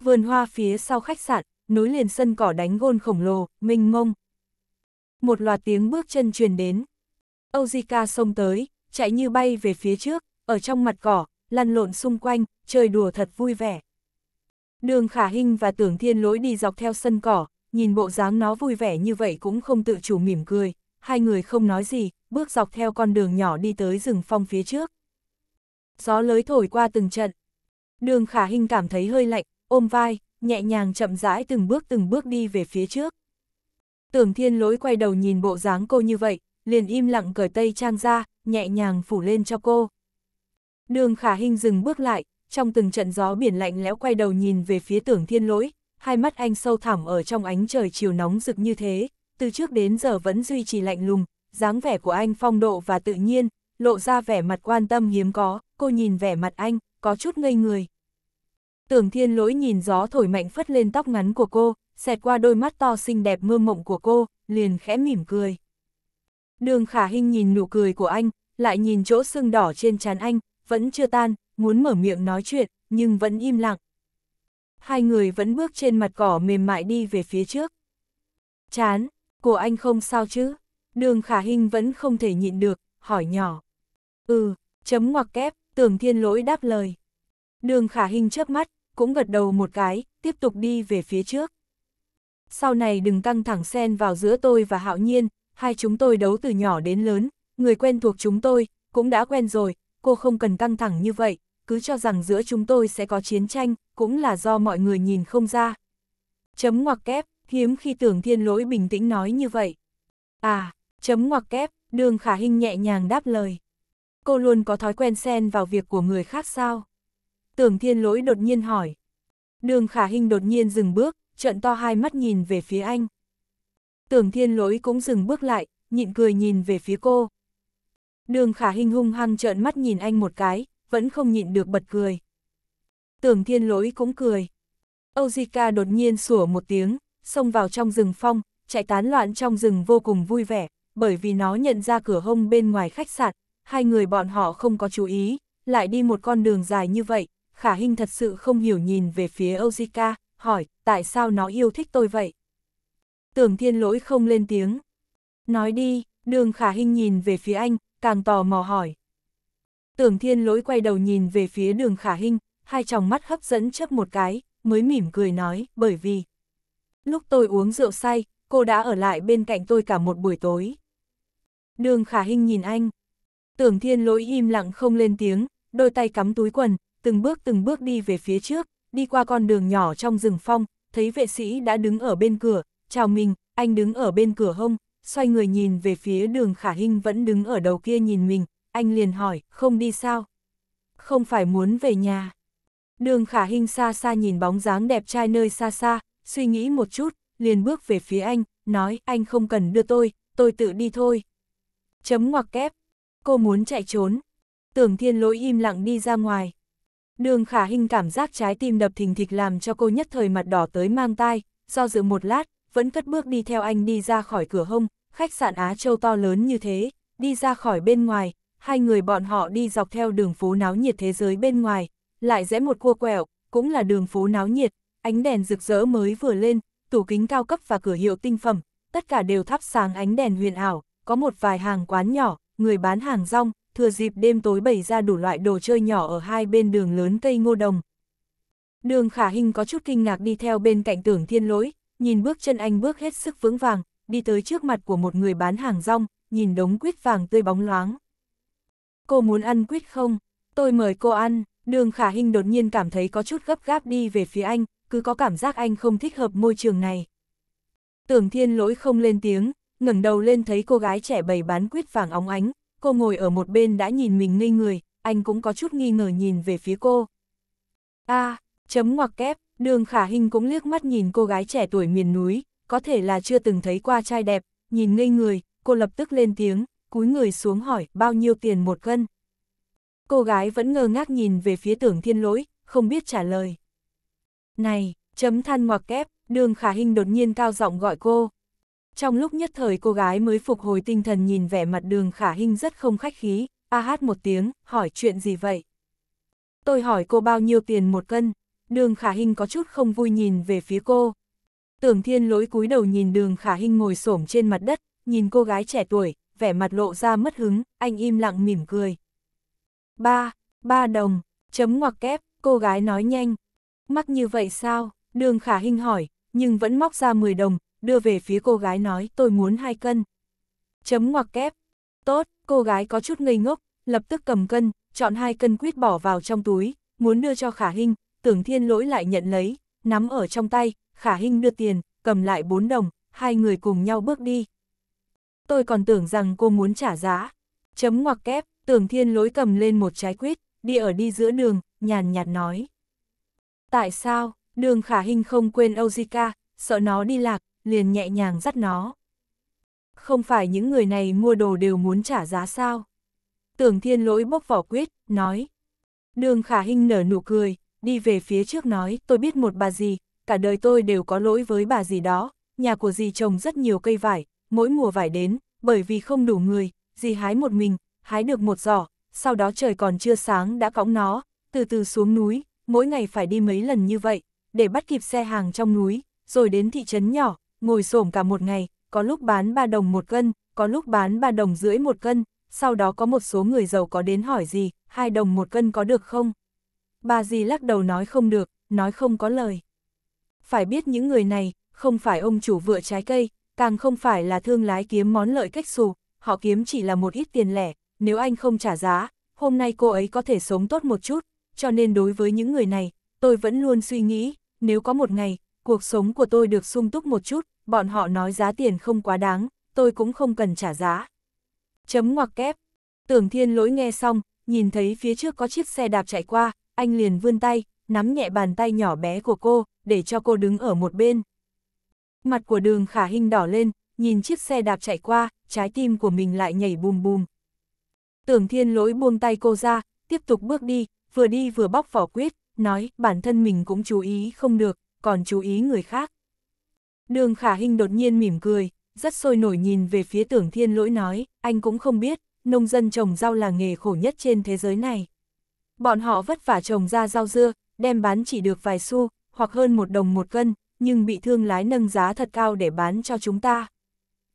Speaker 1: Vườn hoa phía sau khách sạn, nối liền sân cỏ đánh gôn khổng lồ, minh mông. Một loạt tiếng bước chân truyền đến. Ojika xông tới, chạy như bay về phía trước, ở trong mặt cỏ, lăn lộn xung quanh, chơi đùa thật vui vẻ. Đường Khả Hinh và Tưởng Thiên Lỗi đi dọc theo sân cỏ, nhìn bộ dáng nó vui vẻ như vậy cũng không tự chủ mỉm cười, hai người không nói gì, bước dọc theo con đường nhỏ đi tới rừng phong phía trước gió lới thổi qua từng trận. Đường khả hình cảm thấy hơi lạnh, ôm vai, nhẹ nhàng chậm rãi từng bước từng bước đi về phía trước. Tưởng thiên lỗi quay đầu nhìn bộ dáng cô như vậy, liền im lặng cởi tay trang ra, nhẹ nhàng phủ lên cho cô. Đường khả hình dừng bước lại, trong từng trận gió biển lạnh lẽo quay đầu nhìn về phía tưởng thiên lỗi, hai mắt anh sâu thẳm ở trong ánh trời chiều nóng rực như thế, từ trước đến giờ vẫn duy trì lạnh lùng, dáng vẻ của anh phong độ và tự nhiên, lộ ra vẻ mặt quan tâm hiếm có, cô nhìn vẻ mặt anh, có chút ngây người. Tưởng thiên lỗi nhìn gió thổi mạnh phất lên tóc ngắn của cô, xẹt qua đôi mắt to xinh đẹp mơ mộng của cô, liền khẽ mỉm cười. Đường khả hình nhìn nụ cười của anh, lại nhìn chỗ sưng đỏ trên trán anh, vẫn chưa tan, muốn mở miệng nói chuyện, nhưng vẫn im lặng. Hai người vẫn bước trên mặt cỏ mềm mại đi về phía trước. Chán, của anh không sao chứ? Đường khả hình vẫn không thể nhịn được, hỏi nhỏ. Ừ, chấm ngoặc kép, tưởng thiên lỗi đáp lời. Đường khả hình chớp mắt, cũng gật đầu một cái, tiếp tục đi về phía trước. Sau này đừng căng thẳng xen vào giữa tôi và hạo nhiên, hai chúng tôi đấu từ nhỏ đến lớn, người quen thuộc chúng tôi, cũng đã quen rồi, cô không cần căng thẳng như vậy, cứ cho rằng giữa chúng tôi sẽ có chiến tranh, cũng là do mọi người nhìn không ra. Chấm ngoặc kép, hiếm khi tưởng thiên lỗi bình tĩnh nói như vậy. À, chấm ngoặc kép, đường khả hình nhẹ nhàng đáp lời cô luôn có thói quen xen vào việc của người khác sao? Tưởng thiên lỗi đột nhiên hỏi. Đường khả hình đột nhiên dừng bước, trợn to hai mắt nhìn về phía anh. Tưởng thiên lỗi cũng dừng bước lại, nhịn cười nhìn về phía cô. Đường khả hình hung hăng trợn mắt nhìn anh một cái, vẫn không nhịn được bật cười. Tưởng thiên lỗi cũng cười. Ojika đột nhiên sủa một tiếng, xông vào trong rừng phong, chạy tán loạn trong rừng vô cùng vui vẻ, bởi vì nó nhận ra cửa hông bên ngoài khách sạn, hai người bọn họ không có chú ý, lại đi một con đường dài như vậy, khả Hinh thật sự không hiểu nhìn về phía Ojika, hỏi, tại sao nó yêu thích tôi vậy? Tưởng thiên lỗi không lên tiếng. Nói đi, đường khả Hinh nhìn về phía anh, càng tò mò hỏi. Tưởng thiên lỗi quay đầu nhìn về phía đường khả Hinh, hai tròng mắt hấp dẫn chấp một cái, mới mỉm cười nói, bởi vì... Lúc tôi uống rượu say, cô đã ở lại bên cạnh tôi cả một buổi tối. Đường khả Hinh nhìn anh. Tưởng thiên lỗi im lặng không lên tiếng, đôi tay cắm túi quần, từng bước từng bước đi về phía trước, đi qua con đường nhỏ trong rừng phong, thấy vệ sĩ đã đứng ở bên cửa, chào mình, anh đứng ở bên cửa hông, xoay người nhìn về phía đường khả hinh vẫn đứng ở đầu kia nhìn mình, anh liền hỏi, không đi sao? Không phải muốn về nhà. Đường khả hinh xa xa nhìn bóng dáng đẹp trai nơi xa xa, suy nghĩ một chút, liền bước về phía anh, nói anh không cần đưa tôi, tôi tự đi thôi. Chấm ngoặc kép, cô muốn chạy trốn. Tưởng thiên lỗi im lặng đi ra ngoài. Đường khả hình cảm giác trái tim đập thình thịch làm cho cô nhất thời mặt đỏ tới mang tai, do dự một lát, vẫn cất bước đi theo anh đi ra khỏi cửa hông, khách sạn Á Châu to lớn như thế, đi ra khỏi bên ngoài, hai người bọn họ đi dọc theo đường phố náo nhiệt thế giới bên ngoài, lại rẽ một cua quẹo, cũng là đường phố náo nhiệt, ánh đèn rực rỡ mới vừa lên, tủ kính cao cấp và cửa hiệu tinh phẩm, tất cả đều thắp sáng ánh đèn huyền ảo, có một vài hàng quán nhỏ, người bán hàng rong, thừa dịp đêm tối bày ra đủ loại đồ chơi nhỏ ở hai bên đường lớn cây ngô đồng. Đường khả hình có chút kinh ngạc đi theo bên cạnh tưởng thiên lỗi, nhìn bước chân anh bước hết sức vững vàng, đi tới trước mặt của một người bán hàng rong, nhìn đống quýt vàng tươi bóng loáng. Cô muốn ăn quýt không? Tôi mời cô ăn, đường khả hình đột nhiên cảm thấy có chút gấp gáp đi về phía anh, cứ có cảm giác anh không thích hợp môi trường này. Tưởng thiên lỗi không lên tiếng, ngẩng đầu lên thấy cô gái trẻ bày bán quyết vàng óng ánh, cô ngồi ở một bên đã nhìn mình ngây người, anh cũng có chút nghi ngờ nhìn về phía cô. A, à, chấm ngoặc kép, đường khả hình cũng liếc mắt nhìn cô gái trẻ tuổi miền núi, có thể là chưa từng thấy qua trai đẹp, nhìn ngây người, cô lập tức lên tiếng, cúi người xuống hỏi bao nhiêu tiền một cân. Cô gái vẫn ngơ ngác nhìn về phía tưởng thiên lỗi, không biết trả lời. Này, chấm than ngoặc kép, đường khả hình đột nhiên cao giọng gọi cô. Trong lúc nhất thời cô gái mới phục hồi tinh thần nhìn vẻ mặt đường khả hình rất không khách khí, a hát một tiếng, hỏi chuyện gì vậy? Tôi hỏi cô bao nhiêu tiền một cân? Đường khả hình có chút không vui nhìn về phía cô. Tưởng thiên lỗi cúi đầu nhìn đường khả hình ngồi xổm trên mặt đất, nhìn cô gái trẻ tuổi, vẻ mặt lộ ra mất hứng, anh im lặng mỉm cười. Ba, ba đồng, chấm ngoặc kép, cô gái nói nhanh. Mắc như vậy sao? Đường khả hình hỏi, nhưng vẫn móc ra 10 đồng, đưa về phía cô gái nói tôi muốn hai cân. Chấm ngoặc kép. Tốt, cô gái có chút ngây ngốc, lập tức cầm cân, chọn hai cân quyết bỏ vào trong túi, muốn đưa cho khả hình, tưởng thiên lỗi lại nhận lấy, nắm ở trong tay, khả hình đưa tiền, cầm lại bốn đồng, hai người cùng nhau bước đi. Tôi còn tưởng rằng cô muốn trả giá. Chấm ngoặc kép, tưởng thiên lỗi cầm lên một trái quyết đi ở đi giữa đường, nhàn nhạt nói. Tại sao, đường khả hình không quên Ojika, sợ nó đi lạc, liền nhẹ nhàng dắt nó. Không phải những người này mua đồ đều muốn trả giá sao? Tưởng thiên lỗi bốc vỏ quyết, nói. Đường khả hình nở nụ cười, đi về phía trước nói, tôi biết một bà gì, cả đời tôi đều có lỗi với bà gì đó, nhà của dì trồng rất nhiều cây vải, mỗi mùa vải đến, bởi vì không đủ người, dì hái một mình, hái được một giỏ, sau đó trời còn chưa sáng đã cõng nó, từ từ xuống núi, mỗi ngày phải đi mấy lần như vậy, để bắt kịp xe hàng trong núi, rồi đến thị trấn nhỏ, ngồi xổm cả một ngày, có lúc bán 3 đồng một cân, có lúc bán 3 đồng rưỡi một cân, sau đó có một số người giàu có đến hỏi gì, 2 đồng một cân có được không? Bà dì lắc đầu nói không được, nói không có lời. Phải biết những người này, không phải ông chủ vựa trái cây, càng không phải là thương lái kiếm món lợi cách xù, họ kiếm chỉ là một ít tiền lẻ, nếu anh không trả giá, hôm nay cô ấy có thể sống tốt một chút, cho nên đối với những người này, tôi vẫn luôn suy nghĩ, nếu có một ngày, cuộc sống của tôi được sung túc một chút, bọn họ nói giá tiền không quá đáng, tôi cũng không cần trả giá. Chấm ngoặc kép. Tưởng thiên lỗi nghe xong, nhìn thấy phía trước có chiếc xe đạp chạy qua, anh liền vươn tay, nắm nhẹ bàn tay nhỏ bé của cô, để cho cô đứng ở một bên. Mặt của đường khả hình đỏ lên, nhìn chiếc xe đạp chạy qua, trái tim của mình lại nhảy bùm bùm. Tưởng thiên lỗi buông tay cô ra, tiếp tục bước đi, vừa đi vừa bóc vỏ quyết, nói bản thân mình cũng chú ý không được, còn chú ý người khác. Đường khả hình đột nhiên mỉm cười, rất sôi nổi nhìn về phía tưởng thiên lỗi nói, anh cũng không biết, nông dân trồng rau là nghề khổ nhất trên thế giới này. Bọn họ vất vả trồng ra rau dưa, đem bán chỉ được vài xu, hoặc hơn một đồng một cân, nhưng bị thương lái nâng giá thật cao để bán cho chúng ta.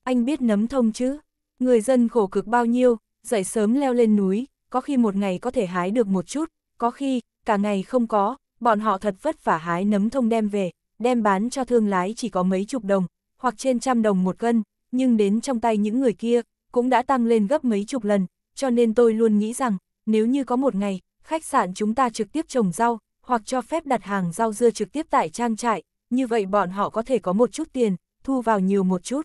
Speaker 1: Anh biết nấm thông chứ? Người dân khổ cực bao nhiêu, dậy sớm leo lên núi, có khi một ngày có thể hái được một chút, có khi cả ngày không có, bọn họ thật vất vả hái nấm thông đem về, đem bán cho thương lái chỉ có mấy chục đồng, hoặc trên trăm đồng một cân, nhưng đến trong tay những người kia, cũng đã tăng lên gấp mấy chục lần, cho nên tôi luôn nghĩ rằng, nếu như có một ngày, khách sạn chúng ta trực tiếp trồng rau, hoặc cho phép đặt hàng rau dưa trực tiếp tại trang trại, như vậy bọn họ có thể có một chút tiền, thu vào nhiều một chút.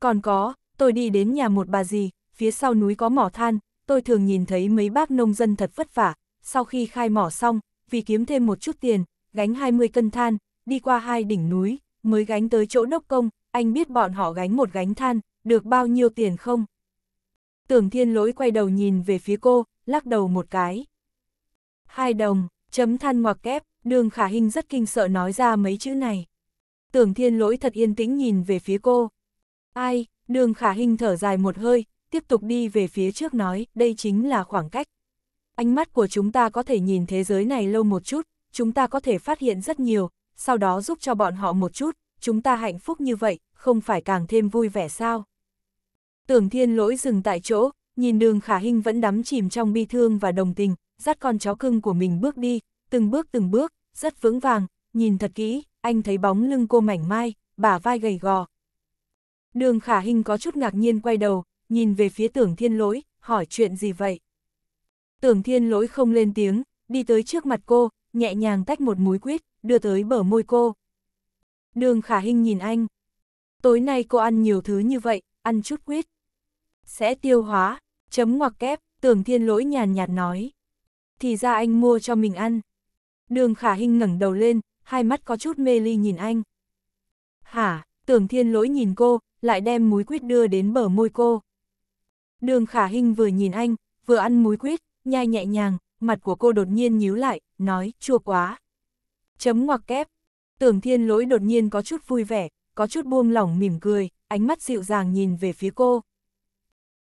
Speaker 1: Còn có, tôi đi đến nhà một bà dì, phía sau núi có mỏ than, tôi thường nhìn thấy mấy bác nông dân thật vất vả, sau khi khai mỏ xong, vì kiếm thêm một chút tiền, gánh 20 cân than, đi qua hai đỉnh núi, mới gánh tới chỗ đốc công, anh biết bọn họ gánh một gánh than, được bao nhiêu tiền không? Tưởng thiên lỗi quay đầu nhìn về phía cô, lắc đầu một cái. Hai đồng, chấm than ngoặc kép, đường khả hình rất kinh sợ nói ra mấy chữ này. Tưởng thiên lỗi thật yên tĩnh nhìn về phía cô. Ai, đường khả hình thở dài một hơi, tiếp tục đi về phía trước nói, đây chính là khoảng cách. Ánh mắt của chúng ta có thể nhìn thế giới này lâu một chút, chúng ta có thể phát hiện rất nhiều, sau đó giúp cho bọn họ một chút, chúng ta hạnh phúc như vậy, không phải càng thêm vui vẻ sao? Tưởng thiên lỗi dừng tại chỗ, nhìn đường khả hình vẫn đắm chìm trong bi thương và đồng tình, dắt con chó cưng của mình bước đi, từng bước từng bước, rất vững vàng, nhìn thật kỹ, anh thấy bóng lưng cô mảnh mai, bả vai gầy gò. Đường khả hình có chút ngạc nhiên quay đầu, nhìn về phía tưởng thiên lỗi, hỏi chuyện gì vậy? Tưởng thiên lỗi không lên tiếng, đi tới trước mặt cô, nhẹ nhàng tách một múi quyết, đưa tới bờ môi cô. Đường khả hình nhìn anh. Tối nay cô ăn nhiều thứ như vậy, ăn chút quyết Sẽ tiêu hóa, chấm ngoặc kép, tưởng thiên lỗi nhàn nhạt nói. Thì ra anh mua cho mình ăn. Đường khả hình ngẩng đầu lên, hai mắt có chút mê ly nhìn anh. Hả, tưởng thiên lỗi nhìn cô, lại đem múi quyết đưa đến bờ môi cô. Đường khả hình vừa nhìn anh, vừa ăn múi quyết nhai nhẹ nhàng, mặt của cô đột nhiên nhíu lại, nói, chua quá. Chấm ngoặc kép. Tưởng thiên lỗi đột nhiên có chút vui vẻ, có chút buông lỏng mỉm cười, ánh mắt dịu dàng nhìn về phía cô.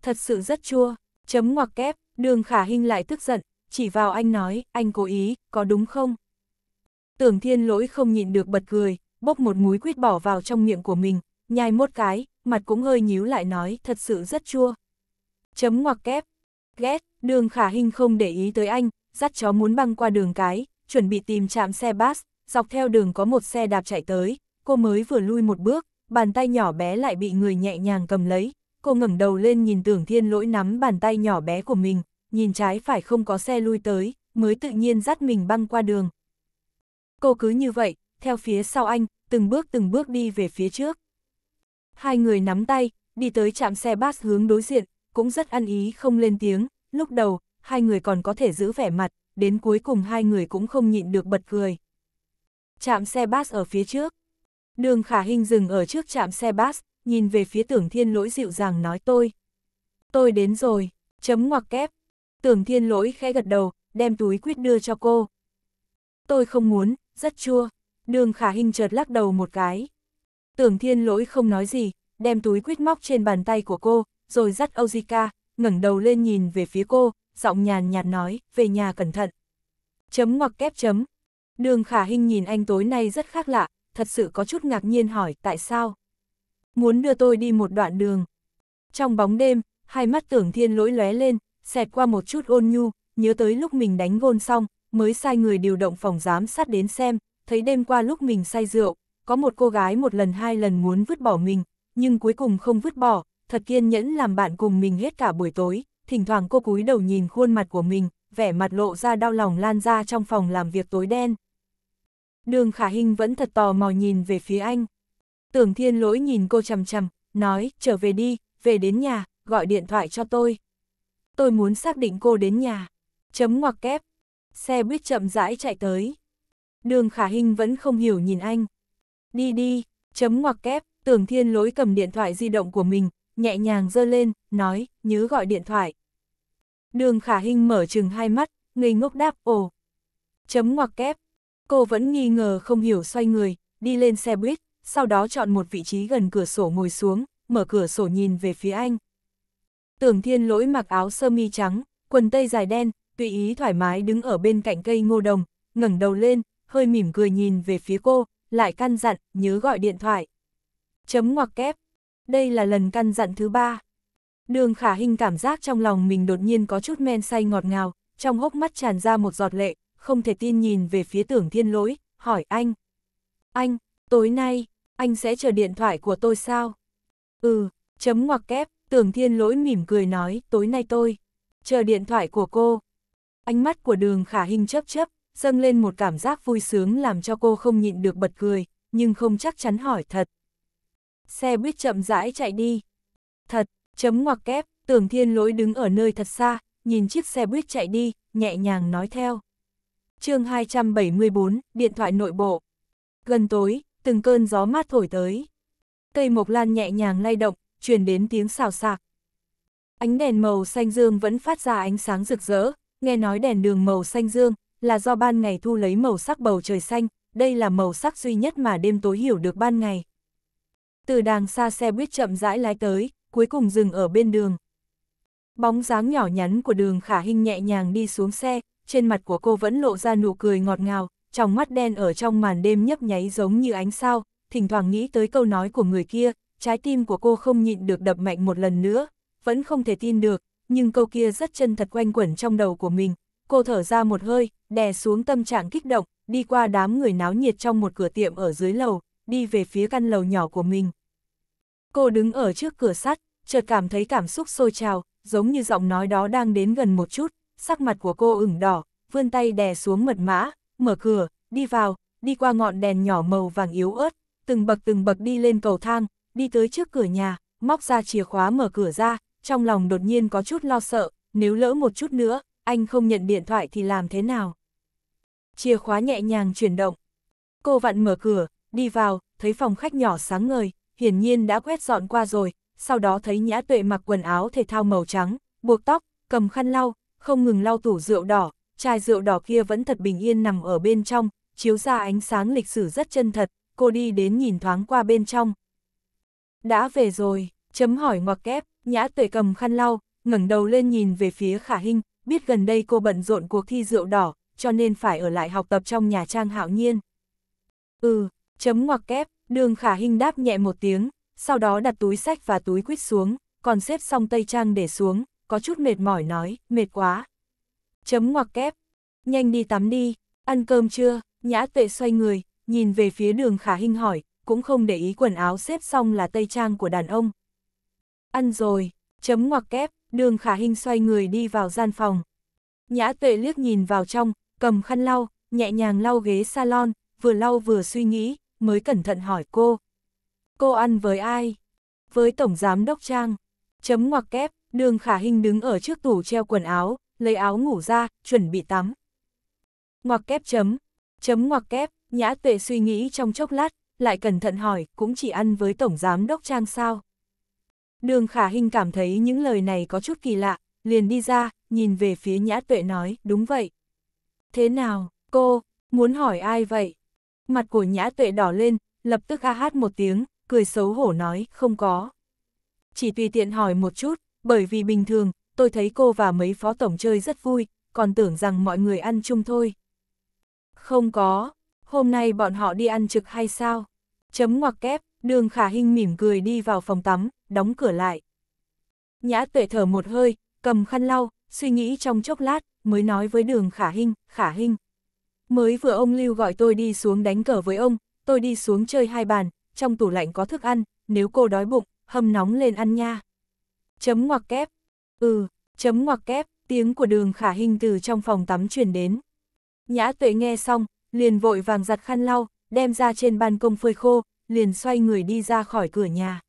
Speaker 1: Thật sự rất chua, chấm ngoặc kép, đường khả hình lại tức giận, chỉ vào anh nói, anh cố ý, có đúng không? Tưởng thiên lỗi không nhịn được bật cười, bốc một múi quýt bỏ vào trong miệng của mình, nhai mốt cái, mặt cũng hơi nhíu lại nói, thật sự rất chua. Chấm ngoặc kép, Ghét, đường khả hình không để ý tới anh, dắt chó muốn băng qua đường cái, chuẩn bị tìm chạm xe bus, dọc theo đường có một xe đạp chạy tới, cô mới vừa lui một bước, bàn tay nhỏ bé lại bị người nhẹ nhàng cầm lấy, cô ngẩng đầu lên nhìn tưởng thiên lỗi nắm bàn tay nhỏ bé của mình, nhìn trái phải không có xe lui tới, mới tự nhiên dắt mình băng qua đường. Cô cứ như vậy, theo phía sau anh, từng bước từng bước đi về phía trước. Hai người nắm tay, đi tới chạm xe bus hướng đối diện, cũng rất ăn ý không lên tiếng, lúc đầu, hai người còn có thể giữ vẻ mặt, đến cuối cùng hai người cũng không nhịn được bật cười. Chạm xe bus ở phía trước. Đường khả hình dừng ở trước chạm xe bus, nhìn về phía tưởng thiên lỗi dịu dàng nói tôi. Tôi đến rồi, chấm ngoặc kép. Tưởng thiên lỗi khẽ gật đầu, đem túi quyết đưa cho cô. Tôi không muốn, rất chua. Đường khả hình chợt lắc đầu một cái. Tưởng thiên lỗi không nói gì, đem túi quyết móc trên bàn tay của cô, rồi dắt Ojika, ngẩng đầu lên nhìn về phía cô, giọng nhàn nhạt nói, về nhà cẩn thận. Chấm ngoặc kép chấm. Đường khả hình nhìn anh tối nay rất khác lạ, thật sự có chút ngạc nhiên hỏi tại sao. Muốn đưa tôi đi một đoạn đường. Trong bóng đêm, hai mắt tưởng thiên lỗi lóe lên, xẹt qua một chút ôn nhu, nhớ tới lúc mình đánh gôn xong, mới sai người điều động phòng giám sát đến xem, thấy đêm qua lúc mình say rượu, có một cô gái một lần hai lần muốn vứt bỏ mình, nhưng cuối cùng không vứt bỏ, thật kiên nhẫn làm bạn cùng mình hết cả buổi tối, thỉnh thoảng cô cúi đầu nhìn khuôn mặt của mình, vẻ mặt lộ ra đau lòng lan ra trong phòng làm việc tối đen. Đường Khả Hinh vẫn thật tò mò nhìn về phía anh. Tưởng Thiên Lỗi nhìn cô chằm chằm, nói, trở về đi, về đến nhà, gọi điện thoại cho tôi. Tôi muốn xác định cô đến nhà. Chấm ngoặc kép. Xe buýt chậm rãi chạy tới. Đường Khả Hinh vẫn không hiểu nhìn anh. Đi đi, chấm ngoặc kép, Tưởng Thiên Lỗi cầm điện thoại di động của mình, nhẹ nhàng giơ lên, nói, nhớ gọi điện thoại. Đường khả hình mở chừng hai mắt, ngây ngốc đáp, ồ. Chấm ngoặc kép. Cô vẫn nghi ngờ không hiểu xoay người, đi lên xe buýt, sau đó chọn một vị trí gần cửa sổ ngồi xuống, mở cửa sổ nhìn về phía anh. Tưởng thiên lỗi mặc áo sơ mi trắng, quần tây dài đen, tùy ý thoải mái đứng ở bên cạnh cây ngô đồng, ngẩng đầu lên, hơi mỉm cười nhìn về phía cô, lại căn dặn, nhớ gọi điện thoại. Chấm ngoặc kép, đây là lần căn dặn thứ ba. Đường khả hình cảm giác trong lòng mình đột nhiên có chút men say ngọt ngào, trong hốc mắt tràn ra một giọt lệ, không thể tin nhìn về phía tưởng thiên lỗi, hỏi anh. Anh, tối nay, anh sẽ chờ điện thoại của tôi sao? Ừ, chấm ngoặc kép, tưởng thiên lỗi mỉm cười nói, tối nay tôi, chờ điện thoại của cô. Ánh mắt của đường khả hình chấp chấp, dâng lên một cảm giác vui sướng làm cho cô không nhịn được bật cười, nhưng không chắc chắn hỏi thật xe buýt chậm rãi chạy đi. Thật, chấm ngoặc kép, tưởng thiên lỗi đứng ở nơi thật xa, nhìn chiếc xe buýt chạy đi, nhẹ nhàng nói theo. chương 274, điện thoại nội bộ. Gần tối, từng cơn gió mát thổi tới. Cây mộc lan nhẹ nhàng lay động, truyền đến tiếng xào xạc. Ánh đèn màu xanh dương vẫn phát ra ánh sáng rực rỡ, nghe nói đèn đường màu xanh dương là do ban ngày thu lấy màu sắc bầu trời xanh, đây là màu sắc duy nhất mà đêm tối hiểu được ban ngày từ đàng xa xe buýt chậm rãi lái tới, cuối cùng dừng ở bên đường. Bóng dáng nhỏ nhắn của đường khả hình nhẹ nhàng đi xuống xe, trên mặt của cô vẫn lộ ra nụ cười ngọt ngào, trong mắt đen ở trong màn đêm nhấp nháy giống như ánh sao, thỉnh thoảng nghĩ tới câu nói của người kia, trái tim của cô không nhịn được đập mạnh một lần nữa, vẫn không thể tin được, nhưng câu kia rất chân thật quanh quẩn trong đầu của mình. Cô thở ra một hơi, đè xuống tâm trạng kích động, đi qua đám người náo nhiệt trong một cửa tiệm ở dưới lầu, đi về phía căn lầu nhỏ của mình. Cô đứng ở trước cửa sắt, chợt cảm thấy cảm xúc sôi trào, giống như giọng nói đó đang đến gần một chút, sắc mặt của cô ửng đỏ, vươn tay đè xuống mật mã, mở cửa, đi vào, đi qua ngọn đèn nhỏ màu vàng yếu ớt, từng bậc từng bậc đi lên cầu thang, đi tới trước cửa nhà, móc ra chìa khóa mở cửa ra, trong lòng đột nhiên có chút lo sợ, nếu lỡ một chút nữa, anh không nhận điện thoại thì làm thế nào? Chìa khóa nhẹ nhàng chuyển động. Cô vặn mở cửa, đi vào, thấy phòng khách nhỏ sáng ngời, hiển nhiên đã quét dọn qua rồi, sau đó thấy nhã tuệ mặc quần áo thể thao màu trắng, buộc tóc, cầm khăn lau, không ngừng lau tủ rượu đỏ, chai rượu đỏ kia vẫn thật bình yên nằm ở bên trong, chiếu ra ánh sáng lịch sử rất chân thật, cô đi đến nhìn thoáng qua bên trong. Đã về rồi, chấm hỏi ngoặc kép, nhã tuệ cầm khăn lau, ngẩng đầu lên nhìn về phía khả hình, biết gần đây cô bận rộn cuộc thi rượu đỏ, cho nên phải ở lại học tập trong nhà trang hạo nhiên. Ừ, Chấm ngoặc kép, đường khả hình đáp nhẹ một tiếng, sau đó đặt túi sách và túi quýt xuống, còn xếp xong tây trang để xuống, có chút mệt mỏi nói, mệt quá. Chấm ngoặc kép, nhanh đi tắm đi, ăn cơm chưa, nhã tuệ xoay người, nhìn về phía đường khả hình hỏi, cũng không để ý quần áo xếp xong là tây trang của đàn ông. Ăn rồi, chấm ngoặc kép, đường khả hình xoay người đi vào gian phòng. Nhã tuệ liếc nhìn vào trong, cầm khăn lau, nhẹ nhàng lau ghế salon, vừa lau vừa suy nghĩ, mới cẩn thận hỏi cô. Cô ăn với ai? Với Tổng Giám Đốc Trang. Chấm ngoặc kép, đường khả hình đứng ở trước tủ treo quần áo, lấy áo ngủ ra, chuẩn bị tắm. Ngoặc kép chấm, chấm ngoặc kép, nhã tuệ suy nghĩ trong chốc lát, lại cẩn thận hỏi, cũng chỉ ăn với Tổng Giám Đốc Trang sao? Đường khả hình cảm thấy những lời này có chút kỳ lạ, liền đi ra, nhìn về phía nhã tuệ nói, đúng vậy. Thế nào, cô, muốn hỏi ai vậy? Mặt của nhã tuệ đỏ lên, lập tức a hát một tiếng, cười xấu hổ nói, không có. Chỉ tùy tiện hỏi một chút, bởi vì bình thường, tôi thấy cô và mấy phó tổng chơi rất vui, còn tưởng rằng mọi người ăn chung thôi. Không có, hôm nay bọn họ đi ăn trực hay sao? Chấm ngoặc kép, đường khả hình mỉm cười đi vào phòng tắm, đóng cửa lại. Nhã tuệ thở một hơi, cầm khăn lau, suy nghĩ trong chốc lát, mới nói với đường khả hình, khả hình. Mới vừa ông Lưu gọi tôi đi xuống đánh cờ với ông, tôi đi xuống chơi hai bàn, trong tủ lạnh có thức ăn, nếu cô đói bụng, hâm nóng lên ăn nha. Chấm ngoặc kép. Ừ, chấm ngoặc kép, tiếng của đường khả hình từ trong phòng tắm truyền đến. Nhã tuệ nghe xong, liền vội vàng giặt khăn lau, đem ra trên ban công phơi khô, liền xoay người đi ra khỏi cửa nhà.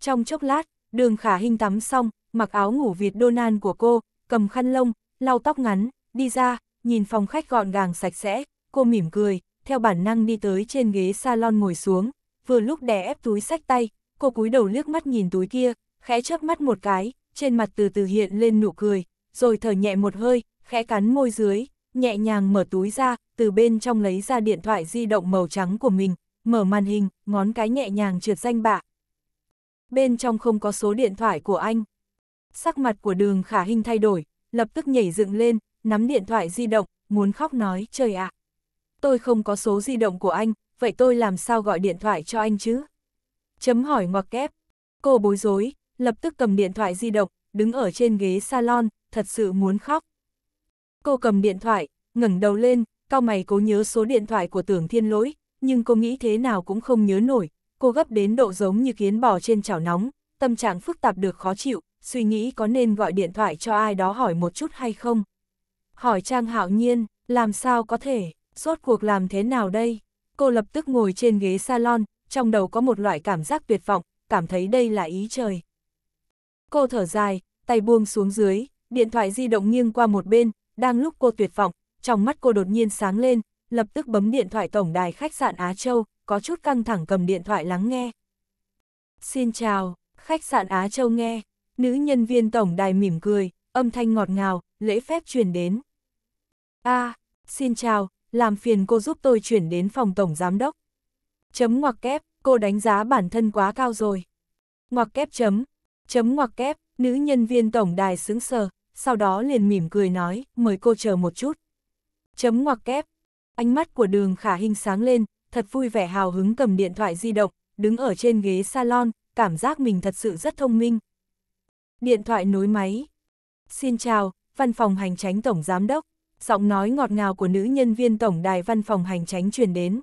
Speaker 1: Trong chốc lát, đường khả hình tắm xong, mặc áo ngủ Việt Đô Nan của cô, cầm khăn lông, lau tóc ngắn, đi ra, Nhìn phòng khách gọn gàng sạch sẽ, cô mỉm cười, theo bản năng đi tới trên ghế salon ngồi xuống, vừa lúc đè ép túi sách tay, cô cúi đầu liếc mắt nhìn túi kia, khẽ chớp mắt một cái, trên mặt từ từ hiện lên nụ cười, rồi thở nhẹ một hơi, khẽ cắn môi dưới, nhẹ nhàng mở túi ra, từ bên trong lấy ra điện thoại di động màu trắng của mình, mở màn hình, ngón cái nhẹ nhàng trượt danh bạ. Bên trong không có số điện thoại của anh. Sắc mặt của đường khả hình thay đổi, lập tức nhảy dựng lên, nắm điện thoại di động, muốn khóc nói, trời ạ. À, tôi không có số di động của anh, vậy tôi làm sao gọi điện thoại cho anh chứ? Chấm hỏi ngoặc kép. Cô bối rối, lập tức cầm điện thoại di động, đứng ở trên ghế salon, thật sự muốn khóc. Cô cầm điện thoại, ngẩng đầu lên, cao mày cố nhớ số điện thoại của tưởng thiên lỗi, nhưng cô nghĩ thế nào cũng không nhớ nổi, cô gấp đến độ giống như kiến bò trên chảo nóng, tâm trạng phức tạp được khó chịu, suy nghĩ có nên gọi điện thoại cho ai đó hỏi một chút hay không. Hỏi Trang Hạo Nhiên, làm sao có thể, rốt cuộc làm thế nào đây? Cô lập tức ngồi trên ghế salon, trong đầu có một loại cảm giác tuyệt vọng, cảm thấy đây là ý trời. Cô thở dài, tay buông xuống dưới, điện thoại di động nghiêng qua một bên, đang lúc cô tuyệt vọng, trong mắt cô đột nhiên sáng lên, lập tức bấm điện thoại tổng đài khách sạn Á Châu, có chút căng thẳng cầm điện thoại lắng nghe. Xin chào, khách sạn Á Châu nghe, nữ nhân viên tổng đài mỉm cười, âm thanh ngọt ngào, lễ phép truyền đến. a à, xin chào, làm phiền cô giúp tôi chuyển đến phòng tổng giám đốc. Chấm ngoặc kép, cô đánh giá bản thân quá cao rồi. Ngoặc kép chấm, chấm ngoặc kép, nữ nhân viên tổng đài sững sờ, sau đó liền mỉm cười nói, mời cô chờ một chút. Chấm ngoặc kép, ánh mắt của đường khả hình sáng lên, thật vui vẻ hào hứng cầm điện thoại di động, đứng ở trên ghế salon, cảm giác mình thật sự rất thông minh. Điện thoại nối máy, Xin chào, văn phòng hành tránh tổng giám đốc, giọng nói ngọt ngào của nữ nhân viên tổng đài văn phòng hành tránh truyền đến.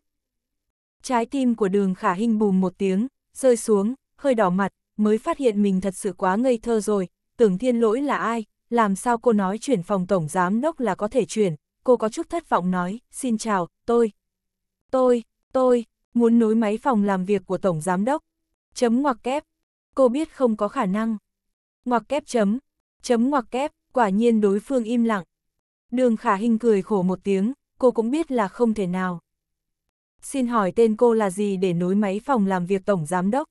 Speaker 1: Trái tim của đường khả hình bùm một tiếng, rơi xuống, hơi đỏ mặt, mới phát hiện mình thật sự quá ngây thơ rồi, tưởng thiên lỗi là ai, làm sao cô nói chuyển phòng tổng giám đốc là có thể chuyển, cô có chút thất vọng nói, xin chào, tôi, tôi, tôi, muốn nối máy phòng làm việc của tổng giám đốc, chấm ngoặc kép, cô biết không có khả năng, ngoặc kép chấm, chấm ngoặc kép, quả nhiên đối phương im lặng. Đường khả hình cười khổ một tiếng, cô cũng biết là không thể nào. Xin hỏi tên cô là gì để nối máy phòng làm việc tổng giám đốc?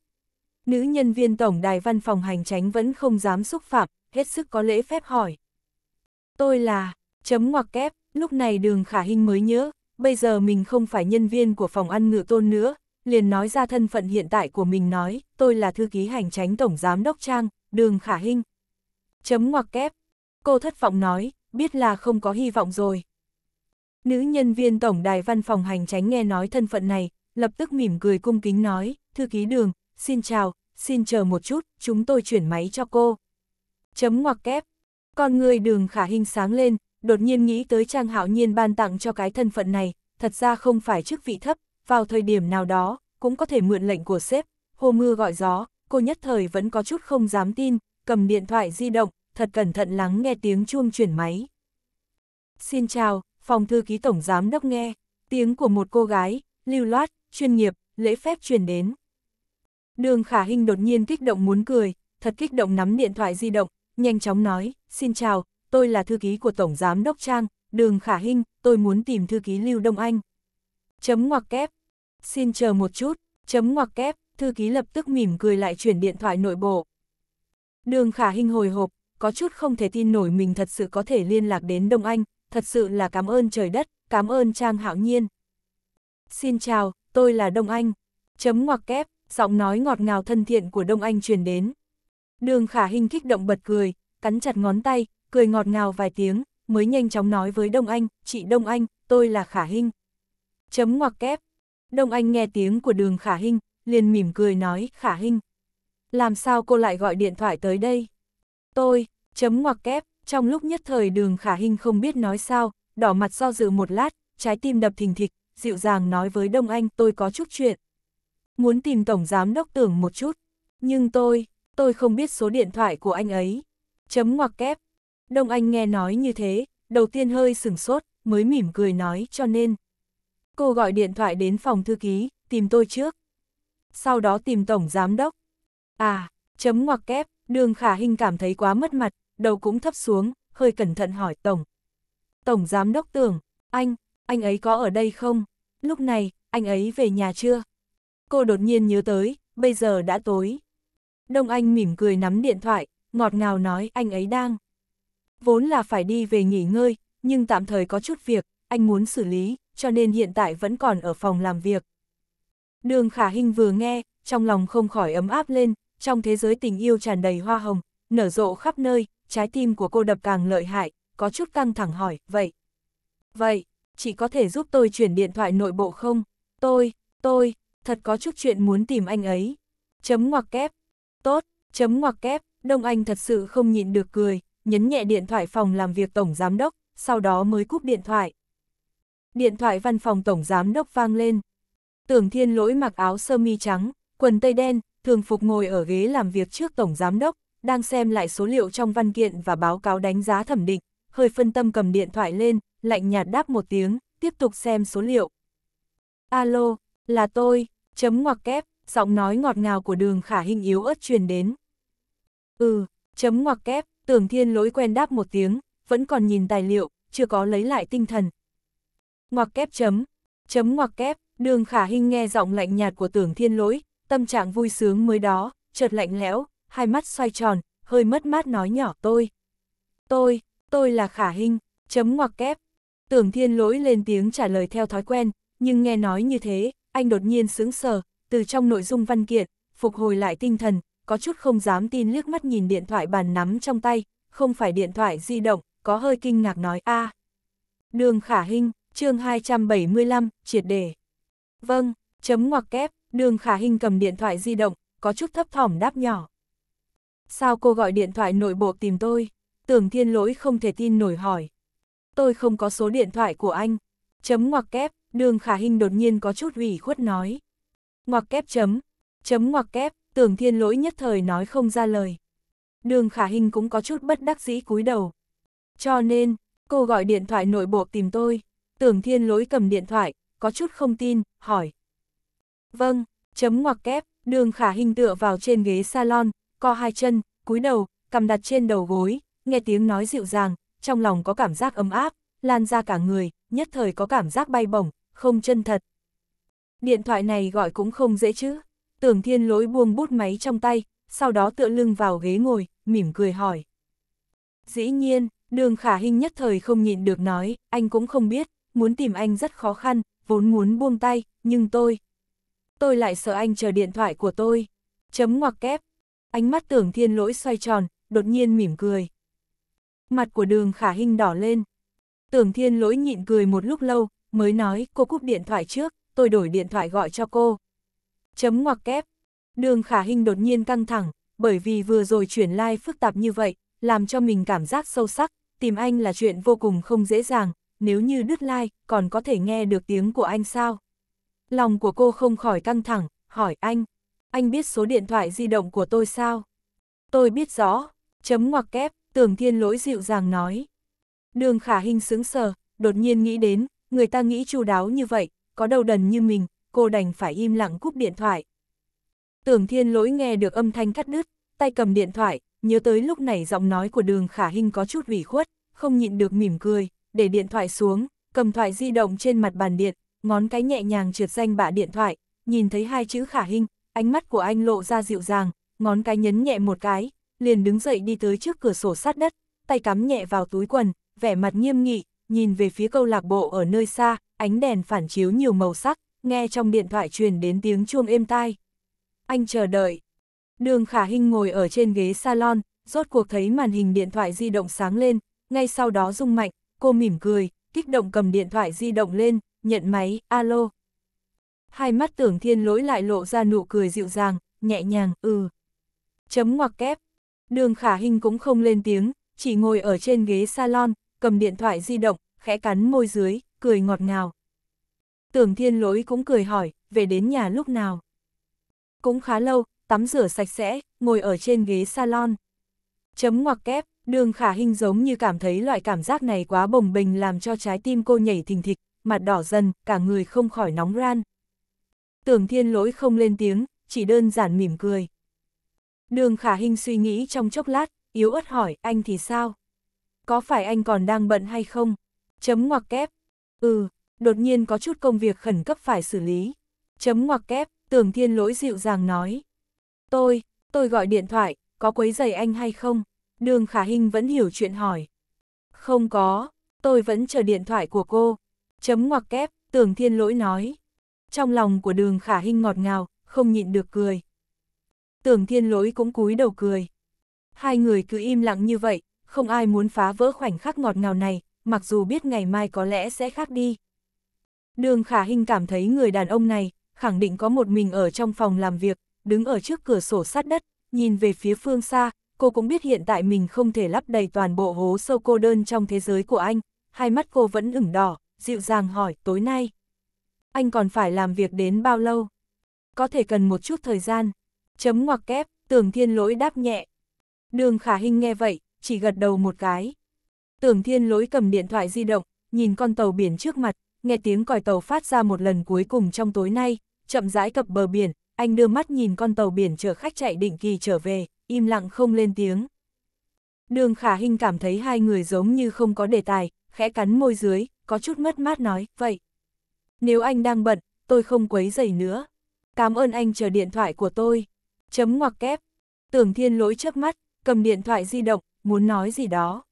Speaker 1: Nữ nhân viên tổng đài văn phòng hành tránh vẫn không dám xúc phạm, hết sức có lễ phép hỏi. Tôi là, chấm ngoặc kép, lúc này đường khả hình mới nhớ, bây giờ mình không phải nhân viên của phòng ăn ngựa tôn nữa, liền nói ra thân phận hiện tại của mình nói, tôi là thư ký hành tránh tổng giám đốc Trang, đường khả hình. Chấm ngoặc kép. Cô thất vọng nói, biết là không có hy vọng rồi. Nữ nhân viên tổng đài văn phòng hành tránh nghe nói thân phận này, lập tức mỉm cười cung kính nói, thư ký đường, xin chào, xin chờ một chút, chúng tôi chuyển máy cho cô. Chấm ngoặc kép. Con người đường khả hình sáng lên, đột nhiên nghĩ tới Trang Hạo Nhiên ban tặng cho cái thân phận này, thật ra không phải chức vị thấp, vào thời điểm nào đó, cũng có thể mượn lệnh của sếp, hồ mưa gọi gió, cô nhất thời vẫn có chút không dám tin, cầm điện thoại di động, thật cẩn thận lắng nghe tiếng chuông chuyển máy. Xin chào, phòng thư ký tổng giám đốc nghe, tiếng của một cô gái, lưu loát, chuyên nghiệp, lễ phép truyền đến. Đường khả hình đột nhiên kích động muốn cười, thật kích động nắm điện thoại di động, nhanh chóng nói, xin chào, tôi là thư ký của tổng giám đốc Trang, đường khả hình, tôi muốn tìm thư ký Lưu Đông Anh. Chấm ngoặc kép, xin chờ một chút, chấm ngoặc kép, thư ký lập tức mỉm cười lại chuyển điện thoại nội bộ. Đường khả hình hồi hộp, có chút không thể tin nổi mình thật sự có thể liên lạc đến Đông Anh, thật sự là cảm ơn trời đất, cảm ơn Trang Hạo Nhiên. Xin chào, tôi là Đông Anh. Chấm ngoặc kép, giọng nói ngọt ngào thân thiện của Đông Anh truyền đến. Đường khả hình kích động bật cười, cắn chặt ngón tay, cười ngọt ngào vài tiếng, mới nhanh chóng nói với Đông Anh, chị Đông Anh, tôi là khả hình. Chấm ngoặc kép. Đông Anh nghe tiếng của đường khả hình, liền mỉm cười nói, khả hình, làm sao cô lại gọi điện thoại tới đây? Tôi, chấm ngoặc kép, trong lúc nhất thời đường khả hình không biết nói sao, đỏ mặt do dự một lát, trái tim đập thình thịch, dịu dàng nói với Đông Anh tôi có chút chuyện. Muốn tìm Tổng Giám Đốc Tưởng một chút, nhưng tôi, tôi không biết số điện thoại của anh ấy. Chấm ngoặc kép. Đông Anh nghe nói như thế, đầu tiên hơi sửng sốt, mới mỉm cười nói cho nên. Cô gọi điện thoại đến phòng thư ký, tìm tôi trước. Sau đó tìm Tổng Giám Đốc, À, chấm ngoặc kép, đường khả hình cảm thấy quá mất mặt, đầu cũng thấp xuống, hơi cẩn thận hỏi Tổng. Tổng giám đốc tưởng, anh, anh ấy có ở đây không? Lúc này, anh ấy về nhà chưa? Cô đột nhiên nhớ tới, bây giờ đã tối. Đông Anh mỉm cười nắm điện thoại, ngọt ngào nói anh ấy đang. Vốn là phải đi về nghỉ ngơi, nhưng tạm thời có chút việc, anh muốn xử lý, cho nên hiện tại vẫn còn ở phòng làm việc. Đường Khả Hinh vừa nghe, trong lòng không khỏi ấm áp lên, trong thế giới tình yêu tràn đầy hoa hồng, nở rộ khắp nơi, trái tim của cô đập càng lợi hại, có chút căng thẳng hỏi, vậy. Vậy, chị có thể giúp tôi chuyển điện thoại nội bộ không? Tôi, tôi, thật có chút chuyện muốn tìm anh ấy. Chấm ngoặc kép. Tốt, chấm ngoặc kép, Đông Anh thật sự không nhịn được cười, nhấn nhẹ điện thoại phòng làm việc tổng giám đốc, sau đó mới cúp điện thoại. Điện thoại văn phòng tổng giám đốc vang lên. Tưởng thiên lỗi mặc áo sơ mi trắng, quần tây đen, thường phục ngồi ở ghế làm việc trước Tổng Giám đốc, đang xem lại số liệu trong văn kiện và báo cáo đánh giá thẩm định, hơi phân tâm cầm điện thoại lên, lạnh nhạt đáp một tiếng, tiếp tục xem số liệu. Alo, là tôi, chấm ngoặc kép, giọng nói ngọt ngào của đường khả hình yếu ớt truyền đến. Ừ, chấm ngoặc kép, tưởng thiên lỗi quen đáp một tiếng, vẫn còn nhìn tài liệu, chưa có lấy lại tinh thần. Ngoặc kép chấm, chấm ngoặc kép, đường khả hình nghe giọng lạnh nhạt của tưởng thiên lỗi, tâm trạng vui sướng mới đó, chợt lạnh lẽo, hai mắt xoay tròn, hơi mất mát nói nhỏ tôi. Tôi, tôi là khả hình, chấm ngoặc kép. Tưởng thiên lỗi lên tiếng trả lời theo thói quen, nhưng nghe nói như thế, anh đột nhiên sững sờ, từ trong nội dung văn kiện, phục hồi lại tinh thần, có chút không dám tin liếc mắt nhìn điện thoại bàn nắm trong tay, không phải điện thoại di động, có hơi kinh ngạc nói a Đường khả hình, chương 275, triệt đề. Vâng, chấm ngoặc kép, Đường khả hình cầm điện thoại di động, có chút thấp thỏm đáp nhỏ. Sao cô gọi điện thoại nội bộ tìm tôi? Tưởng thiên lỗi không thể tin nổi hỏi. Tôi không có số điện thoại của anh. Chấm ngoặc kép, đường khả hình đột nhiên có chút ủy khuất nói. Ngoặc kép chấm, chấm ngoặc kép, tưởng thiên lỗi nhất thời nói không ra lời. Đường khả hình cũng có chút bất đắc dĩ cúi đầu. Cho nên, cô gọi điện thoại nội bộ tìm tôi. Tưởng thiên lỗi cầm điện thoại, có chút không tin, hỏi. Vâng, chấm ngoặc kép, đường khả hình tựa vào trên ghế salon, co hai chân, cúi đầu, cầm đặt trên đầu gối, nghe tiếng nói dịu dàng, trong lòng có cảm giác ấm áp, lan ra cả người, nhất thời có cảm giác bay bổng, không chân thật. Điện thoại này gọi cũng không dễ chứ. Tưởng thiên lỗi buông bút máy trong tay, sau đó tựa lưng vào ghế ngồi, mỉm cười hỏi. Dĩ nhiên, đường khả hình nhất thời không nhịn được nói, anh cũng không biết, muốn tìm anh rất khó khăn, vốn muốn buông tay, nhưng tôi tôi lại sợ anh chờ điện thoại của tôi. Chấm ngoặc kép. Ánh mắt tưởng thiên lỗi xoay tròn, đột nhiên mỉm cười. Mặt của đường khả hình đỏ lên. Tưởng thiên lỗi nhịn cười một lúc lâu, mới nói cô cúp điện thoại trước, tôi đổi điện thoại gọi cho cô. Chấm ngoặc kép. Đường khả hình đột nhiên căng thẳng, bởi vì vừa rồi chuyển lai like phức tạp như vậy, làm cho mình cảm giác sâu sắc, tìm anh là chuyện vô cùng không dễ dàng, nếu như đứt lai, like, còn có thể nghe được tiếng của anh sao? Lòng của cô không khỏi căng thẳng, hỏi anh, anh biết số điện thoại di động của tôi sao? Tôi biết rõ, chấm ngoặc kép, tưởng thiên lỗi dịu dàng nói. Đường khả hình sướng sờ, đột nhiên nghĩ đến, người ta nghĩ chu đáo như vậy, có đầu đần như mình, cô đành phải im lặng cúp điện thoại. Tưởng thiên lỗi nghe được âm thanh cắt đứt, tay cầm điện thoại, nhớ tới lúc này giọng nói của đường khả hình có chút ủy khuất, không nhịn được mỉm cười, để điện thoại xuống, cầm thoại di động trên mặt bàn điện, ngón cái nhẹ nhàng trượt danh bạ điện thoại, nhìn thấy hai chữ khả hình, ánh mắt của anh lộ ra dịu dàng, ngón cái nhấn nhẹ một cái, liền đứng dậy đi tới trước cửa sổ sát đất, tay cắm nhẹ vào túi quần, vẻ mặt nghiêm nghị, nhìn về phía câu lạc bộ ở nơi xa, ánh đèn phản chiếu nhiều màu sắc, nghe trong điện thoại truyền đến tiếng chuông êm tai. Anh chờ đợi. Đường Khả hình ngồi ở trên ghế salon, rốt cuộc thấy màn hình điện thoại di động sáng lên, ngay sau đó rung mạnh, cô mỉm cười, kích động cầm điện thoại di động lên, nhận máy, alo. Hai mắt tưởng thiên lỗi lại lộ ra nụ cười dịu dàng, nhẹ nhàng, ừ. Chấm ngoặc kép. Đường khả hình cũng không lên tiếng, chỉ ngồi ở trên ghế salon, cầm điện thoại di động, khẽ cắn môi dưới, cười ngọt ngào. Tưởng thiên lỗi cũng cười hỏi, về đến nhà lúc nào? Cũng khá lâu, tắm rửa sạch sẽ, ngồi ở trên ghế salon. Chấm ngoặc kép, đường khả hình giống như cảm thấy loại cảm giác này quá bồng bình làm cho trái tim cô nhảy thình thịch, mặt đỏ dần, cả người không khỏi nóng ran. Tưởng thiên lỗi không lên tiếng, chỉ đơn giản mỉm cười. Đường khả hình suy nghĩ trong chốc lát, yếu ớt hỏi, anh thì sao? Có phải anh còn đang bận hay không? Chấm ngoặc kép. Ừ, đột nhiên có chút công việc khẩn cấp phải xử lý. Chấm ngoặc kép, tưởng thiên lỗi dịu dàng nói. Tôi, tôi gọi điện thoại, có quấy giày anh hay không? Đường khả hình vẫn hiểu chuyện hỏi. Không có, tôi vẫn chờ điện thoại của cô, Chấm ngoặc kép, tưởng thiên lỗi nói. Trong lòng của đường khả hinh ngọt ngào, không nhịn được cười. Tưởng thiên lỗi cũng cúi đầu cười. Hai người cứ im lặng như vậy, không ai muốn phá vỡ khoảnh khắc ngọt ngào này, mặc dù biết ngày mai có lẽ sẽ khác đi. Đường khả hinh cảm thấy người đàn ông này, khẳng định có một mình ở trong phòng làm việc, đứng ở trước cửa sổ sát đất, nhìn về phía phương xa, cô cũng biết hiện tại mình không thể lắp đầy toàn bộ hố sâu cô đơn trong thế giới của anh, hai mắt cô vẫn ửng đỏ, dịu dàng hỏi, tối nay, anh còn phải làm việc đến bao lâu? Có thể cần một chút thời gian. Chấm ngoặc kép, tưởng thiên lỗi đáp nhẹ. Đường khả hình nghe vậy, chỉ gật đầu một cái. Tưởng thiên lỗi cầm điện thoại di động, nhìn con tàu biển trước mặt, nghe tiếng còi tàu phát ra một lần cuối cùng trong tối nay, chậm rãi cập bờ biển, anh đưa mắt nhìn con tàu biển chở khách chạy định kỳ trở về, im lặng không lên tiếng. Đường khả hình cảm thấy hai người giống như không có đề tài, khẽ cắn môi dưới, có chút mất mát nói, vậy. Nếu anh đang bận, tôi không quấy giày nữa. Cảm ơn anh chờ điện thoại của tôi. Chấm ngoặc kép. Tưởng thiên lỗi chớp mắt, cầm điện thoại di động, muốn nói gì đó.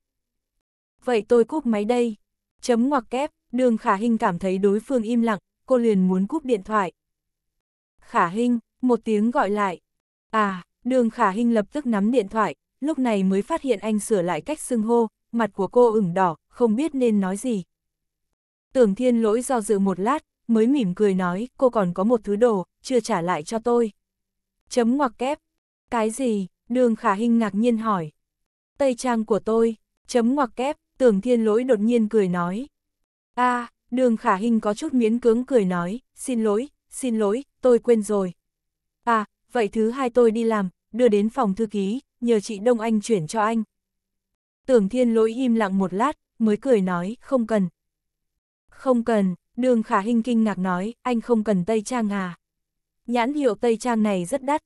Speaker 1: Vậy tôi cúp máy đây. Chấm ngoặc kép, đường khả hình cảm thấy đối phương im lặng, cô liền muốn cúp điện thoại. Khả hình, một tiếng gọi lại. À, đường khả hình lập tức nắm điện thoại, lúc này mới phát hiện anh sửa lại cách xưng hô, mặt của cô ửng đỏ, không biết nên nói gì. Tưởng thiên lỗi do dự một lát, mới mỉm cười nói, cô còn có một thứ đồ, chưa trả lại cho tôi. Chấm ngoặc kép. Cái gì? Đường khả hình ngạc nhiên hỏi. Tây trang của tôi, chấm ngoặc kép, tưởng thiên lỗi đột nhiên cười nói. a à, đường khả hình có chút miễn cưỡng cười nói, xin lỗi, xin lỗi, tôi quên rồi. À, vậy thứ hai tôi đi làm, đưa đến phòng thư ký, nhờ chị Đông Anh chuyển cho anh. Tưởng thiên lỗi im lặng một lát, mới cười nói, không cần, không cần, đường khả hình kinh ngạc nói, anh không cần Tây Trang à. Nhãn hiệu Tây Trang này rất đắt.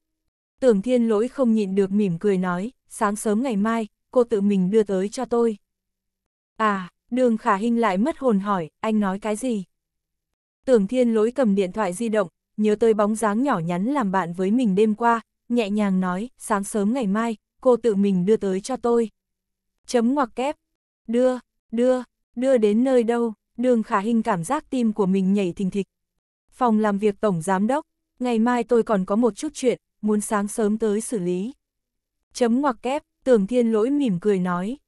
Speaker 1: Tưởng thiên lỗi không nhịn được mỉm cười nói, sáng sớm ngày mai, cô tự mình đưa tới cho tôi. À, đường khả hình lại mất hồn hỏi, anh nói cái gì? Tưởng thiên lỗi cầm điện thoại di động, nhớ tới bóng dáng nhỏ nhắn làm bạn với mình đêm qua, nhẹ nhàng nói, sáng sớm ngày mai, cô tự mình đưa tới cho tôi. Chấm ngoặc kép, đưa, đưa, đưa đến nơi đâu? Đường khả hình cảm giác tim của mình nhảy thình thịch. Phòng làm việc tổng giám đốc, ngày mai tôi còn có một chút chuyện, muốn sáng sớm tới xử lý. Chấm ngoặc kép, tưởng thiên lỗi mỉm cười nói.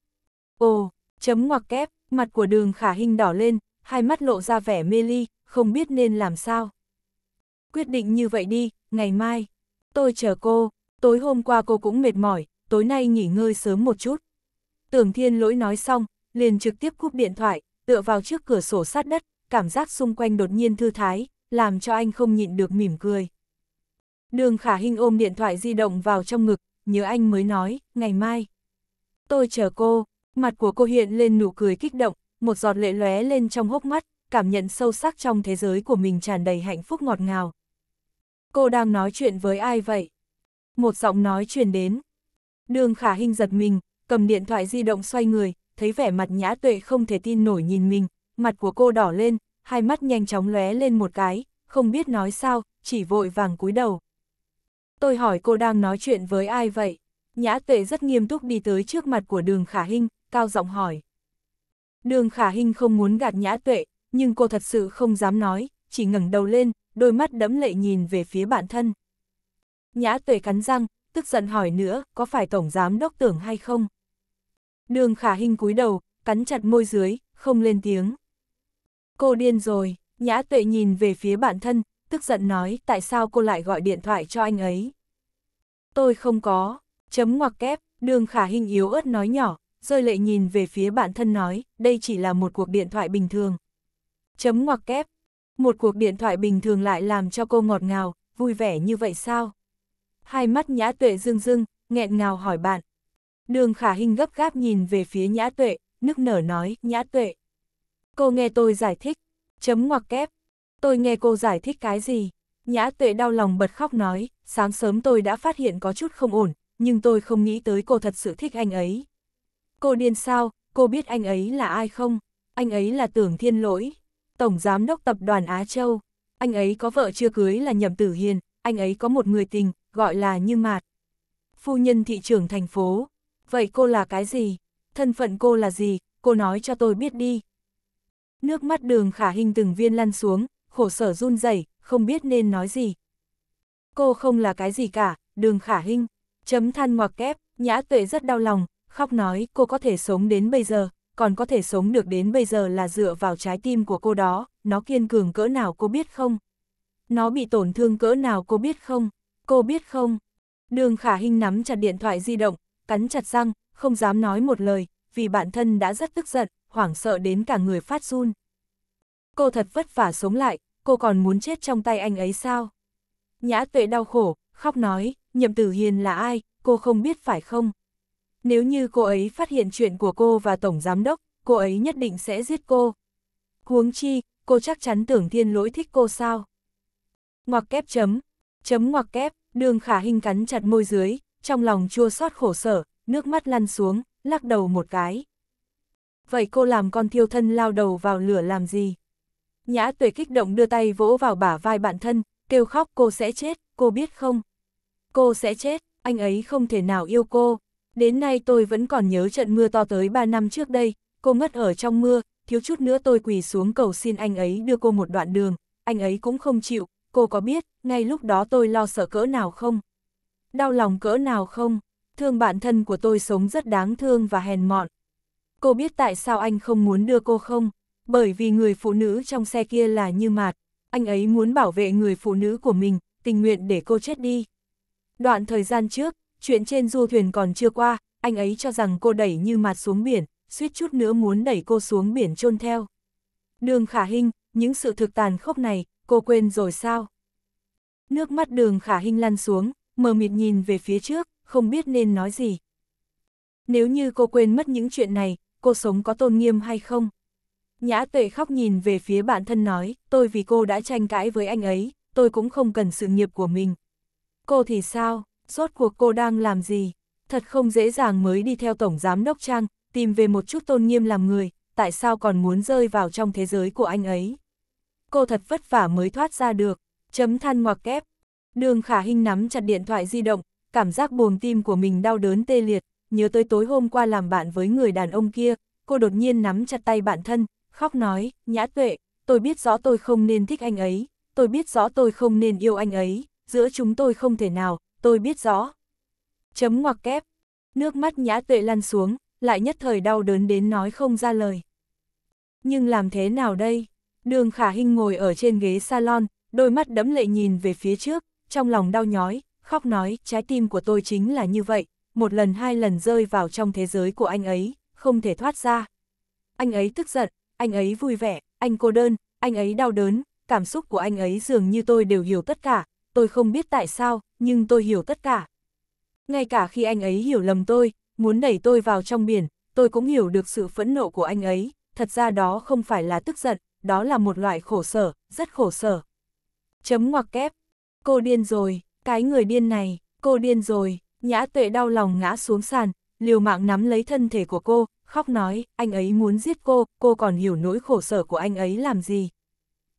Speaker 1: Ồ, chấm ngoặc kép, mặt của đường khả hình đỏ lên, hai mắt lộ ra vẻ mê ly, không biết nên làm sao. Quyết định như vậy đi, ngày mai. Tôi chờ cô, tối hôm qua cô cũng mệt mỏi, tối nay nghỉ ngơi sớm một chút. Tưởng thiên lỗi nói xong, liền trực tiếp cúp điện thoại, tựa vào trước cửa sổ sát đất, cảm giác xung quanh đột nhiên thư thái, làm cho anh không nhịn được mỉm cười. Đường khả hình ôm điện thoại di động vào trong ngực, nhớ anh mới nói, ngày mai. Tôi chờ cô, mặt của cô hiện lên nụ cười kích động, một giọt lệ lóe lên trong hốc mắt, cảm nhận sâu sắc trong thế giới của mình tràn đầy hạnh phúc ngọt ngào. Cô đang nói chuyện với ai vậy? Một giọng nói truyền đến. Đường khả hình giật mình, cầm điện thoại di động xoay người, thấy vẻ mặt nhã tuệ không thể tin nổi nhìn mình, mặt của cô đỏ lên, hai mắt nhanh chóng lóe lên một cái, không biết nói sao, chỉ vội vàng cúi đầu. Tôi hỏi cô đang nói chuyện với ai vậy? Nhã tuệ rất nghiêm túc đi tới trước mặt của đường khả hinh, cao giọng hỏi. Đường khả hinh không muốn gạt nhã tuệ, nhưng cô thật sự không dám nói, chỉ ngẩng đầu lên, đôi mắt đẫm lệ nhìn về phía bản thân. Nhã tuệ cắn răng, tức giận hỏi nữa, có phải tổng giám đốc tưởng hay không? Đường khả hình cúi đầu, cắn chặt môi dưới, không lên tiếng. Cô điên rồi, nhã tuệ nhìn về phía bản thân, tức giận nói tại sao cô lại gọi điện thoại cho anh ấy. Tôi không có, chấm ngoặc kép, đường khả hình yếu ớt nói nhỏ, rơi lệ nhìn về phía bản thân nói, đây chỉ là một cuộc điện thoại bình thường. Chấm ngoặc kép, một cuộc điện thoại bình thường lại làm cho cô ngọt ngào, vui vẻ như vậy sao? Hai mắt nhã tuệ rưng rưng, nghẹn ngào hỏi bạn, Đường khả hình gấp gáp nhìn về phía nhã tuệ, nức nở nói, nhã tuệ. Cô nghe tôi giải thích, chấm ngoặc kép. Tôi nghe cô giải thích cái gì? Nhã tuệ đau lòng bật khóc nói, sáng sớm tôi đã phát hiện có chút không ổn, nhưng tôi không nghĩ tới cô thật sự thích anh ấy. Cô điên sao, cô biết anh ấy là ai không? Anh ấy là tưởng thiên lỗi, tổng giám đốc tập đoàn Á Châu. Anh ấy có vợ chưa cưới là Nhậm Tử Hiền, anh ấy có một người tình, gọi là Như Mạt. Phu nhân thị trưởng thành phố, Vậy cô là cái gì? Thân phận cô là gì? Cô nói cho tôi biết đi. Nước mắt đường khả hình từng viên lăn xuống, khổ sở run rẩy, không biết nên nói gì. Cô không là cái gì cả, đường khả hình. Chấm than ngoặc kép, nhã tuệ rất đau lòng, khóc nói cô có thể sống đến bây giờ, còn có thể sống được đến bây giờ là dựa vào trái tim của cô đó, nó kiên cường cỡ nào cô biết không? Nó bị tổn thương cỡ nào cô biết không? Cô biết không? Đường khả hình nắm chặt điện thoại di động, cắn chặt răng, không dám nói một lời, vì bản thân đã rất tức giận, hoảng sợ đến cả người phát run. Cô thật vất vả sống lại, cô còn muốn chết trong tay anh ấy sao? Nhã tuệ đau khổ, khóc nói, nhậm tử hiền là ai, cô không biết phải không? Nếu như cô ấy phát hiện chuyện của cô và Tổng Giám Đốc, cô ấy nhất định sẽ giết cô. Huống chi, cô chắc chắn tưởng thiên lỗi thích cô sao? Ngoặc kép chấm, chấm ngoặc kép, đường khả hình cắn chặt môi dưới, trong lòng chua xót khổ sở, nước mắt lăn xuống, lắc đầu một cái. Vậy cô làm con thiêu thân lao đầu vào lửa làm gì? Nhã tuệ kích động đưa tay vỗ vào bả vai bạn thân, kêu khóc cô sẽ chết, cô biết không? Cô sẽ chết, anh ấy không thể nào yêu cô. Đến nay tôi vẫn còn nhớ trận mưa to tới 3 năm trước đây, cô ngất ở trong mưa, thiếu chút nữa tôi quỳ xuống cầu xin anh ấy đưa cô một đoạn đường, anh ấy cũng không chịu, cô có biết, ngay lúc đó tôi lo sợ cỡ nào không? Đau lòng cỡ nào không? Thương bạn thân của tôi sống rất đáng thương và hèn mọn. Cô biết tại sao anh không muốn đưa cô không? Bởi vì người phụ nữ trong xe kia là như mạt. Anh ấy muốn bảo vệ người phụ nữ của mình, tình nguyện để cô chết đi. Đoạn thời gian trước, chuyện trên du thuyền còn chưa qua, anh ấy cho rằng cô đẩy như mạt xuống biển, suýt chút nữa muốn đẩy cô xuống biển chôn theo. Đường khả hình, những sự thực tàn khốc này, cô quên rồi sao? Nước mắt đường khả hình lăn xuống, mờ mịt nhìn về phía trước, không biết nên nói gì. Nếu như cô quên mất những chuyện này, cô sống có tôn nghiêm hay không? Nhã tuệ khóc nhìn về phía bản thân nói, tôi vì cô đã tranh cãi với anh ấy, tôi cũng không cần sự nghiệp của mình. Cô thì sao, rốt cuộc cô đang làm gì? Thật không dễ dàng mới đi theo Tổng Giám Đốc Trang, tìm về một chút tôn nghiêm làm người, tại sao còn muốn rơi vào trong thế giới của anh ấy? Cô thật vất vả mới thoát ra được, chấm than ngoặc kép, Đường khả hình nắm chặt điện thoại di động, cảm giác buồn tim của mình đau đớn tê liệt, nhớ tới tối hôm qua làm bạn với người đàn ông kia, cô đột nhiên nắm chặt tay bản thân, khóc nói, nhã tuệ, tôi biết rõ tôi không nên thích anh ấy, tôi biết rõ tôi không nên yêu anh ấy, giữa chúng tôi không thể nào, tôi biết rõ. Chấm ngoặc kép, nước mắt nhã tuệ lăn xuống, lại nhất thời đau đớn đến nói không ra lời. Nhưng làm thế nào đây? Đường khả hình ngồi ở trên ghế salon, đôi mắt đẫm lệ nhìn về phía trước, trong lòng đau nhói, khóc nói, trái tim của tôi chính là như vậy, một lần hai lần rơi vào trong thế giới của anh ấy, không thể thoát ra. Anh ấy tức giận, anh ấy vui vẻ, anh cô đơn, anh ấy đau đớn, cảm xúc của anh ấy dường như tôi đều hiểu tất cả, tôi không biết tại sao, nhưng tôi hiểu tất cả. Ngay cả khi anh ấy hiểu lầm tôi, muốn đẩy tôi vào trong biển, tôi cũng hiểu được sự phẫn nộ của anh ấy, thật ra đó không phải là tức giận, đó là một loại khổ sở, rất khổ sở. Chấm ngoặc kép cô điên rồi, cái người điên này, cô điên rồi, nhã tuệ đau lòng ngã xuống sàn, liều mạng nắm lấy thân thể của cô, khóc nói, anh ấy muốn giết cô, cô còn hiểu nỗi khổ sở của anh ấy làm gì.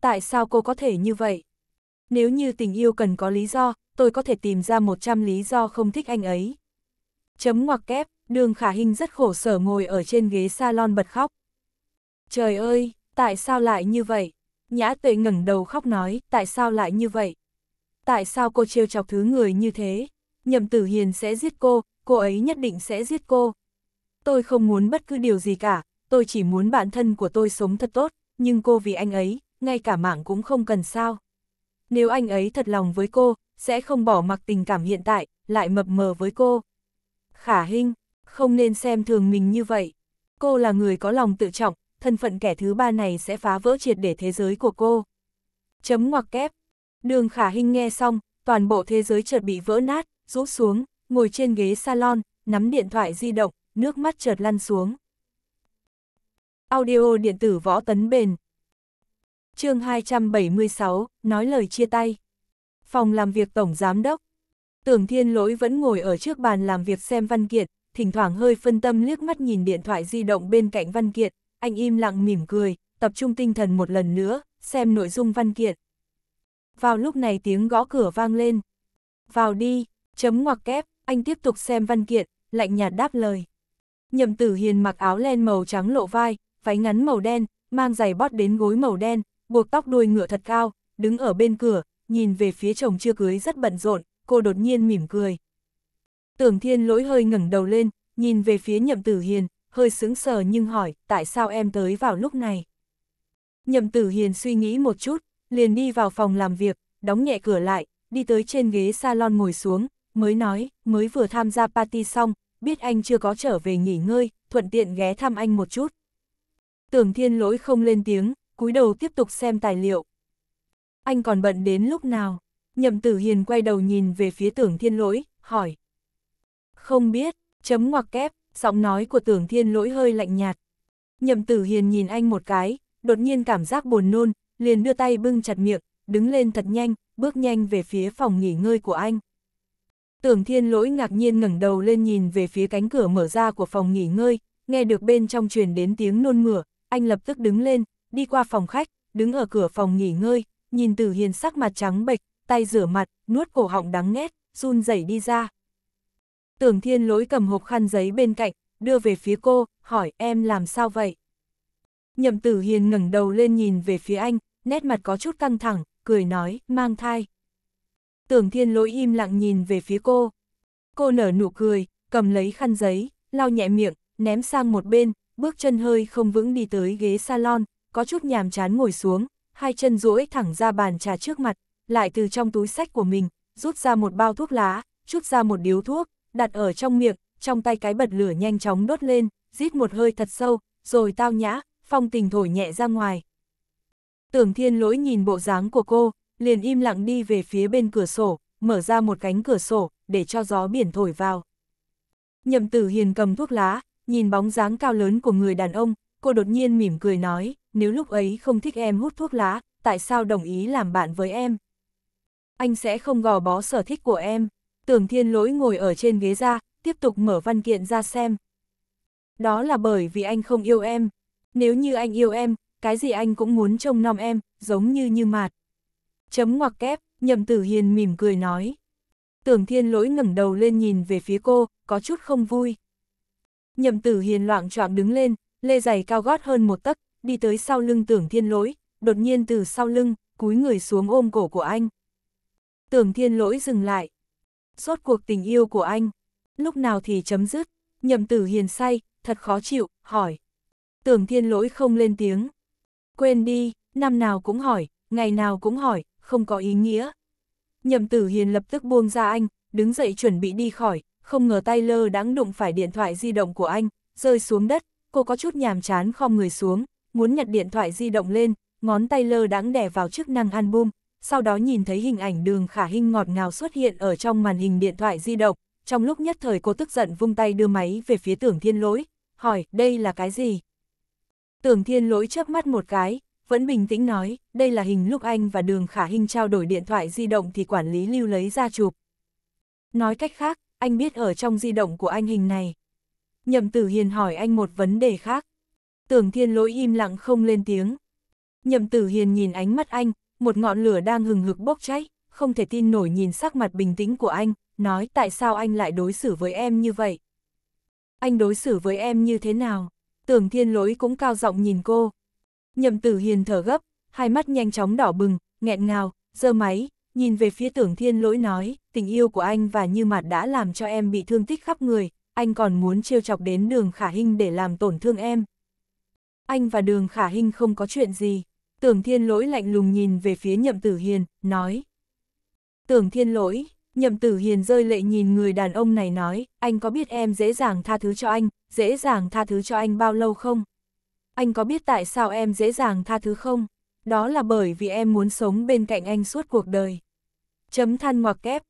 Speaker 1: Tại sao cô có thể như vậy? Nếu như tình yêu cần có lý do, tôi có thể tìm ra 100 lý do không thích anh ấy. Chấm ngoặc kép, đường khả hình rất khổ sở ngồi ở trên ghế salon bật khóc. Trời ơi, tại sao lại như vậy? Nhã tuệ ngẩng đầu khóc nói, tại sao lại như vậy? tại sao cô trêu chọc thứ người như thế? Nhậm Tử Hiền sẽ giết cô, cô ấy nhất định sẽ giết cô. Tôi không muốn bất cứ điều gì cả, tôi chỉ muốn bản thân của tôi sống thật tốt, nhưng cô vì anh ấy, ngay cả mạng cũng không cần sao. Nếu anh ấy thật lòng với cô, sẽ không bỏ mặc tình cảm hiện tại, lại mập mờ với cô. Khả Hinh, không nên xem thường mình như vậy. Cô là người có lòng tự trọng, thân phận kẻ thứ ba này sẽ phá vỡ triệt để thế giới của cô. Chấm ngoặc kép, Đường khả hình nghe xong, toàn bộ thế giới chợt bị vỡ nát, rũ xuống, ngồi trên ghế salon, nắm điện thoại di động, nước mắt chợt lăn xuống. Audio điện tử võ tấn bền chương 276, nói lời chia tay. Phòng làm việc Tổng Giám Đốc. Tưởng Thiên Lỗi vẫn ngồi ở trước bàn làm việc xem văn kiện, thỉnh thoảng hơi phân tâm liếc mắt nhìn điện thoại di động bên cạnh văn kiện, anh im lặng mỉm cười, tập trung tinh thần một lần nữa, xem nội dung văn kiện. Vào lúc này tiếng gõ cửa vang lên. Vào đi, chấm ngoặc kép, anh tiếp tục xem văn kiện, lạnh nhạt đáp lời. Nhậm tử hiền mặc áo len màu trắng lộ vai, váy ngắn màu đen, mang giày bót đến gối màu đen, buộc tóc đuôi ngựa thật cao, đứng ở bên cửa, nhìn về phía chồng chưa cưới rất bận rộn, cô đột nhiên mỉm cười. Tưởng thiên lỗi hơi ngẩng đầu lên, nhìn về phía nhậm tử hiền, hơi sững sờ nhưng hỏi, tại sao em tới vào lúc này? Nhậm tử hiền suy nghĩ một chút, liền đi vào phòng làm việc, đóng nhẹ cửa lại, đi tới trên ghế salon ngồi xuống, mới nói, mới vừa tham gia party xong, biết anh chưa có trở về nghỉ ngơi, thuận tiện ghé thăm anh một chút. Tưởng thiên lỗi không lên tiếng, cúi đầu tiếp tục xem tài liệu. Anh còn bận đến lúc nào? Nhậm tử hiền quay đầu nhìn về phía tưởng thiên lỗi, hỏi. Không biết, chấm ngoặc kép, giọng nói của tưởng thiên lỗi hơi lạnh nhạt. Nhậm tử hiền nhìn anh một cái, đột nhiên cảm giác buồn nôn, liền đưa tay bưng chặt miệng, đứng lên thật nhanh, bước nhanh về phía phòng nghỉ ngơi của anh. Tưởng thiên lỗi ngạc nhiên ngẩng đầu lên nhìn về phía cánh cửa mở ra của phòng nghỉ ngơi, nghe được bên trong truyền đến tiếng nôn mửa, anh lập tức đứng lên, đi qua phòng khách, đứng ở cửa phòng nghỉ ngơi, nhìn từ hiền sắc mặt trắng bệch, tay rửa mặt, nuốt cổ họng đắng nghét, run rẩy đi ra. Tưởng thiên lỗi cầm hộp khăn giấy bên cạnh, đưa về phía cô, hỏi em làm sao vậy? Nhậm tử hiền ngẩng đầu lên nhìn về phía anh, nét mặt có chút căng thẳng, cười nói, mang thai. Tưởng thiên lỗi im lặng nhìn về phía cô. Cô nở nụ cười, cầm lấy khăn giấy, lau nhẹ miệng, ném sang một bên, bước chân hơi không vững đi tới ghế salon, có chút nhàm chán ngồi xuống, hai chân duỗi thẳng ra bàn trà trước mặt, lại từ trong túi sách của mình, rút ra một bao thuốc lá, chút ra một điếu thuốc, đặt ở trong miệng, trong tay cái bật lửa nhanh chóng đốt lên, rít một hơi thật sâu, rồi tao nhã, phong tình thổi nhẹ ra ngoài. Tưởng thiên lỗi nhìn bộ dáng của cô, liền im lặng đi về phía bên cửa sổ, mở ra một cánh cửa sổ, để cho gió biển thổi vào. Nhậm tử hiền cầm thuốc lá, nhìn bóng dáng cao lớn của người đàn ông, cô đột nhiên mỉm cười nói, nếu lúc ấy không thích em hút thuốc lá, tại sao đồng ý làm bạn với em? Anh sẽ không gò bó sở thích của em. Tưởng thiên lỗi ngồi ở trên ghế ra, tiếp tục mở văn kiện ra xem. Đó là bởi vì anh không yêu em. Nếu như anh yêu em, cái gì anh cũng muốn trông nom em, giống như như mạt. Chấm ngoặc kép, nhậm tử hiền mỉm cười nói. Tưởng thiên lỗi ngẩng đầu lên nhìn về phía cô, có chút không vui. Nhậm tử hiền loạn choạng đứng lên, lê giày cao gót hơn một tấc, đi tới sau lưng tưởng thiên lỗi, đột nhiên từ sau lưng, cúi người xuống ôm cổ của anh. Tưởng thiên lỗi dừng lại. suốt cuộc tình yêu của anh, lúc nào thì chấm dứt, nhậm tử hiền say, thật khó chịu, hỏi. Tưởng thiên lỗi không lên tiếng. Quên đi, năm nào cũng hỏi, ngày nào cũng hỏi, không có ý nghĩa. Nhậm tử hiền lập tức buông ra anh, đứng dậy chuẩn bị đi khỏi, không ngờ tay lơ đáng đụng phải điện thoại di động của anh, rơi xuống đất, cô có chút nhàm chán khom người xuống, muốn nhặt điện thoại di động lên, ngón tay lơ đáng đè vào chức năng album, sau đó nhìn thấy hình ảnh đường khả hình ngọt ngào xuất hiện ở trong màn hình điện thoại di động, trong lúc nhất thời cô tức giận vung tay đưa máy về phía tưởng thiên lỗi, hỏi đây là cái gì? Tưởng thiên lỗi chớp mắt một cái, vẫn bình tĩnh nói, đây là hình lúc anh và đường khả hình trao đổi điện thoại di động thì quản lý lưu lấy ra chụp. Nói cách khác, anh biết ở trong di động của anh hình này. Nhậm tử hiền hỏi anh một vấn đề khác. Tưởng thiên lỗi im lặng không lên tiếng. Nhậm tử hiền nhìn ánh mắt anh, một ngọn lửa đang hừng hực bốc cháy, không thể tin nổi nhìn sắc mặt bình tĩnh của anh, nói tại sao anh lại đối xử với em như vậy. Anh đối xử với em như thế nào? tưởng thiên lỗi cũng cao giọng nhìn cô. Nhậm tử hiền thở gấp, hai mắt nhanh chóng đỏ bừng, nghẹn ngào, giơ máy, nhìn về phía tưởng thiên lỗi nói, tình yêu của anh và như mặt đã làm cho em bị thương tích khắp người, anh còn muốn trêu chọc đến đường khả hình để làm tổn thương em. Anh và đường khả hình không có chuyện gì, tưởng thiên lỗi lạnh lùng nhìn về phía nhậm tử hiền, nói. Tưởng thiên lỗi, Nhậm tử hiền rơi lệ nhìn người đàn ông này nói, anh có biết em dễ dàng tha thứ cho anh, dễ dàng tha thứ cho anh bao lâu không? Anh có biết tại sao em dễ dàng tha thứ không? Đó là bởi vì em muốn sống bên cạnh anh suốt cuộc đời. Chấm than ngoặc kép.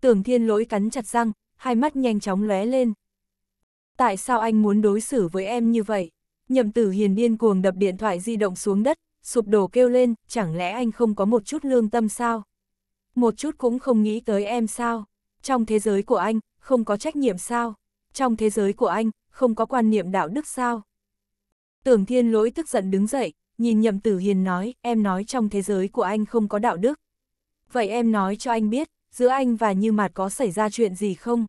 Speaker 1: Tưởng thiên lỗi cắn chặt răng, hai mắt nhanh chóng lóe lên. Tại sao anh muốn đối xử với em như vậy? Nhậm tử hiền điên cuồng đập điện thoại di động xuống đất, sụp đổ kêu lên, chẳng lẽ anh không có một chút lương tâm sao? một chút cũng không nghĩ tới em sao. Trong thế giới của anh, không có trách nhiệm sao. Trong thế giới của anh, không có quan niệm đạo đức sao. Tưởng thiên lỗi tức giận đứng dậy, nhìn nhậm tử hiền nói, em nói trong thế giới của anh không có đạo đức. Vậy em nói cho anh biết, giữa anh và Như Mạt có xảy ra chuyện gì không?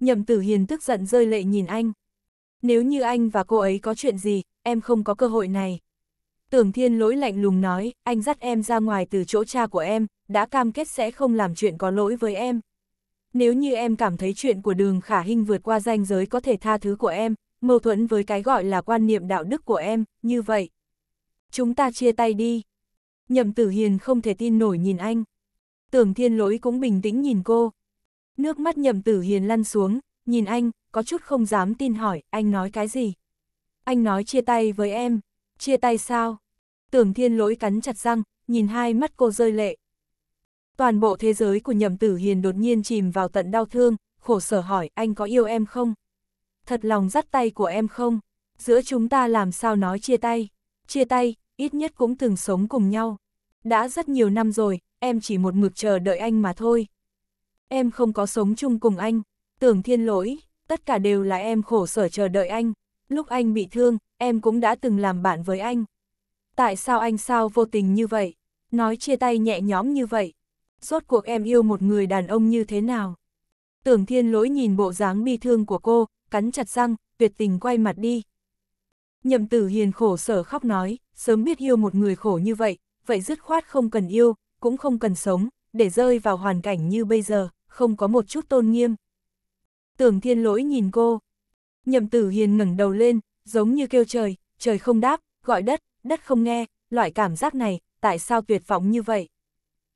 Speaker 1: Nhậm Tử Hiền tức giận rơi lệ nhìn anh. Nếu như anh và cô ấy có chuyện gì, em không có cơ hội này. Tưởng Thiên lỗi lạnh lùng nói, anh dắt em ra ngoài từ chỗ cha của em, đã cam kết sẽ không làm chuyện có lỗi với em. Nếu như em cảm thấy chuyện của đường khả hình vượt qua ranh giới có thể tha thứ của em, mâu thuẫn với cái gọi là quan niệm đạo đức của em, như vậy. Chúng ta chia tay đi. Nhậm tử hiền không thể tin nổi nhìn anh. Tưởng thiên lỗi cũng bình tĩnh nhìn cô. Nước mắt nhậm tử hiền lăn xuống, nhìn anh, có chút không dám tin hỏi, anh nói cái gì? Anh nói chia tay với em, chia tay sao? Tưởng thiên lỗi cắn chặt răng, nhìn hai mắt cô rơi lệ, Toàn bộ thế giới của nhậm tử hiền đột nhiên chìm vào tận đau thương, khổ sở hỏi anh có yêu em không? Thật lòng dắt tay của em không? Giữa chúng ta làm sao nói chia tay? Chia tay, ít nhất cũng từng sống cùng nhau. Đã rất nhiều năm rồi, em chỉ một mực chờ đợi anh mà thôi. Em không có sống chung cùng anh, tưởng thiên lỗi, tất cả đều là em khổ sở chờ đợi anh. Lúc anh bị thương, em cũng đã từng làm bạn với anh. Tại sao anh sao vô tình như vậy? Nói chia tay nhẹ nhõm như vậy, rốt cuộc em yêu một người đàn ông như thế nào. Tưởng thiên lỗi nhìn bộ dáng bi thương của cô, cắn chặt răng, tuyệt tình quay mặt đi. Nhậm tử hiền khổ sở khóc nói, sớm biết yêu một người khổ như vậy, vậy dứt khoát không cần yêu, cũng không cần sống, để rơi vào hoàn cảnh như bây giờ, không có một chút tôn nghiêm. Tưởng thiên lỗi nhìn cô. Nhậm tử hiền ngẩng đầu lên, giống như kêu trời, trời không đáp, gọi đất, đất không nghe, loại cảm giác này, tại sao tuyệt vọng như vậy?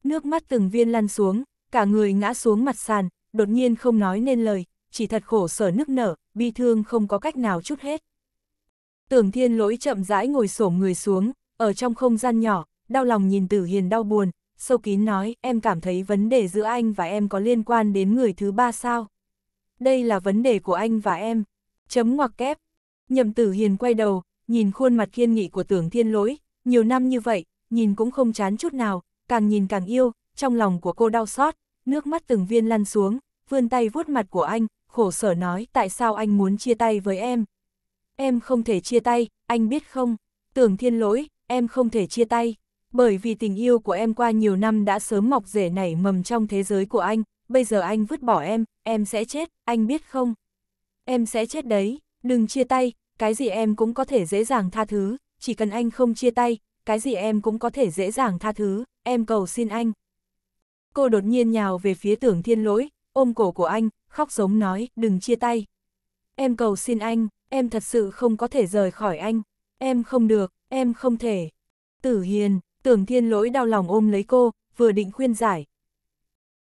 Speaker 1: Nước mắt từng viên lăn xuống, cả người ngã xuống mặt sàn, đột nhiên không nói nên lời, chỉ thật khổ sở nức nở, bi thương không có cách nào chút hết. Tưởng thiên lỗi chậm rãi ngồi xổm người xuống, ở trong không gian nhỏ, đau lòng nhìn tử hiền đau buồn, sâu kín nói, em cảm thấy vấn đề giữa anh và em có liên quan đến người thứ ba sao? Đây là vấn đề của anh và em. Chấm ngoặc kép. Nhậm tử hiền quay đầu, nhìn khuôn mặt kiên nghị của tưởng thiên lỗi, nhiều năm như vậy, nhìn cũng không chán chút nào, càng nhìn càng yêu, trong lòng của cô đau xót, nước mắt từng viên lăn xuống, vươn tay vuốt mặt của anh, khổ sở nói tại sao anh muốn chia tay với em. Em không thể chia tay, anh biết không, tưởng thiên lỗi, em không thể chia tay, bởi vì tình yêu của em qua nhiều năm đã sớm mọc rể nảy mầm trong thế giới của anh, bây giờ anh vứt bỏ em, em sẽ chết, anh biết không? Em sẽ chết đấy, đừng chia tay, cái gì em cũng có thể dễ dàng tha thứ, chỉ cần anh không chia tay, cái gì em cũng có thể dễ dàng tha thứ em cầu xin anh. Cô đột nhiên nhào về phía tưởng thiên lỗi, ôm cổ của anh, khóc giống nói, đừng chia tay. Em cầu xin anh, em thật sự không có thể rời khỏi anh, em không được, em không thể. Tử hiền, tưởng thiên lỗi đau lòng ôm lấy cô, vừa định khuyên giải.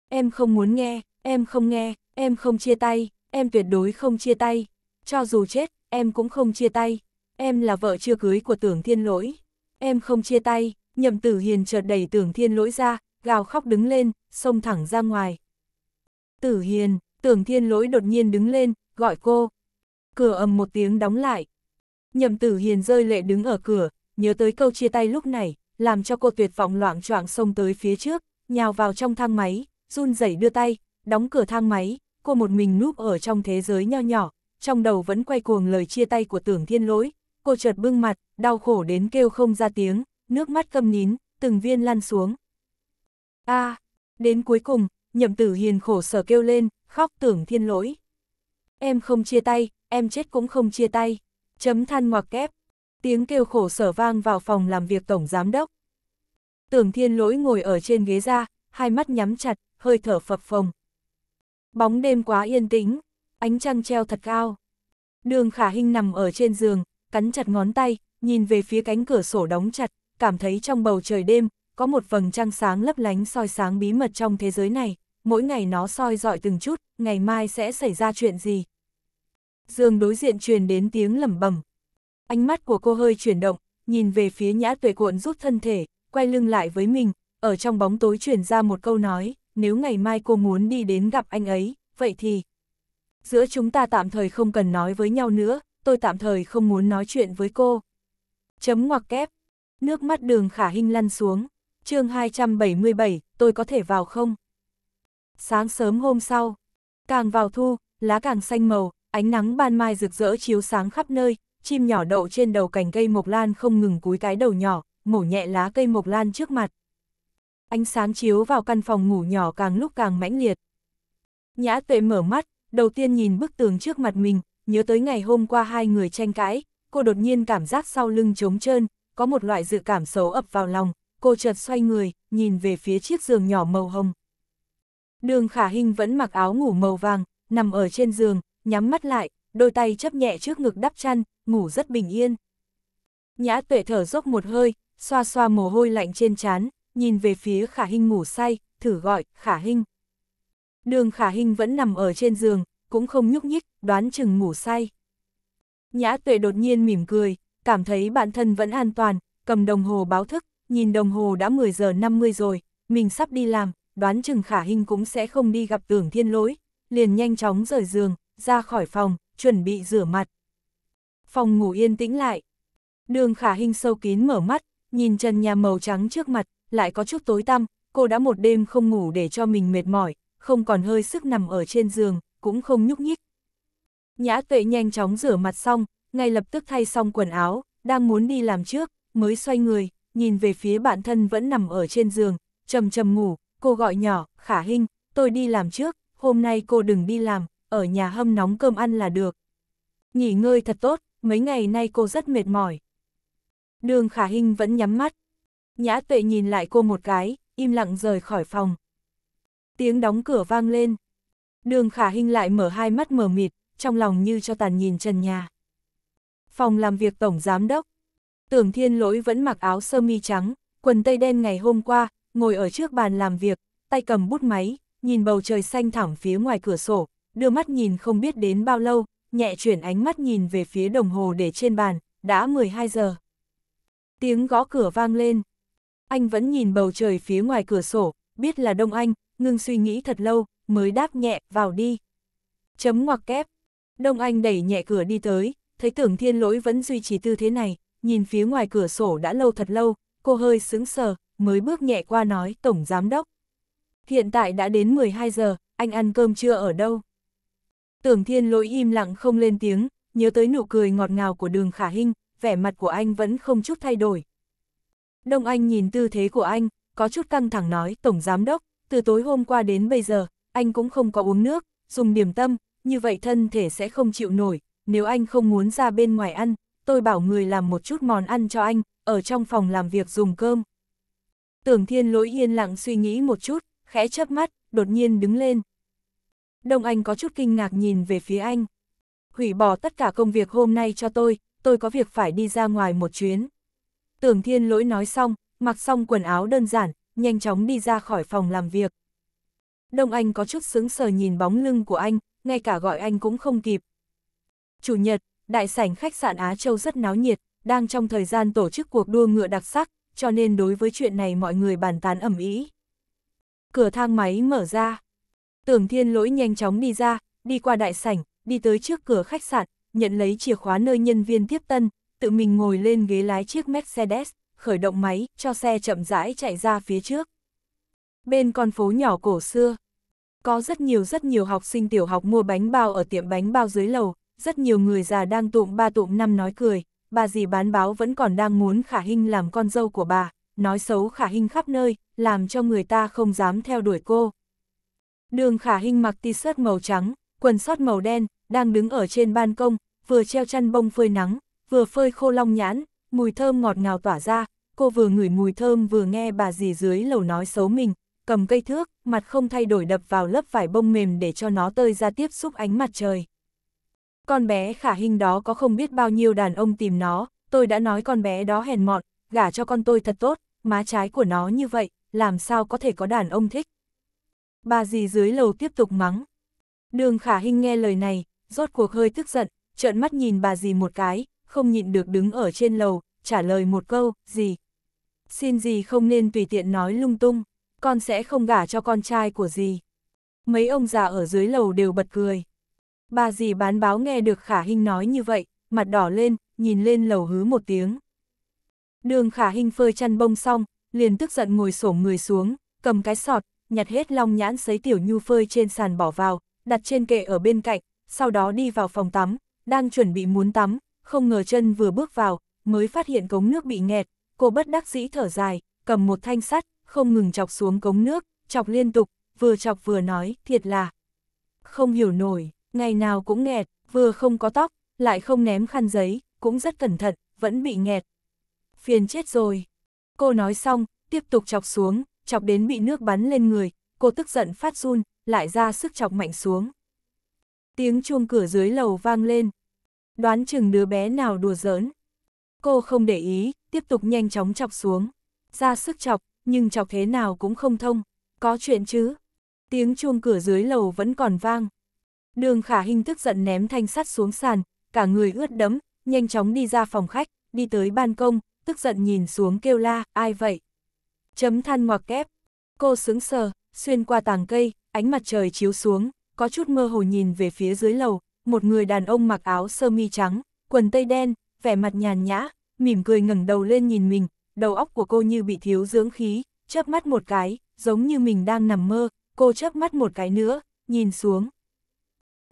Speaker 1: Em không muốn nghe, em không nghe, em không chia tay, em tuyệt đối không chia tay. Cho dù chết, em cũng không chia tay. Em là vợ chưa cưới của tưởng thiên lỗi. Em không chia tay, nhậm tử hiền chợt đẩy tưởng thiên lỗi ra, gào khóc đứng lên, xông thẳng ra ngoài. Tử hiền, tưởng thiên lỗi đột nhiên đứng lên, gọi cô. Cửa ầm một tiếng đóng lại. Nhậm tử hiền rơi lệ đứng ở cửa, nhớ tới câu chia tay lúc này, làm cho cô tuyệt vọng loạng choạng xông tới phía trước, nhào vào trong thang máy, run rẩy đưa tay, đóng cửa thang máy, cô một mình núp ở trong thế giới nho nhỏ, trong đầu vẫn quay cuồng lời chia tay của tưởng thiên lỗi, cô chợt bưng mặt, đau khổ đến kêu không ra tiếng, nước mắt câm nín, từng viên lăn xuống. a à, đến cuối cùng, nhậm tử hiền khổ sở kêu lên, khóc tưởng thiên lỗi. Em không chia tay, em chết cũng không chia tay. Chấm than ngoặc kép. Tiếng kêu khổ sở vang vào phòng làm việc tổng giám đốc. Tưởng thiên lỗi ngồi ở trên ghế ra, hai mắt nhắm chặt, hơi thở phập phồng. Bóng đêm quá yên tĩnh, ánh trăng treo thật cao. Đường khả hình nằm ở trên giường, cắn chặt ngón tay, nhìn về phía cánh cửa sổ đóng chặt, cảm thấy trong bầu trời đêm, có một vầng trăng sáng lấp lánh soi sáng bí mật trong thế giới này, mỗi ngày nó soi dọi từng chút, ngày mai sẽ xảy ra chuyện gì. Dương đối diện truyền đến tiếng lẩm bẩm. Ánh mắt của cô hơi chuyển động, nhìn về phía nhã tuệ cuộn rút thân thể, quay lưng lại với mình, ở trong bóng tối truyền ra một câu nói, nếu ngày mai cô muốn đi đến gặp anh ấy, vậy thì... Giữa chúng ta tạm thời không cần nói với nhau nữa, tôi tạm thời không muốn nói chuyện với cô. Chấm ngoặc kép, Nước mắt đường khả hình lăn xuống. chương 277, tôi có thể vào không? Sáng sớm hôm sau, càng vào thu, lá càng xanh màu, ánh nắng ban mai rực rỡ chiếu sáng khắp nơi, chim nhỏ đậu trên đầu cành cây mộc lan không ngừng cúi cái đầu nhỏ, mổ nhẹ lá cây mộc lan trước mặt. Ánh sáng chiếu vào căn phòng ngủ nhỏ càng lúc càng mãnh liệt. Nhã tuệ mở mắt, đầu tiên nhìn bức tường trước mặt mình, nhớ tới ngày hôm qua hai người tranh cãi, cô đột nhiên cảm giác sau lưng trống trơn, có một loại dự cảm xấu ập vào lòng, cô chợt xoay người, nhìn về phía chiếc giường nhỏ màu hồng. Đường khả hình vẫn mặc áo ngủ màu vàng, nằm ở trên giường, nhắm mắt lại, đôi tay chấp nhẹ trước ngực đắp chăn, ngủ rất bình yên. Nhã tuệ thở dốc một hơi, xoa xoa mồ hôi lạnh trên trán, nhìn về phía khả hình ngủ say, thử gọi, khả hình. Đường khả hình vẫn nằm ở trên giường, cũng không nhúc nhích, đoán chừng ngủ say. Nhã tuệ đột nhiên mỉm cười, cảm thấy bản thân vẫn an toàn, cầm đồng hồ báo thức, nhìn đồng hồ đã 10 giờ 50 rồi, mình sắp đi làm, đoán chừng khả hình cũng sẽ không đi gặp tưởng thiên lỗi, liền nhanh chóng rời giường, ra khỏi phòng, chuẩn bị rửa mặt. Phòng ngủ yên tĩnh lại. Đường khả hình sâu kín mở mắt, nhìn chân nhà màu trắng trước mặt, lại có chút tối tăm, cô đã một đêm không ngủ để cho mình mệt mỏi, không còn hơi sức nằm ở trên giường, cũng không nhúc nhích. Nhã tuệ nhanh chóng rửa mặt xong, ngay lập tức thay xong quần áo, đang muốn đi làm trước, mới xoay người, nhìn về phía bạn thân vẫn nằm ở trên giường, trầm trầm ngủ, cô gọi nhỏ, khả hình, tôi đi làm trước, hôm nay cô đừng đi làm, ở nhà hâm nóng cơm ăn là được. Nghỉ ngơi thật tốt, mấy ngày nay cô rất mệt mỏi. Đường khả hình vẫn nhắm mắt. Nhã tuệ nhìn lại cô một cái, im lặng rời khỏi phòng. Tiếng đóng cửa vang lên. Đường khả hình lại mở hai mắt mờ mịt, trong lòng như cho tàn nhìn trần nhà phòng làm việc tổng giám đốc. Tưởng thiên lỗi vẫn mặc áo sơ mi trắng, quần tây đen ngày hôm qua, ngồi ở trước bàn làm việc, tay cầm bút máy, nhìn bầu trời xanh thẳm phía ngoài cửa sổ, đưa mắt nhìn không biết đến bao lâu, nhẹ chuyển ánh mắt nhìn về phía đồng hồ để trên bàn, đã 12 giờ. Tiếng gõ cửa vang lên. Anh vẫn nhìn bầu trời phía ngoài cửa sổ, biết là Đông Anh, ngưng suy nghĩ thật lâu, mới đáp nhẹ, vào đi. Chấm ngoặc kép. Đông Anh đẩy nhẹ cửa đi tới, thấy tưởng thiên lỗi vẫn duy trì tư thế này, nhìn phía ngoài cửa sổ đã lâu thật lâu, cô hơi sững sờ, mới bước nhẹ qua nói Tổng Giám Đốc. Hiện tại đã đến 12 giờ, anh ăn cơm trưa ở đâu? Tưởng thiên lỗi im lặng không lên tiếng, nhớ tới nụ cười ngọt ngào của đường khả hinh, vẻ mặt của anh vẫn không chút thay đổi. Đông Anh nhìn tư thế của anh, có chút căng thẳng nói Tổng Giám Đốc, từ tối hôm qua đến bây giờ, anh cũng không có uống nước, dùng điểm tâm, như vậy thân thể sẽ không chịu nổi, nếu anh không muốn ra bên ngoài ăn, tôi bảo người làm một chút món ăn cho anh, ở trong phòng làm việc dùng cơm. Tưởng thiên lỗi yên lặng suy nghĩ một chút, khẽ chớp mắt, đột nhiên đứng lên. Đông Anh có chút kinh ngạc nhìn về phía anh. Hủy bỏ tất cả công việc hôm nay cho tôi, tôi có việc phải đi ra ngoài một chuyến. Tưởng thiên lỗi nói xong, mặc xong quần áo đơn giản, nhanh chóng đi ra khỏi phòng làm việc. Đông Anh có chút sững sờ nhìn bóng lưng của anh, ngay cả gọi anh cũng không kịp, Chủ nhật, đại sảnh khách sạn Á Châu rất náo nhiệt, đang trong thời gian tổ chức cuộc đua ngựa đặc sắc, cho nên đối với chuyện này mọi người bàn tán ẩm ý. Cửa thang máy mở ra. Tưởng thiên lỗi nhanh chóng đi ra, đi qua đại sảnh, đi tới trước cửa khách sạn, nhận lấy chìa khóa nơi nhân viên tiếp tân, tự mình ngồi lên ghế lái chiếc Mercedes, khởi động máy, cho xe chậm rãi chạy ra phía trước. Bên con phố nhỏ cổ xưa, có rất nhiều rất nhiều học sinh tiểu học mua bánh bao ở tiệm bánh bao dưới lầu, rất nhiều người già đang tụng ba tụng năm nói cười, bà dì bán báo vẫn còn đang muốn khả hình làm con dâu của bà, nói xấu khả hình khắp nơi, làm cho người ta không dám theo đuổi cô. Đường khả hình mặc t-shirt màu trắng, quần sót màu đen, đang đứng ở trên ban công, vừa treo chăn bông phơi nắng, vừa phơi khô long nhãn, mùi thơm ngọt ngào tỏa ra, cô vừa ngửi mùi thơm vừa nghe bà dì dưới lầu nói xấu mình, cầm cây thước, mặt không thay đổi đập vào lớp vải bông mềm để cho nó tơi ra tiếp xúc ánh mặt trời. Con bé khả hình đó có không biết bao nhiêu đàn ông tìm nó, tôi đã nói con bé đó hèn mọn, gả cho con tôi thật tốt, má trái của nó như vậy, làm sao có thể có đàn ông thích. Bà dì dưới lầu tiếp tục mắng. Đường khả hình nghe lời này, rốt cuộc hơi tức giận, trợn mắt nhìn bà dì một cái, không nhịn được đứng ở trên lầu, trả lời một câu, gì. Xin dì không nên tùy tiện nói lung tung, con sẽ không gả cho con trai của dì Mấy ông già ở dưới lầu đều bật cười. Bà dì bán báo nghe được khả hinh nói như vậy, mặt đỏ lên, nhìn lên lầu hứ một tiếng. Đường khả hinh phơi chăn bông xong, liền tức giận ngồi xổm người xuống, cầm cái sọt, nhặt hết long nhãn sấy tiểu nhu phơi trên sàn bỏ vào, đặt trên kệ ở bên cạnh, sau đó đi vào phòng tắm, đang chuẩn bị muốn tắm, không ngờ chân vừa bước vào, mới phát hiện cống nước bị nghẹt, cô bất đắc dĩ thở dài, cầm một thanh sắt, không ngừng chọc xuống cống nước, chọc liên tục, vừa chọc vừa nói, thiệt là, không hiểu nổi ngày nào cũng nghẹt, vừa không có tóc, lại không ném khăn giấy, cũng rất cẩn thận, vẫn bị nghẹt. Phiền chết rồi. Cô nói xong, tiếp tục chọc xuống, chọc đến bị nước bắn lên người, cô tức giận phát run, lại ra sức chọc mạnh xuống. Tiếng chuông cửa dưới lầu vang lên. Đoán chừng đứa bé nào đùa giỡn. Cô không để ý, tiếp tục nhanh chóng chọc xuống. Ra sức chọc, nhưng chọc thế nào cũng không thông. Có chuyện chứ? Tiếng chuông cửa dưới lầu vẫn còn vang. Đường khả hình tức giận ném thanh sắt xuống sàn, cả người ướt đẫm, nhanh chóng đi ra phòng khách, đi tới ban công, tức giận nhìn xuống kêu la, ai vậy? Chấm than ngoặc kép. Cô sướng sờ, xuyên qua tàng cây, ánh mặt trời chiếu xuống, có chút mơ hồ nhìn về phía dưới lầu, một người đàn ông mặc áo sơ mi trắng, quần tây đen, vẻ mặt nhàn nhã, mỉm cười ngẩng đầu lên nhìn mình, đầu óc của cô như bị thiếu dưỡng khí, chớp mắt một cái, giống như mình đang nằm mơ, cô chớp mắt một cái nữa, nhìn xuống,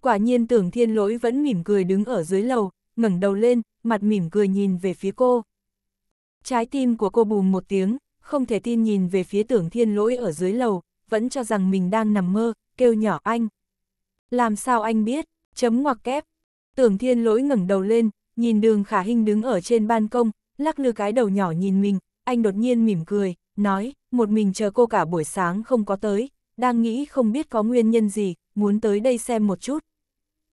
Speaker 1: Quả nhiên tưởng thiên lỗi vẫn mỉm cười đứng ở dưới lầu, ngẩng đầu lên, mặt mỉm cười nhìn về phía cô. Trái tim của cô bùm một tiếng, không thể tin nhìn về phía tưởng thiên lỗi ở dưới lầu, vẫn cho rằng mình đang nằm mơ, kêu nhỏ anh. Làm sao anh biết, chấm ngoặc kép. Tưởng thiên lỗi ngẩng đầu lên, nhìn đường khả hình đứng ở trên ban công, lắc lư cái đầu nhỏ nhìn mình, anh đột nhiên mỉm cười, nói, một mình chờ cô cả buổi sáng không có tới, đang nghĩ không biết có nguyên nhân gì, muốn tới đây xem một chút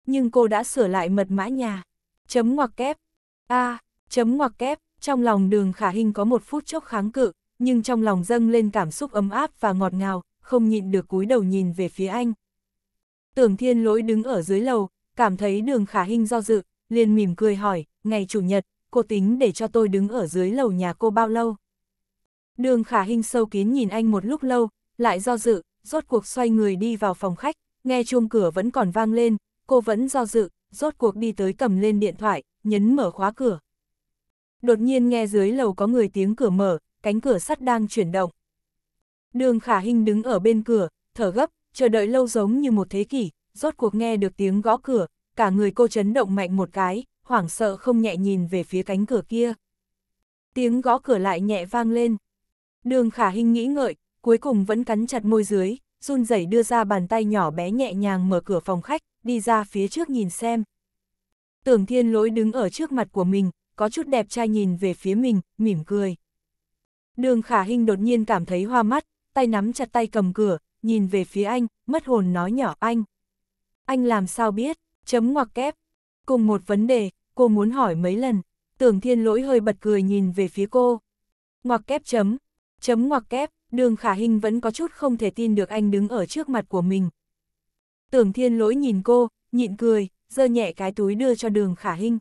Speaker 1: nhưng cô đã sửa lại mật mã nhà. Chấm ngoặc kép. A, à, chấm ngoặc kép, trong lòng đường khả hình có một phút chốc kháng cự, nhưng trong lòng dâng lên cảm xúc ấm áp và ngọt ngào, không nhịn được cúi đầu nhìn về phía anh. Tưởng thiên lỗi đứng ở dưới lầu, cảm thấy đường khả hình do dự, liền mỉm cười hỏi, ngày chủ nhật, cô tính để cho tôi đứng ở dưới lầu nhà cô bao lâu? Đường khả hình sâu kín nhìn anh một lúc lâu, lại do dự, rốt cuộc xoay người đi vào phòng khách, nghe chuông cửa vẫn còn vang lên, cô vẫn do dự, rốt cuộc đi tới cầm lên điện thoại, nhấn mở khóa cửa. Đột nhiên nghe dưới lầu có người tiếng cửa mở, cánh cửa sắt đang chuyển động. Đường khả hình đứng ở bên cửa, thở gấp, chờ đợi lâu giống như một thế kỷ, rốt cuộc nghe được tiếng gõ cửa, cả người cô chấn động mạnh một cái, hoảng sợ không nhẹ nhìn về phía cánh cửa kia. Tiếng gõ cửa lại nhẹ vang lên. Đường khả hình nghĩ ngợi, cuối cùng vẫn cắn chặt môi dưới, run rẩy đưa ra bàn tay nhỏ bé nhẹ nhàng mở cửa phòng khách, đi ra phía trước nhìn xem. Tưởng thiên lỗi đứng ở trước mặt của mình, có chút đẹp trai nhìn về phía mình, mỉm cười. Đường khả hình đột nhiên cảm thấy hoa mắt, tay nắm chặt tay cầm cửa, nhìn về phía anh, mất hồn nói nhỏ anh. Anh làm sao biết, chấm ngoặc kép. Cùng một vấn đề, cô muốn hỏi mấy lần, tưởng thiên lỗi hơi bật cười nhìn về phía cô. Ngoặc kép chấm, chấm ngoặc kép, đường khả hình vẫn có chút không thể tin được anh đứng ở trước mặt của mình, Tưởng thiên lỗi nhìn cô, nhịn cười, giơ nhẹ cái túi đưa cho đường khả hình.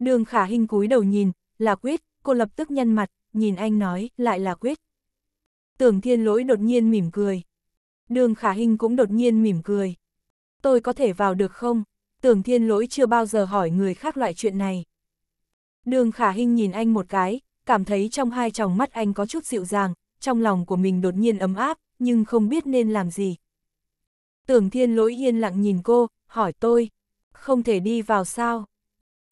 Speaker 1: Đường khả hình cúi đầu nhìn, là quyết, cô lập tức nhăn mặt, nhìn anh nói, lại là quyết. Tưởng thiên lỗi đột nhiên mỉm cười. Đường khả hình cũng đột nhiên mỉm cười. Tôi có thể vào được không? Tưởng thiên lỗi chưa bao giờ hỏi người khác loại chuyện này. Đường khả hình nhìn anh một cái, cảm thấy trong hai tròng mắt anh có chút dịu dàng, trong lòng của mình đột nhiên ấm áp, nhưng không biết nên làm gì. Tưởng thiên lỗi yên lặng nhìn cô, hỏi tôi, không thể đi vào sao?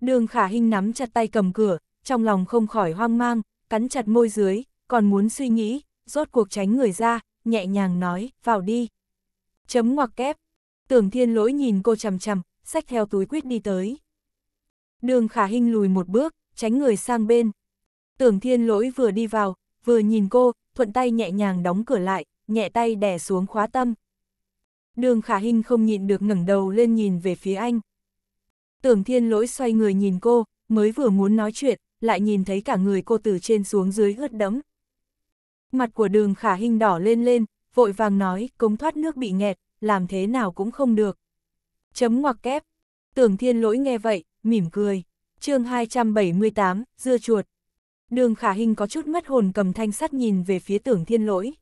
Speaker 1: Đường khả hình nắm chặt tay cầm cửa, trong lòng không khỏi hoang mang, cắn chặt môi dưới, còn muốn suy nghĩ, rốt cuộc tránh người ra, nhẹ nhàng nói, vào đi. Chấm ngoặc kép, tưởng thiên lỗi nhìn cô chằm chằm, xách theo túi quyết đi tới. Đường khả hình lùi một bước, tránh người sang bên. Tưởng thiên lỗi vừa đi vào, vừa nhìn cô, thuận tay nhẹ nhàng đóng cửa lại, nhẹ tay đè xuống khóa tâm. Đường khả hình không nhịn được ngẩng đầu lên nhìn về phía anh. Tưởng thiên lỗi xoay người nhìn cô, mới vừa muốn nói chuyện, lại nhìn thấy cả người cô từ trên xuống dưới ướt đẫm. Mặt của đường khả hình đỏ lên lên, vội vàng nói, cống thoát nước bị nghẹt, làm thế nào cũng không được. Chấm ngoặc kép. Tưởng thiên lỗi nghe vậy, mỉm cười. chương 278, dưa chuột. Đường khả hình có chút mất hồn cầm thanh sắt nhìn về phía tưởng thiên lỗi.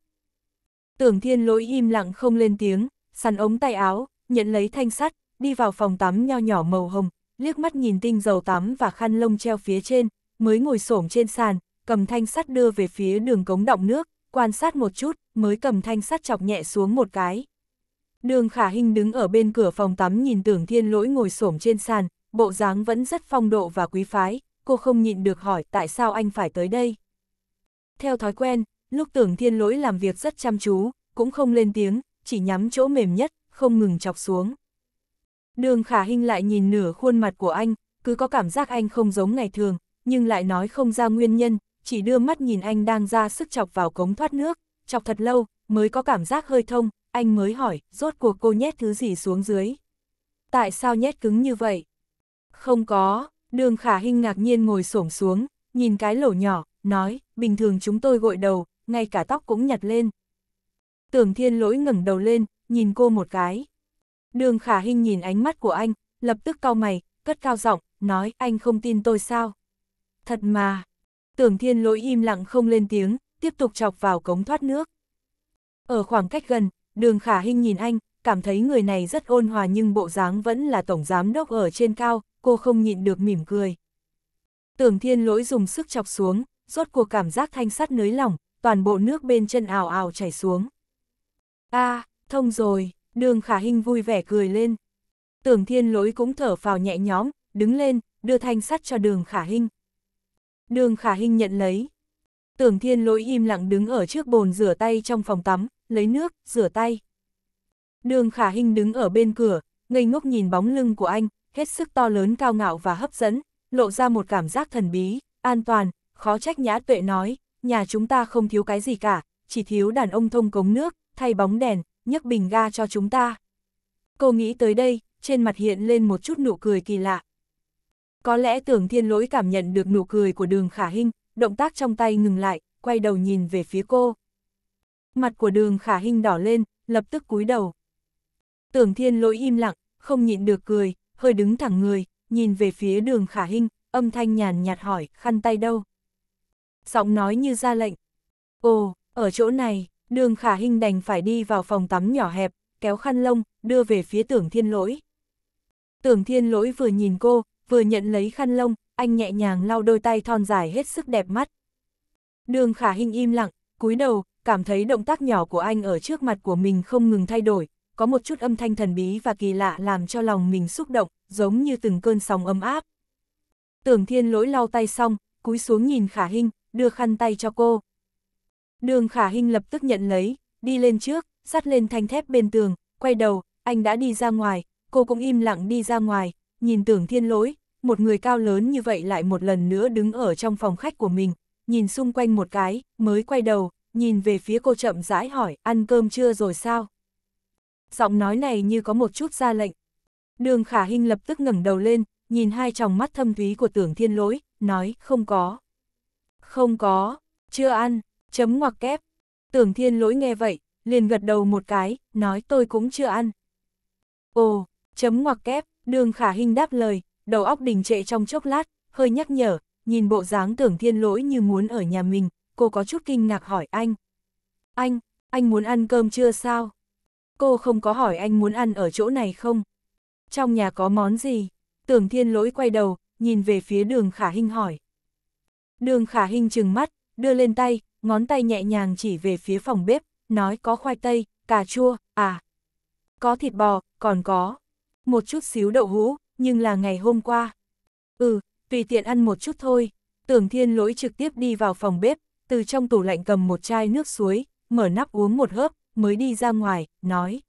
Speaker 1: Tưởng thiên lỗi im lặng không lên tiếng, sắn ống tay áo, nhận lấy thanh sắt, đi vào phòng tắm nho nhỏ màu hồng, liếc mắt nhìn tinh dầu tắm và khăn lông treo phía trên, mới ngồi xổm trên sàn, cầm thanh sắt đưa về phía đường cống động nước, quan sát một chút, mới cầm thanh sắt chọc nhẹ xuống một cái. Đường khả hình đứng ở bên cửa phòng tắm nhìn tưởng thiên lỗi ngồi xổm trên sàn, bộ dáng vẫn rất phong độ và quý phái, cô không nhịn được hỏi tại sao anh phải tới đây. Theo thói quen, lúc tưởng thiên lỗi làm việc rất chăm chú, cũng không lên tiếng, chỉ nhắm chỗ mềm nhất, không ngừng chọc xuống. Đường khả hình lại nhìn nửa khuôn mặt của anh, cứ có cảm giác anh không giống ngày thường, nhưng lại nói không ra nguyên nhân, chỉ đưa mắt nhìn anh đang ra sức chọc vào cống thoát nước, chọc thật lâu, mới có cảm giác hơi thông, anh mới hỏi, rốt cuộc cô nhét thứ gì xuống dưới. Tại sao nhét cứng như vậy? Không có, đường khả hình ngạc nhiên ngồi xổm xuống, nhìn cái lỗ nhỏ, nói, bình thường chúng tôi gội đầu, ngay cả tóc cũng nhặt lên. Tưởng thiên lỗi ngẩng đầu lên, nhìn cô một cái. Đường khả hình nhìn ánh mắt của anh, lập tức cau mày, cất cao giọng, nói anh không tin tôi sao. Thật mà. Tưởng thiên lỗi im lặng không lên tiếng, tiếp tục chọc vào cống thoát nước. Ở khoảng cách gần, đường khả hình nhìn anh, cảm thấy người này rất ôn hòa nhưng bộ dáng vẫn là tổng giám đốc ở trên cao, cô không nhịn được mỉm cười. Tưởng thiên lỗi dùng sức chọc xuống, rốt cuộc cảm giác thanh sắt nới lỏng, toàn bộ nước bên chân ào ào chảy xuống a à, thông rồi, đường khả hình vui vẻ cười lên. Tưởng thiên lỗi cũng thở phào nhẹ nhõm, đứng lên, đưa thanh sắt cho đường khả hình. Đường khả hình nhận lấy. Tưởng thiên lỗi im lặng đứng ở trước bồn rửa tay trong phòng tắm, lấy nước, rửa tay. Đường khả hình đứng ở bên cửa, ngây ngốc nhìn bóng lưng của anh, hết sức to lớn cao ngạo và hấp dẫn, lộ ra một cảm giác thần bí, an toàn, khó trách nhã tuệ nói, nhà chúng ta không thiếu cái gì cả, chỉ thiếu đàn ông thông cống nước, thay bóng đèn, nhấc bình ga cho chúng ta. Cô nghĩ tới đây, trên mặt hiện lên một chút nụ cười kỳ lạ. Có lẽ tưởng thiên lỗi cảm nhận được nụ cười của đường khả hình động tác trong tay ngừng lại, quay đầu nhìn về phía cô. Mặt của đường khả hình đỏ lên, lập tức cúi đầu. Tưởng thiên lỗi im lặng, không nhịn được cười, hơi đứng thẳng người, nhìn về phía đường khả hình âm thanh nhàn nhạt hỏi, khăn tay đâu? Giọng nói như ra lệnh. Ồ, ở chỗ này. Đường khả hình đành phải đi vào phòng tắm nhỏ hẹp, kéo khăn lông, đưa về phía tưởng thiên lỗi. Tưởng thiên lỗi vừa nhìn cô, vừa nhận lấy khăn lông, anh nhẹ nhàng lau đôi tay thon dài hết sức đẹp mắt. Đường khả hình im lặng, cúi đầu, cảm thấy động tác nhỏ của anh ở trước mặt của mình không ngừng thay đổi, có một chút âm thanh thần bí và kỳ lạ làm cho lòng mình xúc động, giống như từng cơn sóng ấm áp. Tưởng thiên lỗi lau tay xong, cúi xuống nhìn khả hình, đưa khăn tay cho cô. Đường khả hình lập tức nhận lấy, đi lên trước, sắt lên thanh thép bên tường, quay đầu, anh đã đi ra ngoài, cô cũng im lặng đi ra ngoài, nhìn tưởng thiên lỗi, một người cao lớn như vậy lại một lần nữa đứng ở trong phòng khách của mình, nhìn xung quanh một cái, mới quay đầu, nhìn về phía cô chậm rãi hỏi, ăn cơm chưa rồi sao? Giọng nói này như có một chút ra lệnh. Đường khả hình lập tức ngẩng đầu lên, nhìn hai tròng mắt thâm thúy của tưởng thiên lỗi, nói, không có. Không có, chưa ăn, chấm ngoặc kép. Tưởng thiên lỗi nghe vậy, liền gật đầu một cái, nói tôi cũng chưa ăn. Ồ, chấm ngoặc kép, đường khả hình đáp lời, đầu óc đình trệ trong chốc lát, hơi nhắc nhở, nhìn bộ dáng tưởng thiên lỗi như muốn ở nhà mình, cô có chút kinh ngạc hỏi anh. Anh, anh muốn ăn cơm chưa sao? Cô không có hỏi anh muốn ăn ở chỗ này không? Trong nhà có món gì? Tưởng thiên lỗi quay đầu, nhìn về phía đường khả hình hỏi. Đường khả hình chừng mắt, đưa lên tay, ngón tay nhẹ nhàng chỉ về phía phòng bếp, nói có khoai tây, cà chua, à. Có thịt bò, còn có. Một chút xíu đậu hũ, nhưng là ngày hôm qua. Ừ, tùy tiện ăn một chút thôi. Tưởng thiên lỗi trực tiếp đi vào phòng bếp, từ trong tủ lạnh cầm một chai nước suối, mở nắp uống một hớp, mới đi ra ngoài, nói.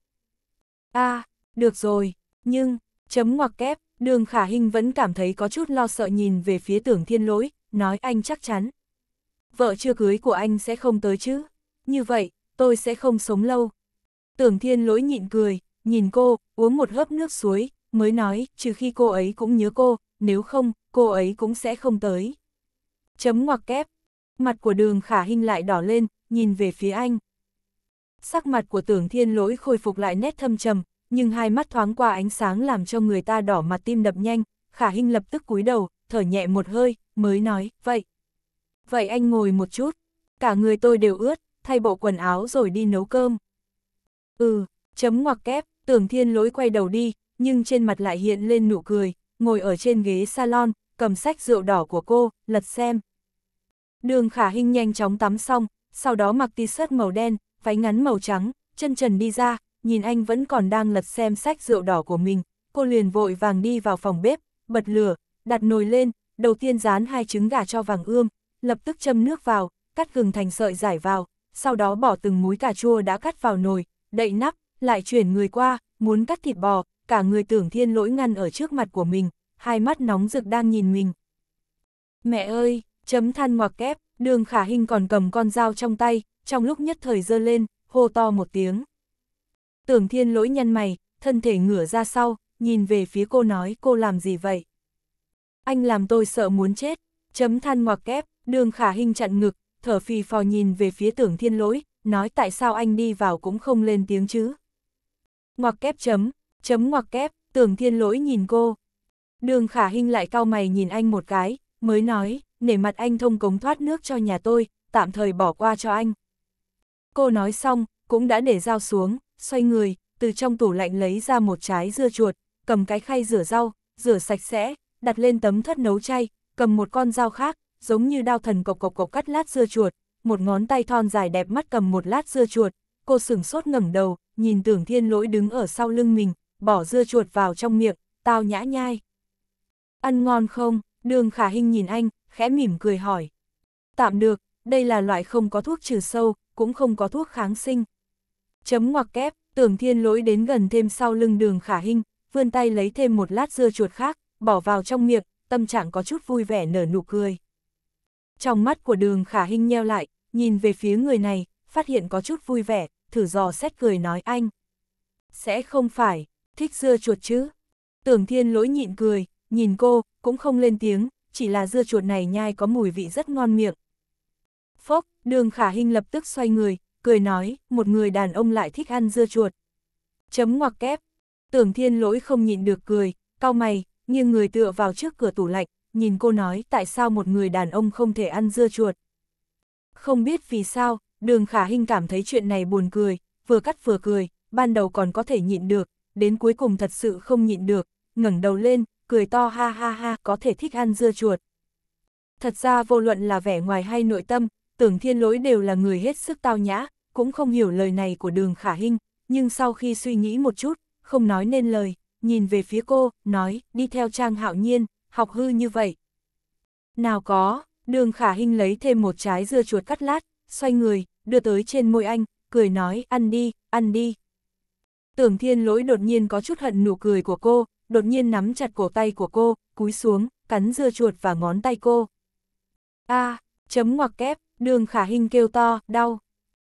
Speaker 1: a à, được rồi, nhưng, chấm ngoặc kép, đường khả hình vẫn cảm thấy có chút lo sợ nhìn về phía tưởng thiên lỗi, nói anh chắc chắn vợ chưa cưới của anh sẽ không tới chứ, như vậy, tôi sẽ không sống lâu. Tưởng thiên lỗi nhịn cười, nhìn cô, uống một hớp nước suối, mới nói, trừ khi cô ấy cũng nhớ cô, nếu không, cô ấy cũng sẽ không tới. Chấm ngoặc kép, mặt của đường khả hình lại đỏ lên, nhìn về phía anh. Sắc mặt của tưởng thiên lỗi khôi phục lại nét thâm trầm, nhưng hai mắt thoáng qua ánh sáng làm cho người ta đỏ mặt tim đập nhanh, khả hình lập tức cúi đầu, thở nhẹ một hơi, mới nói, vậy, Vậy anh ngồi một chút, cả người tôi đều ướt, thay bộ quần áo rồi đi nấu cơm. Ừ, chấm ngoặc kép, tưởng thiên lối quay đầu đi, nhưng trên mặt lại hiện lên nụ cười, ngồi ở trên ghế salon, cầm sách rượu đỏ của cô, lật xem. Đường khả hình nhanh chóng tắm xong, sau đó mặc t-shirt màu đen, váy ngắn màu trắng, chân trần đi ra, nhìn anh vẫn còn đang lật xem sách rượu đỏ của mình, cô liền vội vàng đi vào phòng bếp, bật lửa, đặt nồi lên, đầu tiên dán hai trứng gà cho vàng ươm, lập tức châm nước vào, cắt gừng thành sợi giải vào, sau đó bỏ từng múi cà chua đã cắt vào nồi, đậy nắp, lại chuyển người qua, muốn cắt thịt bò, cả người tưởng thiên lỗi ngăn ở trước mặt của mình, hai mắt nóng rực đang nhìn mình. Mẹ ơi, chấm than ngoặc kép, đường khả hình còn cầm con dao trong tay, trong lúc nhất thời dơ lên, hô to một tiếng. Tưởng thiên lỗi nhăn mày, thân thể ngửa ra sau, nhìn về phía cô nói cô làm gì vậy? Anh làm tôi sợ muốn chết, chấm than ngoặc kép, Đường khả hình chặn ngực, thở phì phò nhìn về phía tưởng thiên lỗi, nói tại sao anh đi vào cũng không lên tiếng chứ. Ngoặc kép chấm, chấm ngoặc kép, tưởng thiên lỗi nhìn cô. Đường khả hình lại cao mày nhìn anh một cái, mới nói, nể mặt anh thông cống thoát nước cho nhà tôi, tạm thời bỏ qua cho anh. Cô nói xong, cũng đã để dao xuống, xoay người, từ trong tủ lạnh lấy ra một trái dưa chuột, cầm cái khay rửa rau, rửa sạch sẽ, đặt lên tấm thất nấu chay, cầm một con dao khác, giống như đao thần cộc cộc cộc cắt lát dưa chuột, một ngón tay thon dài đẹp mắt cầm một lát dưa chuột, cô sửng sốt ngẩng đầu, nhìn tưởng thiên lỗi đứng ở sau lưng mình, bỏ dưa chuột vào trong miệng, tao nhã nhai. Ăn ngon không? Đường khả hình nhìn anh, khẽ mỉm cười hỏi. Tạm được, đây là loại không có thuốc trừ sâu, cũng không có thuốc kháng sinh. Chấm ngoặc kép, tưởng thiên lỗi đến gần thêm sau lưng đường khả hình, vươn tay lấy thêm một lát dưa chuột khác, bỏ vào trong miệng, tâm trạng có chút vui vẻ nở nụ cười. Trong mắt của đường khả hình nheo lại, nhìn về phía người này, phát hiện có chút vui vẻ, thử dò xét cười nói anh. Sẽ không phải, thích dưa chuột chứ. Tưởng thiên lỗi nhịn cười, nhìn cô, cũng không lên tiếng, chỉ là dưa chuột này nhai có mùi vị rất ngon miệng. Phốc, đường khả hình lập tức xoay người, cười nói, một người đàn ông lại thích ăn dưa chuột. Chấm ngoặc kép, tưởng thiên lỗi không nhịn được cười, cao mày, nghiêng người tựa vào trước cửa tủ lạnh, nhìn cô nói tại sao một người đàn ông không thể ăn dưa chuột. Không biết vì sao, đường khả hình cảm thấy chuyện này buồn cười, vừa cắt vừa cười, ban đầu còn có thể nhịn được, đến cuối cùng thật sự không nhịn được, ngẩng đầu lên, cười to ha ha ha có thể thích ăn dưa chuột. Thật ra vô luận là vẻ ngoài hay nội tâm, tưởng thiên lỗi đều là người hết sức tao nhã, cũng không hiểu lời này của đường khả hình, nhưng sau khi suy nghĩ một chút, không nói nên lời, nhìn về phía cô, nói, đi theo Trang Hạo Nhiên, học hư như vậy. Nào có, đường khả hình lấy thêm một trái dưa chuột cắt lát, xoay người, đưa tới trên môi anh, cười nói ăn đi, ăn đi. Tưởng thiên lỗi đột nhiên có chút hận nụ cười của cô, đột nhiên nắm chặt cổ tay của cô, cúi xuống, cắn dưa chuột và ngón tay cô. a chấm ngoặc kép, đường khả hình kêu to, đau.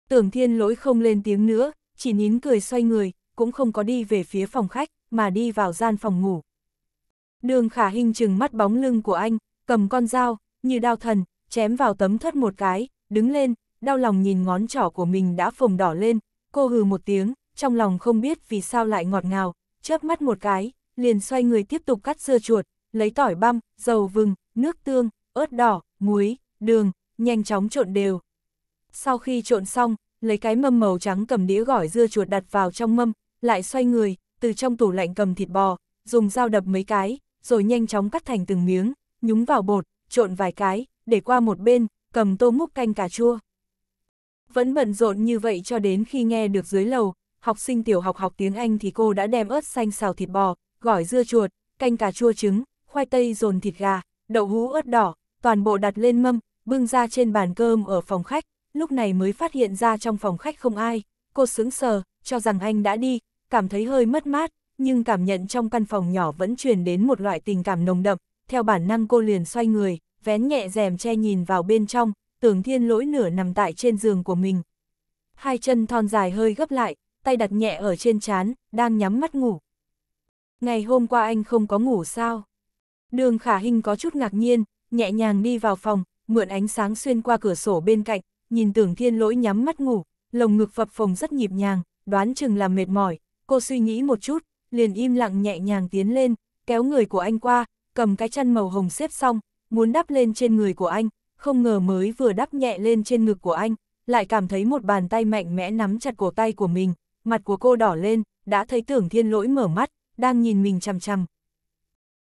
Speaker 1: Tưởng thiên lỗi không lên tiếng nữa, chỉ nín cười xoay người, cũng không có đi về phía phòng khách, mà đi vào gian phòng ngủ. Đường khả hình chừng mắt bóng lưng của anh, cầm con dao, như đao thần, chém vào tấm thất một cái, đứng lên, đau lòng nhìn ngón trỏ của mình đã phồng đỏ lên, cô hừ một tiếng, trong lòng không biết vì sao lại ngọt ngào, chớp mắt một cái, liền xoay người tiếp tục cắt dưa chuột, lấy tỏi băm, dầu vừng, nước tương, ớt đỏ, muối, đường, nhanh chóng trộn đều. Sau khi trộn xong, lấy cái mâm màu trắng cầm đĩa gỏi dưa chuột đặt vào trong mâm, lại xoay người, từ trong tủ lạnh cầm thịt bò, dùng dao đập mấy cái, rồi nhanh chóng cắt thành từng miếng, nhúng vào bột, trộn vài cái, để qua một bên, cầm tô múc canh cà chua. Vẫn bận rộn như vậy cho đến khi nghe được dưới lầu, học sinh tiểu học học tiếng Anh thì cô đã đem ớt xanh xào thịt bò, gỏi dưa chuột, canh cà chua trứng, khoai tây dồn thịt gà, đậu hũ ớt đỏ, toàn bộ đặt lên mâm, bưng ra trên bàn cơm ở phòng khách, lúc này mới phát hiện ra trong phòng khách không ai, cô sững sờ, cho rằng anh đã đi, cảm thấy hơi mất mát, nhưng cảm nhận trong căn phòng nhỏ vẫn truyền đến một loại tình cảm nồng đậm, theo bản năng cô liền xoay người, vén nhẹ rèm che nhìn vào bên trong, tưởng thiên lỗi nửa nằm tại trên giường của mình. Hai chân thon dài hơi gấp lại, tay đặt nhẹ ở trên chán, đang nhắm mắt ngủ. Ngày hôm qua anh không có ngủ sao? Đường khả hình có chút ngạc nhiên, nhẹ nhàng đi vào phòng, mượn ánh sáng xuyên qua cửa sổ bên cạnh, nhìn tưởng thiên lỗi nhắm mắt ngủ, lồng ngực phập phồng rất nhịp nhàng, đoán chừng là mệt mỏi, cô suy nghĩ một chút, liền im lặng nhẹ nhàng tiến lên, kéo người của anh qua, cầm cái chăn màu hồng xếp xong, muốn đắp lên trên người của anh, không ngờ mới vừa đắp nhẹ lên trên ngực của anh, lại cảm thấy một bàn tay mạnh mẽ nắm chặt cổ tay của mình, mặt của cô đỏ lên, đã thấy tưởng thiên lỗi mở mắt, đang nhìn mình chằm chằm.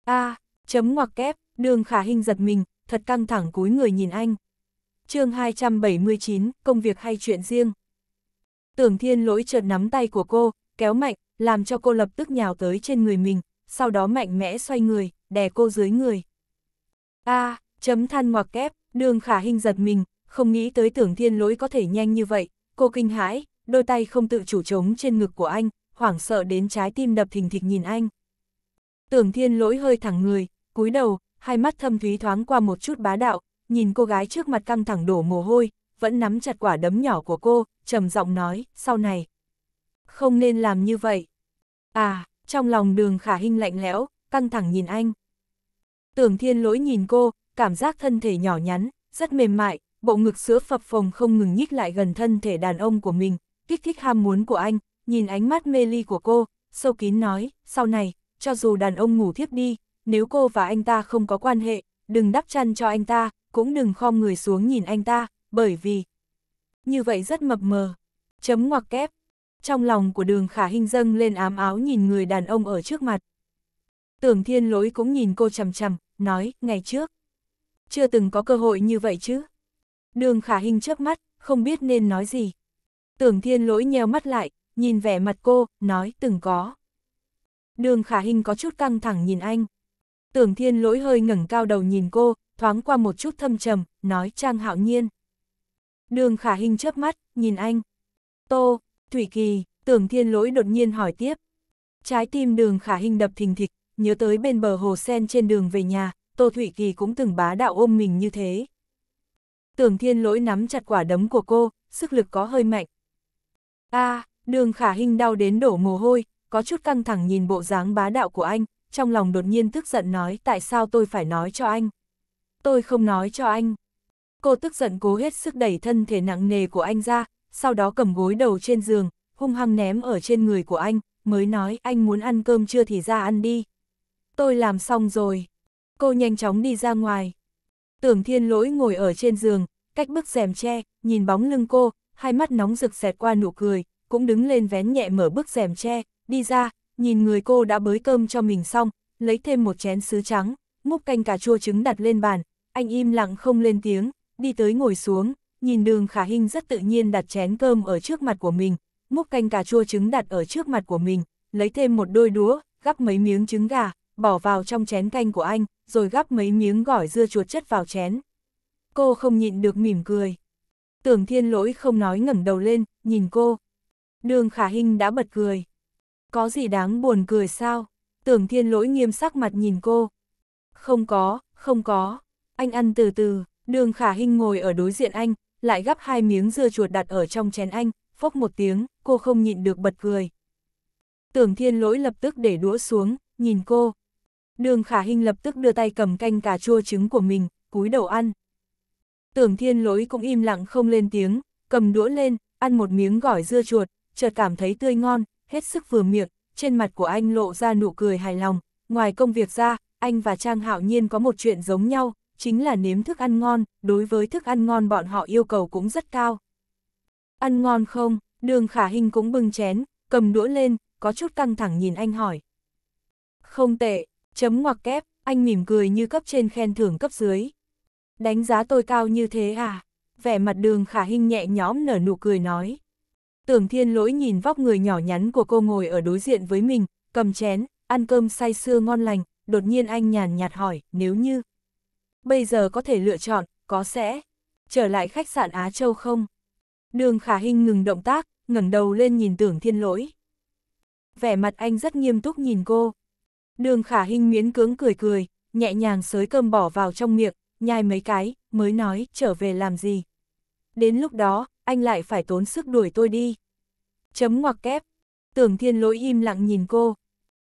Speaker 1: a chấm ngoặc kép, đường khả hình giật mình, thật căng thẳng cúi người nhìn anh. chương 279, công việc hay chuyện riêng. Tưởng thiên lỗi chợt nắm tay của cô, kéo mạnh, làm cho cô lập tức nhào tới trên người mình, sau đó mạnh mẽ xoay người, đè cô dưới người. A, à, chấm than ngoặc kép, đường khả hình giật mình, không nghĩ tới tưởng thiên lỗi có thể nhanh như vậy, cô kinh hãi, đôi tay không tự chủ trống trên ngực của anh, hoảng sợ đến trái tim đập thình thịch nhìn anh. Tưởng thiên lỗi hơi thẳng người, cúi đầu, hai mắt thâm thúy thoáng qua một chút bá đạo, nhìn cô gái trước mặt căng thẳng đổ mồ hôi, vẫn nắm chặt quả đấm nhỏ của cô, trầm giọng nói, sau này. Không nên làm như vậy. À, trong lòng đường khả hình lạnh lẽo, căng thẳng nhìn anh. Tưởng thiên lỗi nhìn cô, cảm giác thân thể nhỏ nhắn, rất mềm mại, bộ ngực sữa phập phồng không ngừng nhích lại gần thân thể đàn ông của mình, kích thích ham muốn của anh, nhìn ánh mắt mê ly của cô, sâu kín nói, sau này, cho dù đàn ông ngủ thiếp đi, nếu cô và anh ta không có quan hệ, đừng đắp chăn cho anh ta, cũng đừng khom người xuống nhìn anh ta, bởi vì... Như vậy rất mập mờ. Chấm ngoặc kép, trong lòng của đường khả hình dâng lên ám áo nhìn người đàn ông ở trước mặt. Tưởng thiên lỗi cũng nhìn cô chầm chầm, nói, ngày trước. Chưa từng có cơ hội như vậy chứ. Đường khả hình chớp mắt, không biết nên nói gì. Tưởng thiên lỗi nheo mắt lại, nhìn vẻ mặt cô, nói, từng có. Đường khả hình có chút căng thẳng nhìn anh. Tưởng thiên lỗi hơi ngẩng cao đầu nhìn cô, thoáng qua một chút thâm trầm, nói trang hạo nhiên. Đường khả hình chớp mắt, nhìn anh. Tô, Thủy Kỳ, tưởng thiên lỗi đột nhiên hỏi tiếp. Trái tim đường khả hình đập thình thịch, nhớ tới bên bờ hồ sen trên đường về nhà, Tô Thủy Kỳ cũng từng bá đạo ôm mình như thế. Tưởng thiên lỗi nắm chặt quả đấm của cô, sức lực có hơi mạnh. a à, đường khả hình đau đến đổ mồ hôi, có chút căng thẳng nhìn bộ dáng bá đạo của anh, trong lòng đột nhiên tức giận nói tại sao tôi phải nói cho anh. Tôi không nói cho anh. Cô tức giận cố hết sức đẩy thân thể nặng nề của anh ra, sau đó cầm gối đầu trên giường, hung hăng ném ở trên người của anh, mới nói anh muốn ăn cơm chưa thì ra ăn đi. Tôi làm xong rồi. Cô nhanh chóng đi ra ngoài. Tưởng thiên lỗi ngồi ở trên giường, cách bức rèm che nhìn bóng lưng cô, hai mắt nóng rực xẹt qua nụ cười, cũng đứng lên vén nhẹ mở bức rèm che đi ra, nhìn người cô đã bới cơm cho mình xong, lấy thêm một chén sứ trắng, múc canh cà chua trứng đặt lên bàn, anh im lặng không lên tiếng, đi tới ngồi xuống, nhìn đường khả hình rất tự nhiên đặt chén cơm ở trước mặt của mình, múc canh cà chua trứng đặt ở trước mặt của mình, lấy thêm một đôi đũa, gắp mấy miếng trứng gà, bỏ vào trong chén canh của anh, rồi gắp mấy miếng gỏi dưa chuột chất vào chén. Cô không nhịn được mỉm cười. Tưởng thiên lỗi không nói ngẩng đầu lên, nhìn cô. Đường khả hình đã bật cười. Có gì đáng buồn cười sao? Tưởng thiên lỗi nghiêm sắc mặt nhìn cô. Không có, không có. Anh ăn từ từ, đường khả hình ngồi ở đối diện anh, lại gắp hai miếng dưa chuột đặt ở trong chén anh, phốc một tiếng, cô không nhịn được bật cười. Tưởng thiên lỗi lập tức để đũa xuống, nhìn cô. Đường khả hình lập tức đưa tay cầm canh cà chua trứng của mình, cúi đầu ăn. Tưởng thiên lỗi cũng im lặng không lên tiếng, cầm đũa lên, ăn một miếng gỏi dưa chuột, chợt cảm thấy tươi ngon, hết sức vừa miệng, trên mặt của anh lộ ra nụ cười hài lòng. Ngoài công việc ra, anh và Trang Hạo Nhiên có một chuyện giống nhau, chính là nếm thức ăn ngon, đối với thức ăn ngon bọn họ yêu cầu cũng rất cao. Ăn ngon không, đường khả hình cũng bưng chén, cầm đũa lên, có chút căng thẳng nhìn anh hỏi. Không tệ, chấm ngoặc kép, anh mỉm cười như cấp trên khen thưởng cấp dưới. Đánh giá tôi cao như thế à? Vẻ mặt đường khả hình nhẹ nhõm nở nụ cười nói. Tưởng thiên lỗi nhìn vóc người nhỏ nhắn của cô ngồi ở đối diện với mình, cầm chén, ăn cơm say sưa ngon lành, đột nhiên anh nhàn nhạt hỏi, nếu như bây giờ có thể lựa chọn, có sẽ trở lại khách sạn Á Châu không? Đường Khả Hinh ngừng động tác, ngẩng đầu lên nhìn Tưởng Thiên Lỗi. Vẻ mặt anh rất nghiêm túc nhìn cô. Đường Khả Hinh miễn cưỡng cười cười, nhẹ nhàng xới cơm bỏ vào trong miệng, nhai mấy cái, mới nói trở về làm gì. Đến lúc đó, anh lại phải tốn sức đuổi tôi đi. Chấm ngoặc kép. Tưởng Thiên Lỗi im lặng nhìn cô.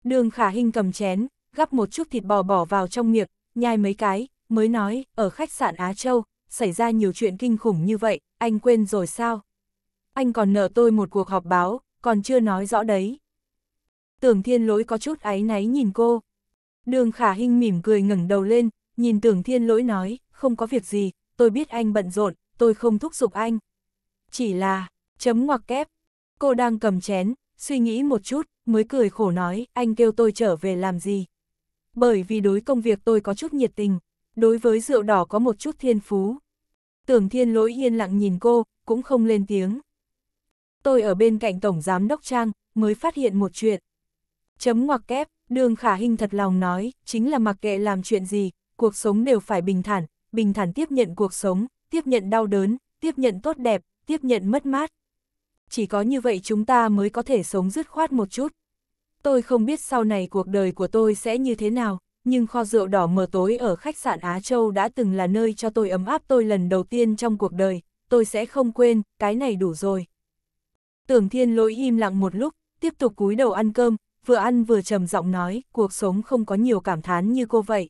Speaker 1: Đường Khả Hinh cầm chén, gắp một chút thịt bò bỏ vào trong miệng, nhai mấy cái, mới nói, ở khách sạn Á Châu, xảy ra nhiều chuyện kinh khủng như vậy, anh quên rồi sao? Anh còn nợ tôi một cuộc họp báo, còn chưa nói rõ đấy. Tưởng thiên lỗi có chút áy náy nhìn cô. Đường khả hinh mỉm cười ngẩng đầu lên, nhìn tưởng thiên lỗi nói, không có việc gì, tôi biết anh bận rộn, tôi không thúc giục anh. Chỉ là, chấm ngoặc kép. Cô đang cầm chén, suy nghĩ một chút, mới cười khổ nói, anh kêu tôi trở về làm gì. Bởi vì đối công việc tôi có chút nhiệt tình đối với rượu đỏ có một chút thiên phú. Tưởng thiên lỗi yên lặng nhìn cô, cũng không lên tiếng. Tôi ở bên cạnh Tổng Giám Đốc Trang, mới phát hiện một chuyện. Chấm ngoặc kép, đường khả hình thật lòng nói, chính là mặc kệ làm chuyện gì, cuộc sống đều phải bình thản, bình thản tiếp nhận cuộc sống, tiếp nhận đau đớn, tiếp nhận tốt đẹp, tiếp nhận mất mát. Chỉ có như vậy chúng ta mới có thể sống dứt khoát một chút. Tôi không biết sau này cuộc đời của tôi sẽ như thế nào nhưng kho rượu đỏ mờ tối ở khách sạn Á Châu đã từng là nơi cho tôi ấm áp tôi lần đầu tiên trong cuộc đời, tôi sẽ không quên, cái này đủ rồi. Tưởng thiên lỗi im lặng một lúc, tiếp tục cúi đầu ăn cơm, vừa ăn vừa trầm giọng nói, cuộc sống không có nhiều cảm thán như cô vậy.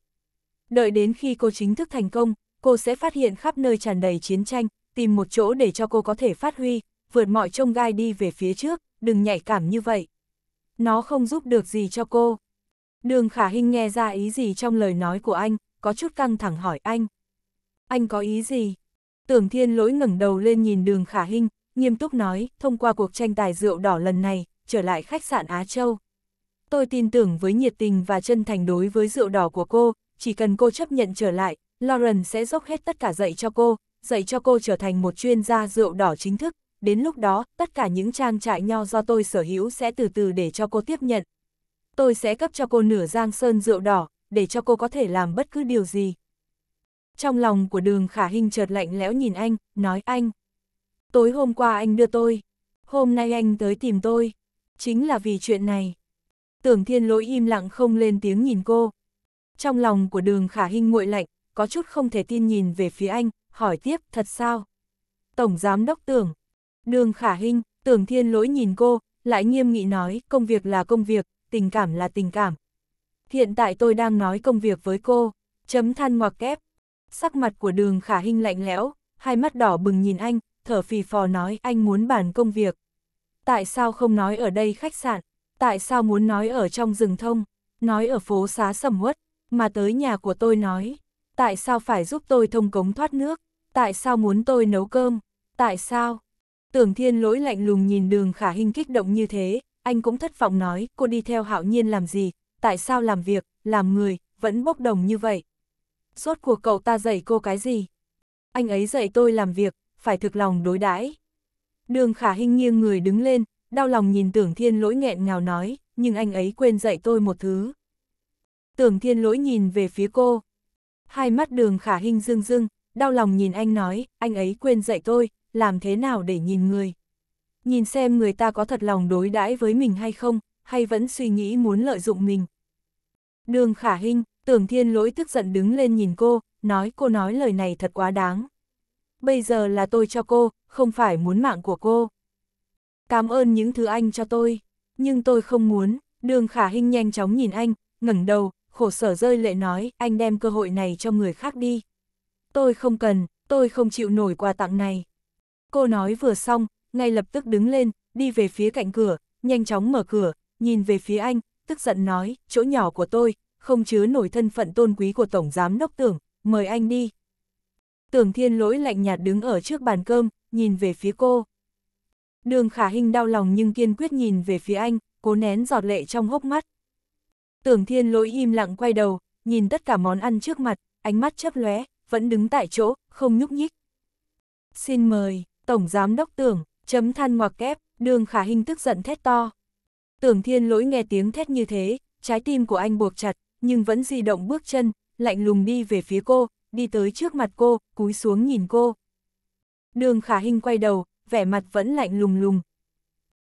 Speaker 1: Đợi đến khi cô chính thức thành công, cô sẽ phát hiện khắp nơi tràn đầy chiến tranh, tìm một chỗ để cho cô có thể phát huy, vượt mọi trông gai đi về phía trước, đừng nhạy cảm như vậy. Nó không giúp được gì cho cô. Đường khả hình nghe ra ý gì trong lời nói của anh, có chút căng thẳng hỏi anh. Anh có ý gì? Tưởng thiên lỗi ngẩng đầu lên nhìn đường khả hình, nghiêm túc nói, thông qua cuộc tranh tài rượu đỏ lần này, trở lại khách sạn Á Châu. Tôi tin tưởng với nhiệt tình và chân thành đối với rượu đỏ của cô, chỉ cần cô chấp nhận trở lại, Lauren sẽ dốc hết tất cả dạy cho cô, dạy cho cô trở thành một chuyên gia rượu đỏ chính thức. Đến lúc đó, tất cả những trang trại nho do tôi sở hữu sẽ từ từ để cho cô tiếp nhận, tôi sẽ cấp cho cô nửa giang sơn rượu đỏ, để cho cô có thể làm bất cứ điều gì. Trong lòng của đường khả hình chợt lạnh lẽo nhìn anh, nói anh. Tối hôm qua anh đưa tôi, hôm nay anh tới tìm tôi, chính là vì chuyện này. Tưởng thiên lỗi im lặng không lên tiếng nhìn cô. Trong lòng của đường khả hình nguội lạnh, có chút không thể tin nhìn về phía anh, hỏi tiếp thật sao? Tổng giám đốc tưởng, đường khả hình, tưởng thiên lỗi nhìn cô, lại nghiêm nghị nói công việc là công việc, tình cảm là tình cảm. Hiện tại tôi đang nói công việc với cô, chấm than ngoặc kép. Sắc mặt của đường khả hình lạnh lẽo, hai mắt đỏ bừng nhìn anh, thở phì phò nói anh muốn bàn công việc. Tại sao không nói ở đây khách sạn, tại sao muốn nói ở trong rừng thông, nói ở phố xá sầm uất, mà tới nhà của tôi nói. Tại sao phải giúp tôi thông cống thoát nước, tại sao muốn tôi nấu cơm, tại sao? Tưởng thiên lỗi lạnh lùng nhìn đường khả hình kích động như thế, anh cũng thất vọng nói, cô đi theo hạo nhiên làm gì, tại sao làm việc, làm người, vẫn bốc đồng như vậy. Rốt cuộc cậu ta dạy cô cái gì? Anh ấy dạy tôi làm việc, phải thực lòng đối đãi. Đường khả hình nghiêng người đứng lên, đau lòng nhìn tưởng thiên lỗi nghẹn ngào nói, nhưng anh ấy quên dạy tôi một thứ. Tưởng thiên lỗi nhìn về phía cô. Hai mắt đường khả hình rưng rưng, đau lòng nhìn anh nói, anh ấy quên dạy tôi, làm thế nào để nhìn người nhìn xem người ta có thật lòng đối đãi với mình hay không, hay vẫn suy nghĩ muốn lợi dụng mình. Đường khả hình, tưởng thiên lỗi tức giận đứng lên nhìn cô, nói cô nói lời này thật quá đáng. Bây giờ là tôi cho cô, không phải muốn mạng của cô. Cảm ơn những thứ anh cho tôi, nhưng tôi không muốn, đường khả hình nhanh chóng nhìn anh, ngẩng đầu, khổ sở rơi lệ nói, anh đem cơ hội này cho người khác đi. Tôi không cần, tôi không chịu nổi quà tặng này. Cô nói vừa xong, ngay lập tức đứng lên, đi về phía cạnh cửa, nhanh chóng mở cửa, nhìn về phía anh, tức giận nói, chỗ nhỏ của tôi, không chứa nổi thân phận tôn quý của Tổng Giám Đốc Tưởng, mời anh đi. Tưởng Thiên Lỗi lạnh nhạt đứng ở trước bàn cơm, nhìn về phía cô. Đường Khả Hinh đau lòng nhưng kiên quyết nhìn về phía anh, cố nén giọt lệ trong hốc mắt. Tưởng Thiên Lỗi im lặng quay đầu, nhìn tất cả món ăn trước mặt, ánh mắt chớp lóe, vẫn đứng tại chỗ, không nhúc nhích. Xin mời, Tổng Giám Đốc Tưởng chấm than ngoặc kép, đường khả hình tức giận thét to. Tưởng thiên lỗi nghe tiếng thét như thế, trái tim của anh buộc chặt, nhưng vẫn di động bước chân, lạnh lùng đi về phía cô, đi tới trước mặt cô, cúi xuống nhìn cô. Đường khả hình quay đầu, vẻ mặt vẫn lạnh lùng lùng.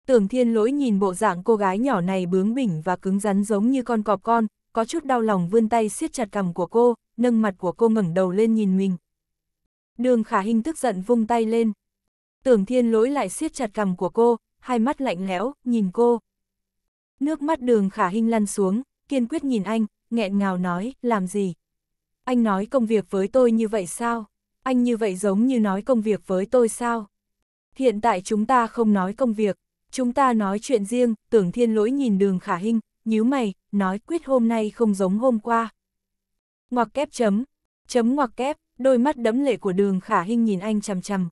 Speaker 1: Tưởng thiên lỗi nhìn bộ dạng cô gái nhỏ này bướng bỉnh và cứng rắn giống như con cọp con, có chút đau lòng vươn tay siết chặt cằm của cô, nâng mặt của cô ngẩng đầu lên nhìn mình. Đường khả hình tức giận vung tay lên, Tưởng thiên lỗi lại siết chặt cằm của cô, hai mắt lạnh lẽo, nhìn cô. Nước mắt đường khả hình lăn xuống, kiên quyết nhìn anh, nghẹn ngào nói, làm gì? Anh nói công việc với tôi như vậy sao? Anh như vậy giống như nói công việc với tôi sao? Hiện tại chúng ta không nói công việc, chúng ta nói chuyện riêng, tưởng thiên lỗi nhìn đường khả hình, nhíu mày, nói quyết hôm nay không giống hôm qua. Ngoặc kép chấm, chấm ngoặc kép, đôi mắt đẫm lệ của đường khả hình nhìn anh chằm chằm,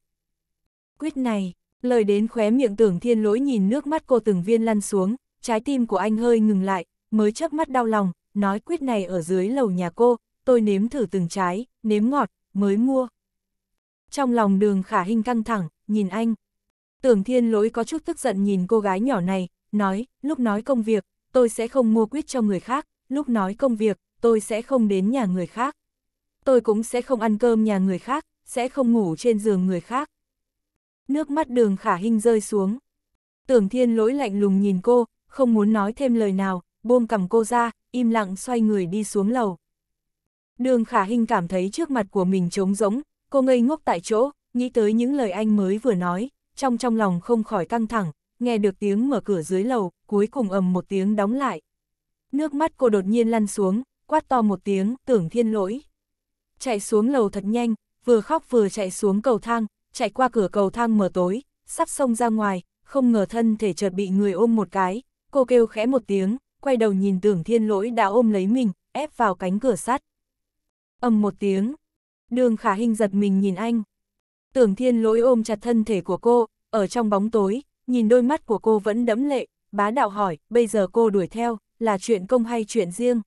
Speaker 1: quyết này, lời đến khóe miệng tưởng thiên lỗi nhìn nước mắt cô từng viên lăn xuống, trái tim của anh hơi ngừng lại, mới chớp mắt đau lòng, nói quyết này ở dưới lầu nhà cô, tôi nếm thử từng trái, nếm ngọt, mới mua. Trong lòng đường khả hình căng thẳng, nhìn anh. Tưởng thiên lỗi có chút tức giận nhìn cô gái nhỏ này, nói, lúc nói công việc, tôi sẽ không mua quyết cho người khác, lúc nói công việc, tôi sẽ không đến nhà người khác. Tôi cũng sẽ không ăn cơm nhà người khác, sẽ không ngủ trên giường người khác nước mắt đường khả hình rơi xuống. Tưởng thiên lỗi lạnh lùng nhìn cô, không muốn nói thêm lời nào, buông cầm cô ra, im lặng xoay người đi xuống lầu. Đường khả hình cảm thấy trước mặt của mình trống rỗng, cô ngây ngốc tại chỗ, nghĩ tới những lời anh mới vừa nói, trong trong lòng không khỏi căng thẳng, nghe được tiếng mở cửa dưới lầu, cuối cùng ầm một tiếng đóng lại. Nước mắt cô đột nhiên lăn xuống, quát to một tiếng, tưởng thiên lỗi. Chạy xuống lầu thật nhanh, vừa khóc vừa chạy xuống cầu thang, chạy qua cửa cầu thang mở tối, sắp xông ra ngoài, không ngờ thân thể chợt bị người ôm một cái, cô kêu khẽ một tiếng, quay đầu nhìn tưởng thiên lỗi đã ôm lấy mình, ép vào cánh cửa sắt. ầm một tiếng, đường khả hình giật mình nhìn anh. Tưởng thiên lỗi ôm chặt thân thể của cô, ở trong bóng tối, nhìn đôi mắt của cô vẫn đẫm lệ, bá đạo hỏi, bây giờ cô đuổi theo, là chuyện công hay chuyện riêng?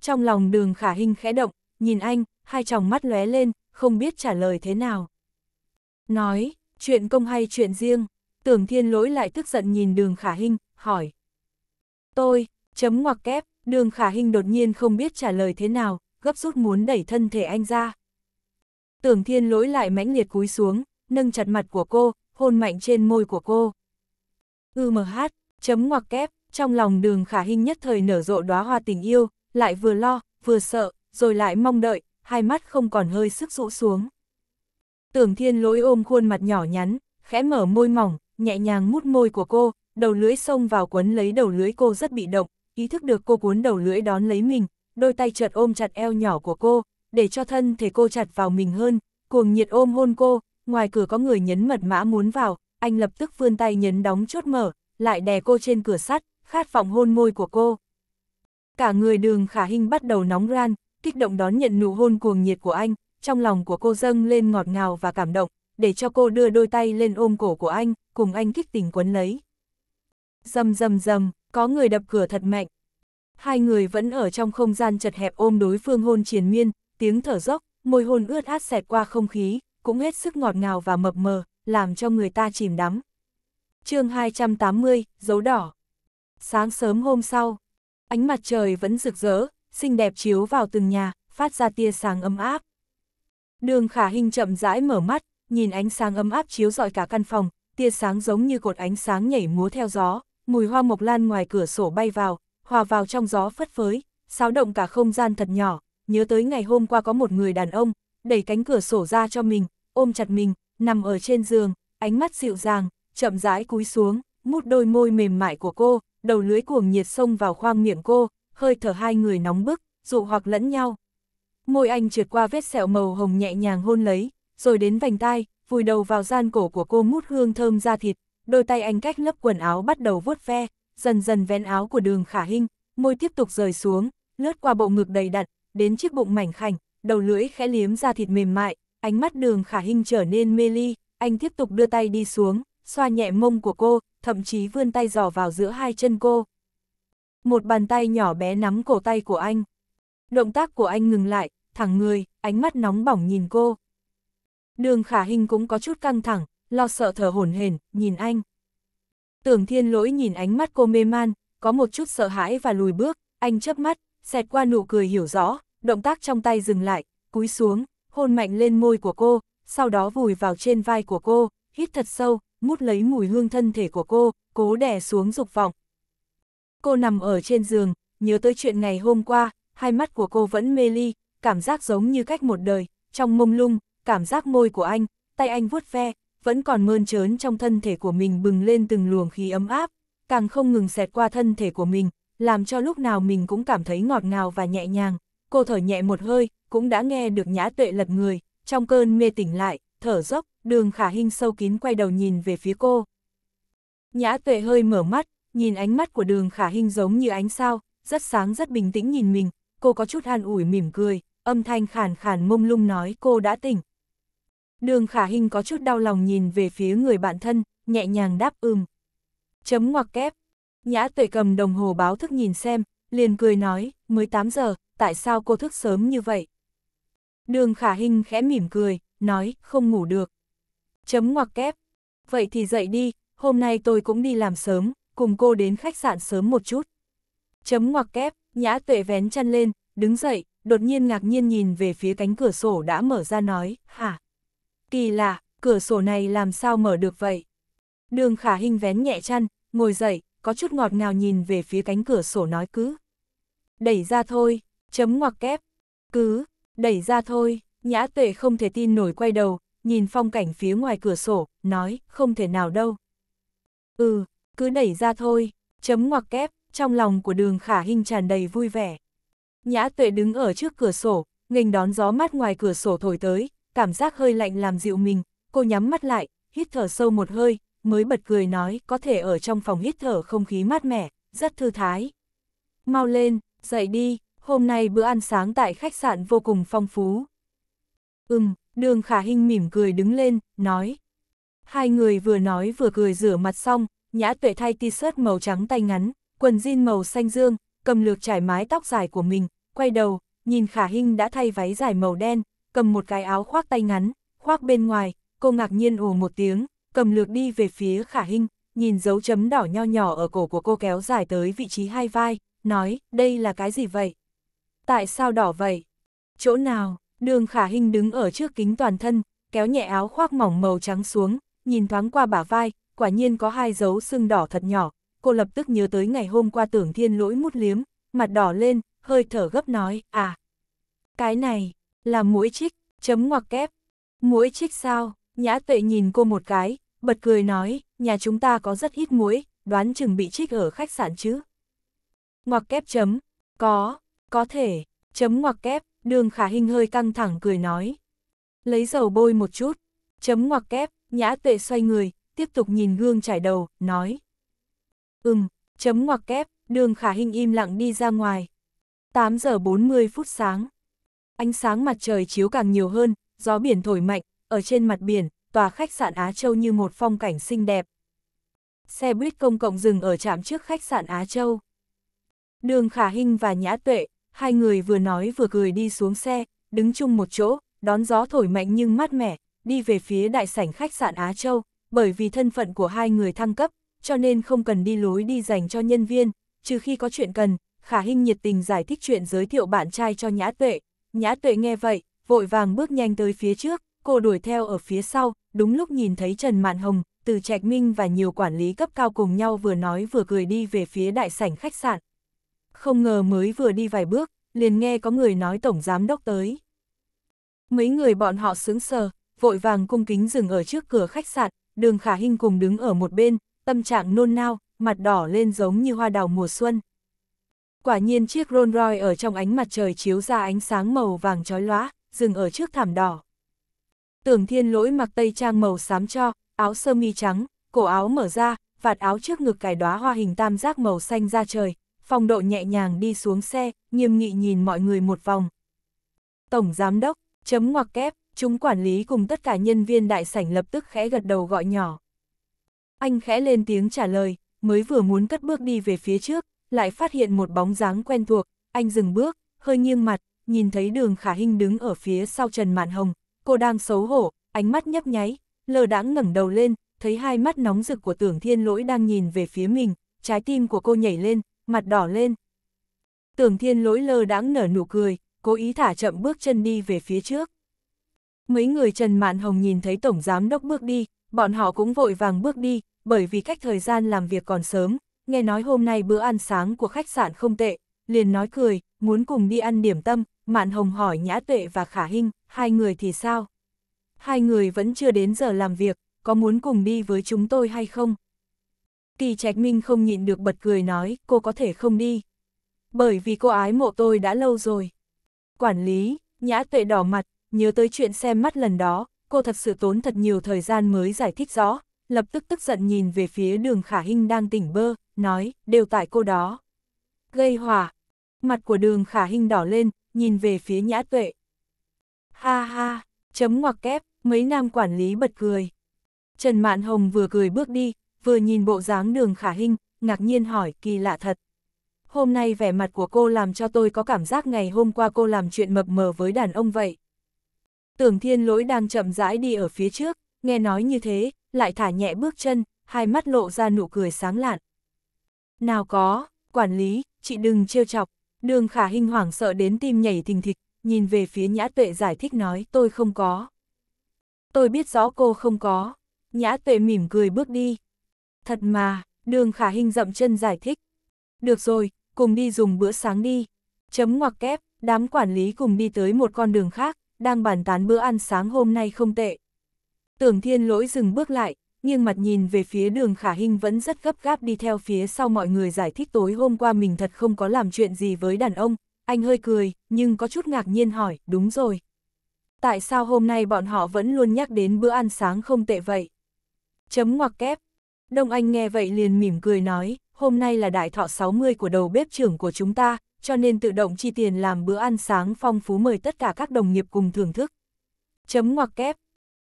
Speaker 1: Trong lòng đường khả hình khẽ động, nhìn anh, hai tròng mắt lóe lên, không biết trả lời thế nào. Nói, chuyện công hay chuyện riêng, tưởng thiên lỗi lại tức giận nhìn đường khả hinh, hỏi. Tôi, chấm ngoặc kép, đường khả hinh đột nhiên không biết trả lời thế nào, gấp rút muốn đẩy thân thể anh ra. Tưởng thiên lỗi lại mãnh liệt cúi xuống, nâng chặt mặt của cô, hôn mạnh trên môi của cô. Ư mờ hát, chấm ngoặc kép, trong lòng đường khả hinh nhất thời nở rộ đóa hoa tình yêu, lại vừa lo, vừa sợ, rồi lại mong đợi, hai mắt không còn hơi sức rũ xuống. Tưởng thiên lỗi ôm khuôn mặt nhỏ nhắn, khẽ mở môi mỏng, nhẹ nhàng mút môi của cô, đầu lưỡi xông vào quấn lấy đầu lưỡi cô rất bị động, ý thức được cô cuốn đầu lưỡi đón lấy mình, đôi tay chợt ôm chặt eo nhỏ của cô, để cho thân thể cô chặt vào mình hơn, cuồng nhiệt ôm hôn cô, ngoài cửa có người nhấn mật mã muốn vào, anh lập tức vươn tay nhấn đóng chốt mở, lại đè cô trên cửa sắt, khát vọng hôn môi của cô. Cả người đường khả hình bắt đầu nóng ran, kích động đón nhận nụ hôn cuồng nhiệt của anh, trong lòng của cô dâng lên ngọt ngào và cảm động, để cho cô đưa đôi tay lên ôm cổ của anh, cùng anh kích tình quấn lấy. Dầm dầm dầm, có người đập cửa thật mạnh. Hai người vẫn ở trong không gian chật hẹp ôm đối phương hôn triền miên, tiếng thở dốc, môi hôn ướt át xẹt qua không khí, cũng hết sức ngọt ngào và mập mờ, làm cho người ta chìm đắm. chương 280, dấu đỏ. Sáng sớm hôm sau, ánh mặt trời vẫn rực rỡ, xinh đẹp chiếu vào từng nhà, phát ra tia sáng ấm áp. Đường khả hình chậm rãi mở mắt, nhìn ánh sáng ấm áp chiếu rọi cả căn phòng, tia sáng giống như cột ánh sáng nhảy múa theo gió, mùi hoa mộc lan ngoài cửa sổ bay vào, hòa vào trong gió phất phới, xáo động cả không gian thật nhỏ, nhớ tới ngày hôm qua có một người đàn ông, đẩy cánh cửa sổ ra cho mình, ôm chặt mình, nằm ở trên giường, ánh mắt dịu dàng, chậm rãi cúi xuống, mút đôi môi mềm mại của cô, đầu lưới cuồng nhiệt xông vào khoang miệng cô, hơi thở hai người nóng bức, dụ hoặc lẫn nhau, môi anh trượt qua vết sẹo màu hồng nhẹ nhàng hôn lấy, rồi đến vành tai, vùi đầu vào gian cổ của cô mút hương thơm da thịt, đôi tay anh cách lớp quần áo bắt đầu vuốt ve, dần dần vén áo của đường khả hình, môi tiếp tục rời xuống, lướt qua bộ ngực đầy đặn, đến chiếc bụng mảnh khảnh, đầu lưỡi khẽ liếm da thịt mềm mại, ánh mắt đường khả hình trở nên mê ly, anh tiếp tục đưa tay đi xuống, xoa nhẹ mông của cô, thậm chí vươn tay dò vào giữa hai chân cô. Một bàn tay nhỏ bé nắm cổ tay của anh. Động tác của anh ngừng lại, thẳng người, ánh mắt nóng bỏng nhìn cô. Đường khả hình cũng có chút căng thẳng, lo sợ thở hổn hển, nhìn anh. Tưởng thiên lỗi nhìn ánh mắt cô mê man, có một chút sợ hãi và lùi bước, anh chớp mắt, xẹt qua nụ cười hiểu rõ, động tác trong tay dừng lại, cúi xuống, hôn mạnh lên môi của cô, sau đó vùi vào trên vai của cô, hít thật sâu, mút lấy mùi hương thân thể của cô, cố đè xuống dục vọng. Cô nằm ở trên giường, nhớ tới chuyện ngày hôm qua, hai mắt của cô vẫn mê ly, cảm giác giống như cách một đời, trong mông lung, cảm giác môi của anh, tay anh vuốt ve, vẫn còn mơn trớn trong thân thể của mình bừng lên từng luồng khí ấm áp, càng không ngừng xẹt qua thân thể của mình, làm cho lúc nào mình cũng cảm thấy ngọt ngào và nhẹ nhàng. Cô thở nhẹ một hơi, cũng đã nghe được nhã tuệ lật người, trong cơn mê tỉnh lại, thở dốc, đường khả hình sâu kín quay đầu nhìn về phía cô. Nhã tuệ hơi mở mắt, nhìn ánh mắt của đường khả hình giống như ánh sao, rất sáng rất bình tĩnh nhìn mình, cô có chút an ủi mỉm cười, âm thanh khàn khàn mông lung nói cô đã tỉnh. Đường khả hình có chút đau lòng nhìn về phía người bạn thân, nhẹ nhàng đáp ưm. Chấm ngoặc kép. Nhã tuệ cầm đồng hồ báo thức nhìn xem, liền cười nói, mới 8 giờ, tại sao cô thức sớm như vậy? Đường khả hình khẽ mỉm cười, nói, không ngủ được. Chấm ngoặc kép. Vậy thì dậy đi, hôm nay tôi cũng đi làm sớm, cùng cô đến khách sạn sớm một chút. Chấm ngoặc kép. Nhã tuệ vén chăn lên, đứng dậy, đột nhiên ngạc nhiên nhìn về phía cánh cửa sổ đã mở ra nói, hả? Kỳ lạ, cửa sổ này làm sao mở được vậy? Đường khả hình vén nhẹ chăn, ngồi dậy, có chút ngọt ngào nhìn về phía cánh cửa sổ nói cứ. Đẩy ra thôi, chấm ngoặc kép, cứ, đẩy ra thôi, nhã tuệ không thể tin nổi quay đầu, nhìn phong cảnh phía ngoài cửa sổ, nói, không thể nào đâu. Ừ, cứ đẩy ra thôi, chấm ngoặc kép, trong lòng của đường khả hình tràn đầy vui vẻ. Nhã tuệ đứng ở trước cửa sổ, nghênh đón gió mát ngoài cửa sổ thổi tới, cảm giác hơi lạnh làm dịu mình, cô nhắm mắt lại, hít thở sâu một hơi, mới bật cười nói có thể ở trong phòng hít thở không khí mát mẻ, rất thư thái. Mau lên, dậy đi, hôm nay bữa ăn sáng tại khách sạn vô cùng phong phú. Ừm, đường khả hình mỉm cười đứng lên, nói. Hai người vừa nói vừa cười rửa mặt xong, nhã tuệ thay t-shirt màu trắng tay ngắn, quần jean màu xanh dương, cầm lược trải mái tóc dài của mình, quay đầu, nhìn Khả Hinh đã thay váy dài màu đen, cầm một cái áo khoác tay ngắn, khoác bên ngoài, cô ngạc nhiên ồ một tiếng, cầm lược đi về phía Khả Hinh, nhìn dấu chấm đỏ nho nhỏ ở cổ của cô kéo dài tới vị trí hai vai, nói, đây là cái gì vậy? Tại sao đỏ vậy? Chỗ nào? Đường Khả Hinh đứng ở trước kính toàn thân, kéo nhẹ áo khoác mỏng màu trắng xuống, nhìn thoáng qua bả vai, quả nhiên có hai dấu sưng đỏ thật nhỏ, cô lập tức nhớ tới ngày hôm qua tưởng thiên lỗi mút liếm, mặt đỏ lên, hơi thở gấp nói, à, cái này, là mũi chích, chấm ngoặc kép, mũi chích sao, nhã tuệ nhìn cô một cái, bật cười nói, nhà chúng ta có rất ít mũi, đoán chừng bị trích ở khách sạn chứ. Ngoặc kép chấm, có, có thể, chấm ngoặc kép, đường khả hình hơi căng thẳng cười nói. Lấy dầu bôi một chút, chấm ngoặc kép, nhã tuệ xoay người, tiếp tục nhìn gương trải đầu, nói, Ừm, chấm ngoặc kép, đường khả hình im lặng đi ra ngoài. 8 giờ 40 phút sáng. Ánh sáng mặt trời chiếu càng nhiều hơn, gió biển thổi mạnh, ở trên mặt biển, tòa khách sạn Á Châu như một phong cảnh xinh đẹp. Xe buýt công cộng dừng ở trạm trước khách sạn Á Châu. Đường Khả Hinh và Nhã Tuệ, hai người vừa nói vừa cười đi xuống xe, đứng chung một chỗ, đón gió thổi mạnh nhưng mát mẻ, đi về phía đại sảnh khách sạn Á Châu, bởi vì thân phận của hai người thăng cấp, cho nên không cần đi lối đi dành cho nhân viên, trừ khi có chuyện cần, Khả Hinh nhiệt tình giải thích chuyện giới thiệu bạn trai cho Nhã Tuệ. Nhã Tuệ nghe vậy, vội vàng bước nhanh tới phía trước, cô đuổi theo ở phía sau, đúng lúc nhìn thấy Trần Mạn Hồng, từ Trạch Minh và nhiều quản lý cấp cao cùng nhau vừa nói vừa cười đi về phía đại sảnh khách sạn. Không ngờ mới vừa đi vài bước, liền nghe có người nói tổng giám đốc tới. Mấy người bọn họ sướng sờ, vội vàng cung kính dừng ở trước cửa khách sạn, đường Khả Hinh cùng đứng ở một bên, tâm trạng nôn nao, mặt đỏ lên giống như hoa đào mùa xuân. Quả nhiên chiếc Rolls Royce ở trong ánh mặt trời chiếu ra ánh sáng màu vàng chói lóa, dừng ở trước thảm đỏ. Tưởng thiên lỗi mặc tây trang màu xám cho, áo sơ mi trắng, cổ áo mở ra, vạt áo trước ngực cài đóa hoa hình tam giác màu xanh ra trời, phong độ nhẹ nhàng đi xuống xe, nghiêm nghị nhìn mọi người một vòng. Tổng giám đốc, chấm ngoặc kép, chúng quản lý cùng tất cả nhân viên đại sảnh lập tức khẽ gật đầu gọi nhỏ anh khẽ lên tiếng trả lời, mới vừa muốn cất bước đi về phía trước, lại phát hiện một bóng dáng quen thuộc, anh dừng bước, hơi nghiêng mặt, nhìn thấy đường khả hình đứng ở phía sau Trần Mạn Hồng, cô đang xấu hổ, ánh mắt nhấp nháy, lờ đãng ngẩng đầu lên, thấy hai mắt nóng rực của tưởng thiên lỗi đang nhìn về phía mình, trái tim của cô nhảy lên, mặt đỏ lên. Tưởng thiên lỗi lơ đãng nở nụ cười, cố ý thả chậm bước chân đi về phía trước. Mấy người Trần Mạn Hồng nhìn thấy Tổng Giám Đốc bước đi, bọn họ cũng vội vàng bước đi, bởi vì cách thời gian làm việc còn sớm, nghe nói hôm nay bữa ăn sáng của khách sạn không tệ, liền nói cười, muốn cùng đi ăn điểm tâm, Mạn Hồng hỏi Nhã Tuệ và Khả Hinh, hai người thì sao? Hai người vẫn chưa đến giờ làm việc, có muốn cùng đi với chúng tôi hay không? Kỳ Trạch Minh không nhịn được bật cười nói, cô có thể không đi. Bởi vì cô ái mộ tôi đã lâu rồi. Quản lý, Nhã Tuệ đỏ mặt, nhớ tới chuyện xem mắt lần đó, cô thật sự tốn thật nhiều thời gian mới giải thích rõ, lập tức tức giận nhìn về phía đường khả hinh đang tỉnh bơ, nói, đều tại cô đó. Gây hỏa. Mặt của đường khả hinh đỏ lên, nhìn về phía nhã tuệ. Ha ha, chấm ngoặc kép, mấy nam quản lý bật cười. Trần Mạn Hồng vừa cười bước đi, vừa nhìn bộ dáng đường khả hinh, ngạc nhiên hỏi kỳ lạ thật. Hôm nay vẻ mặt của cô làm cho tôi có cảm giác ngày hôm qua cô làm chuyện mập mờ với đàn ông vậy. Tưởng thiên lỗi đang chậm rãi đi ở phía trước, nghe nói như thế, lại thả nhẹ bước chân, hai mắt lộ ra nụ cười sáng lạn. Nào có, quản lý, chị đừng trêu chọc, đường khả hình hoảng sợ đến tim nhảy thình thịch, nhìn về phía nhã tuệ giải thích nói tôi không có. Tôi biết rõ cô không có, nhã tuệ mỉm cười bước đi. Thật mà, đường khả hình dậm chân giải thích. Được rồi, cùng đi dùng bữa sáng đi. Chấm ngoặc kép, đám quản lý cùng đi tới một con đường khác, đang bàn tán bữa ăn sáng hôm nay không tệ. Tưởng thiên lỗi dừng bước lại, nghiêng mặt nhìn về phía đường khả hình vẫn rất gấp gáp đi theo phía sau mọi người giải thích tối hôm qua mình thật không có làm chuyện gì với đàn ông, anh hơi cười, nhưng có chút ngạc nhiên hỏi, đúng rồi. Tại sao hôm nay bọn họ vẫn luôn nhắc đến bữa ăn sáng không tệ vậy? Chấm ngoặc kép. Đông Anh nghe vậy liền mỉm cười nói, hôm nay là đại thọ 60 của đầu bếp trưởng của chúng ta, cho nên tự động chi tiền làm bữa ăn sáng phong phú mời tất cả các đồng nghiệp cùng thưởng thức. Chấm ngoặc kép.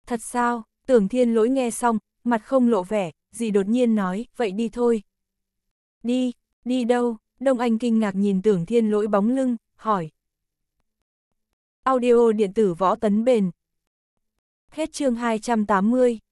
Speaker 1: Thật sao, tưởng thiên lỗi nghe xong, mặt không lộ vẻ, gì đột nhiên nói, vậy đi thôi. Đi, đi đâu, Đông Anh kinh ngạc nhìn tưởng thiên lỗi bóng lưng, hỏi. Audio điện tử võ tấn bền. Hết chương 280.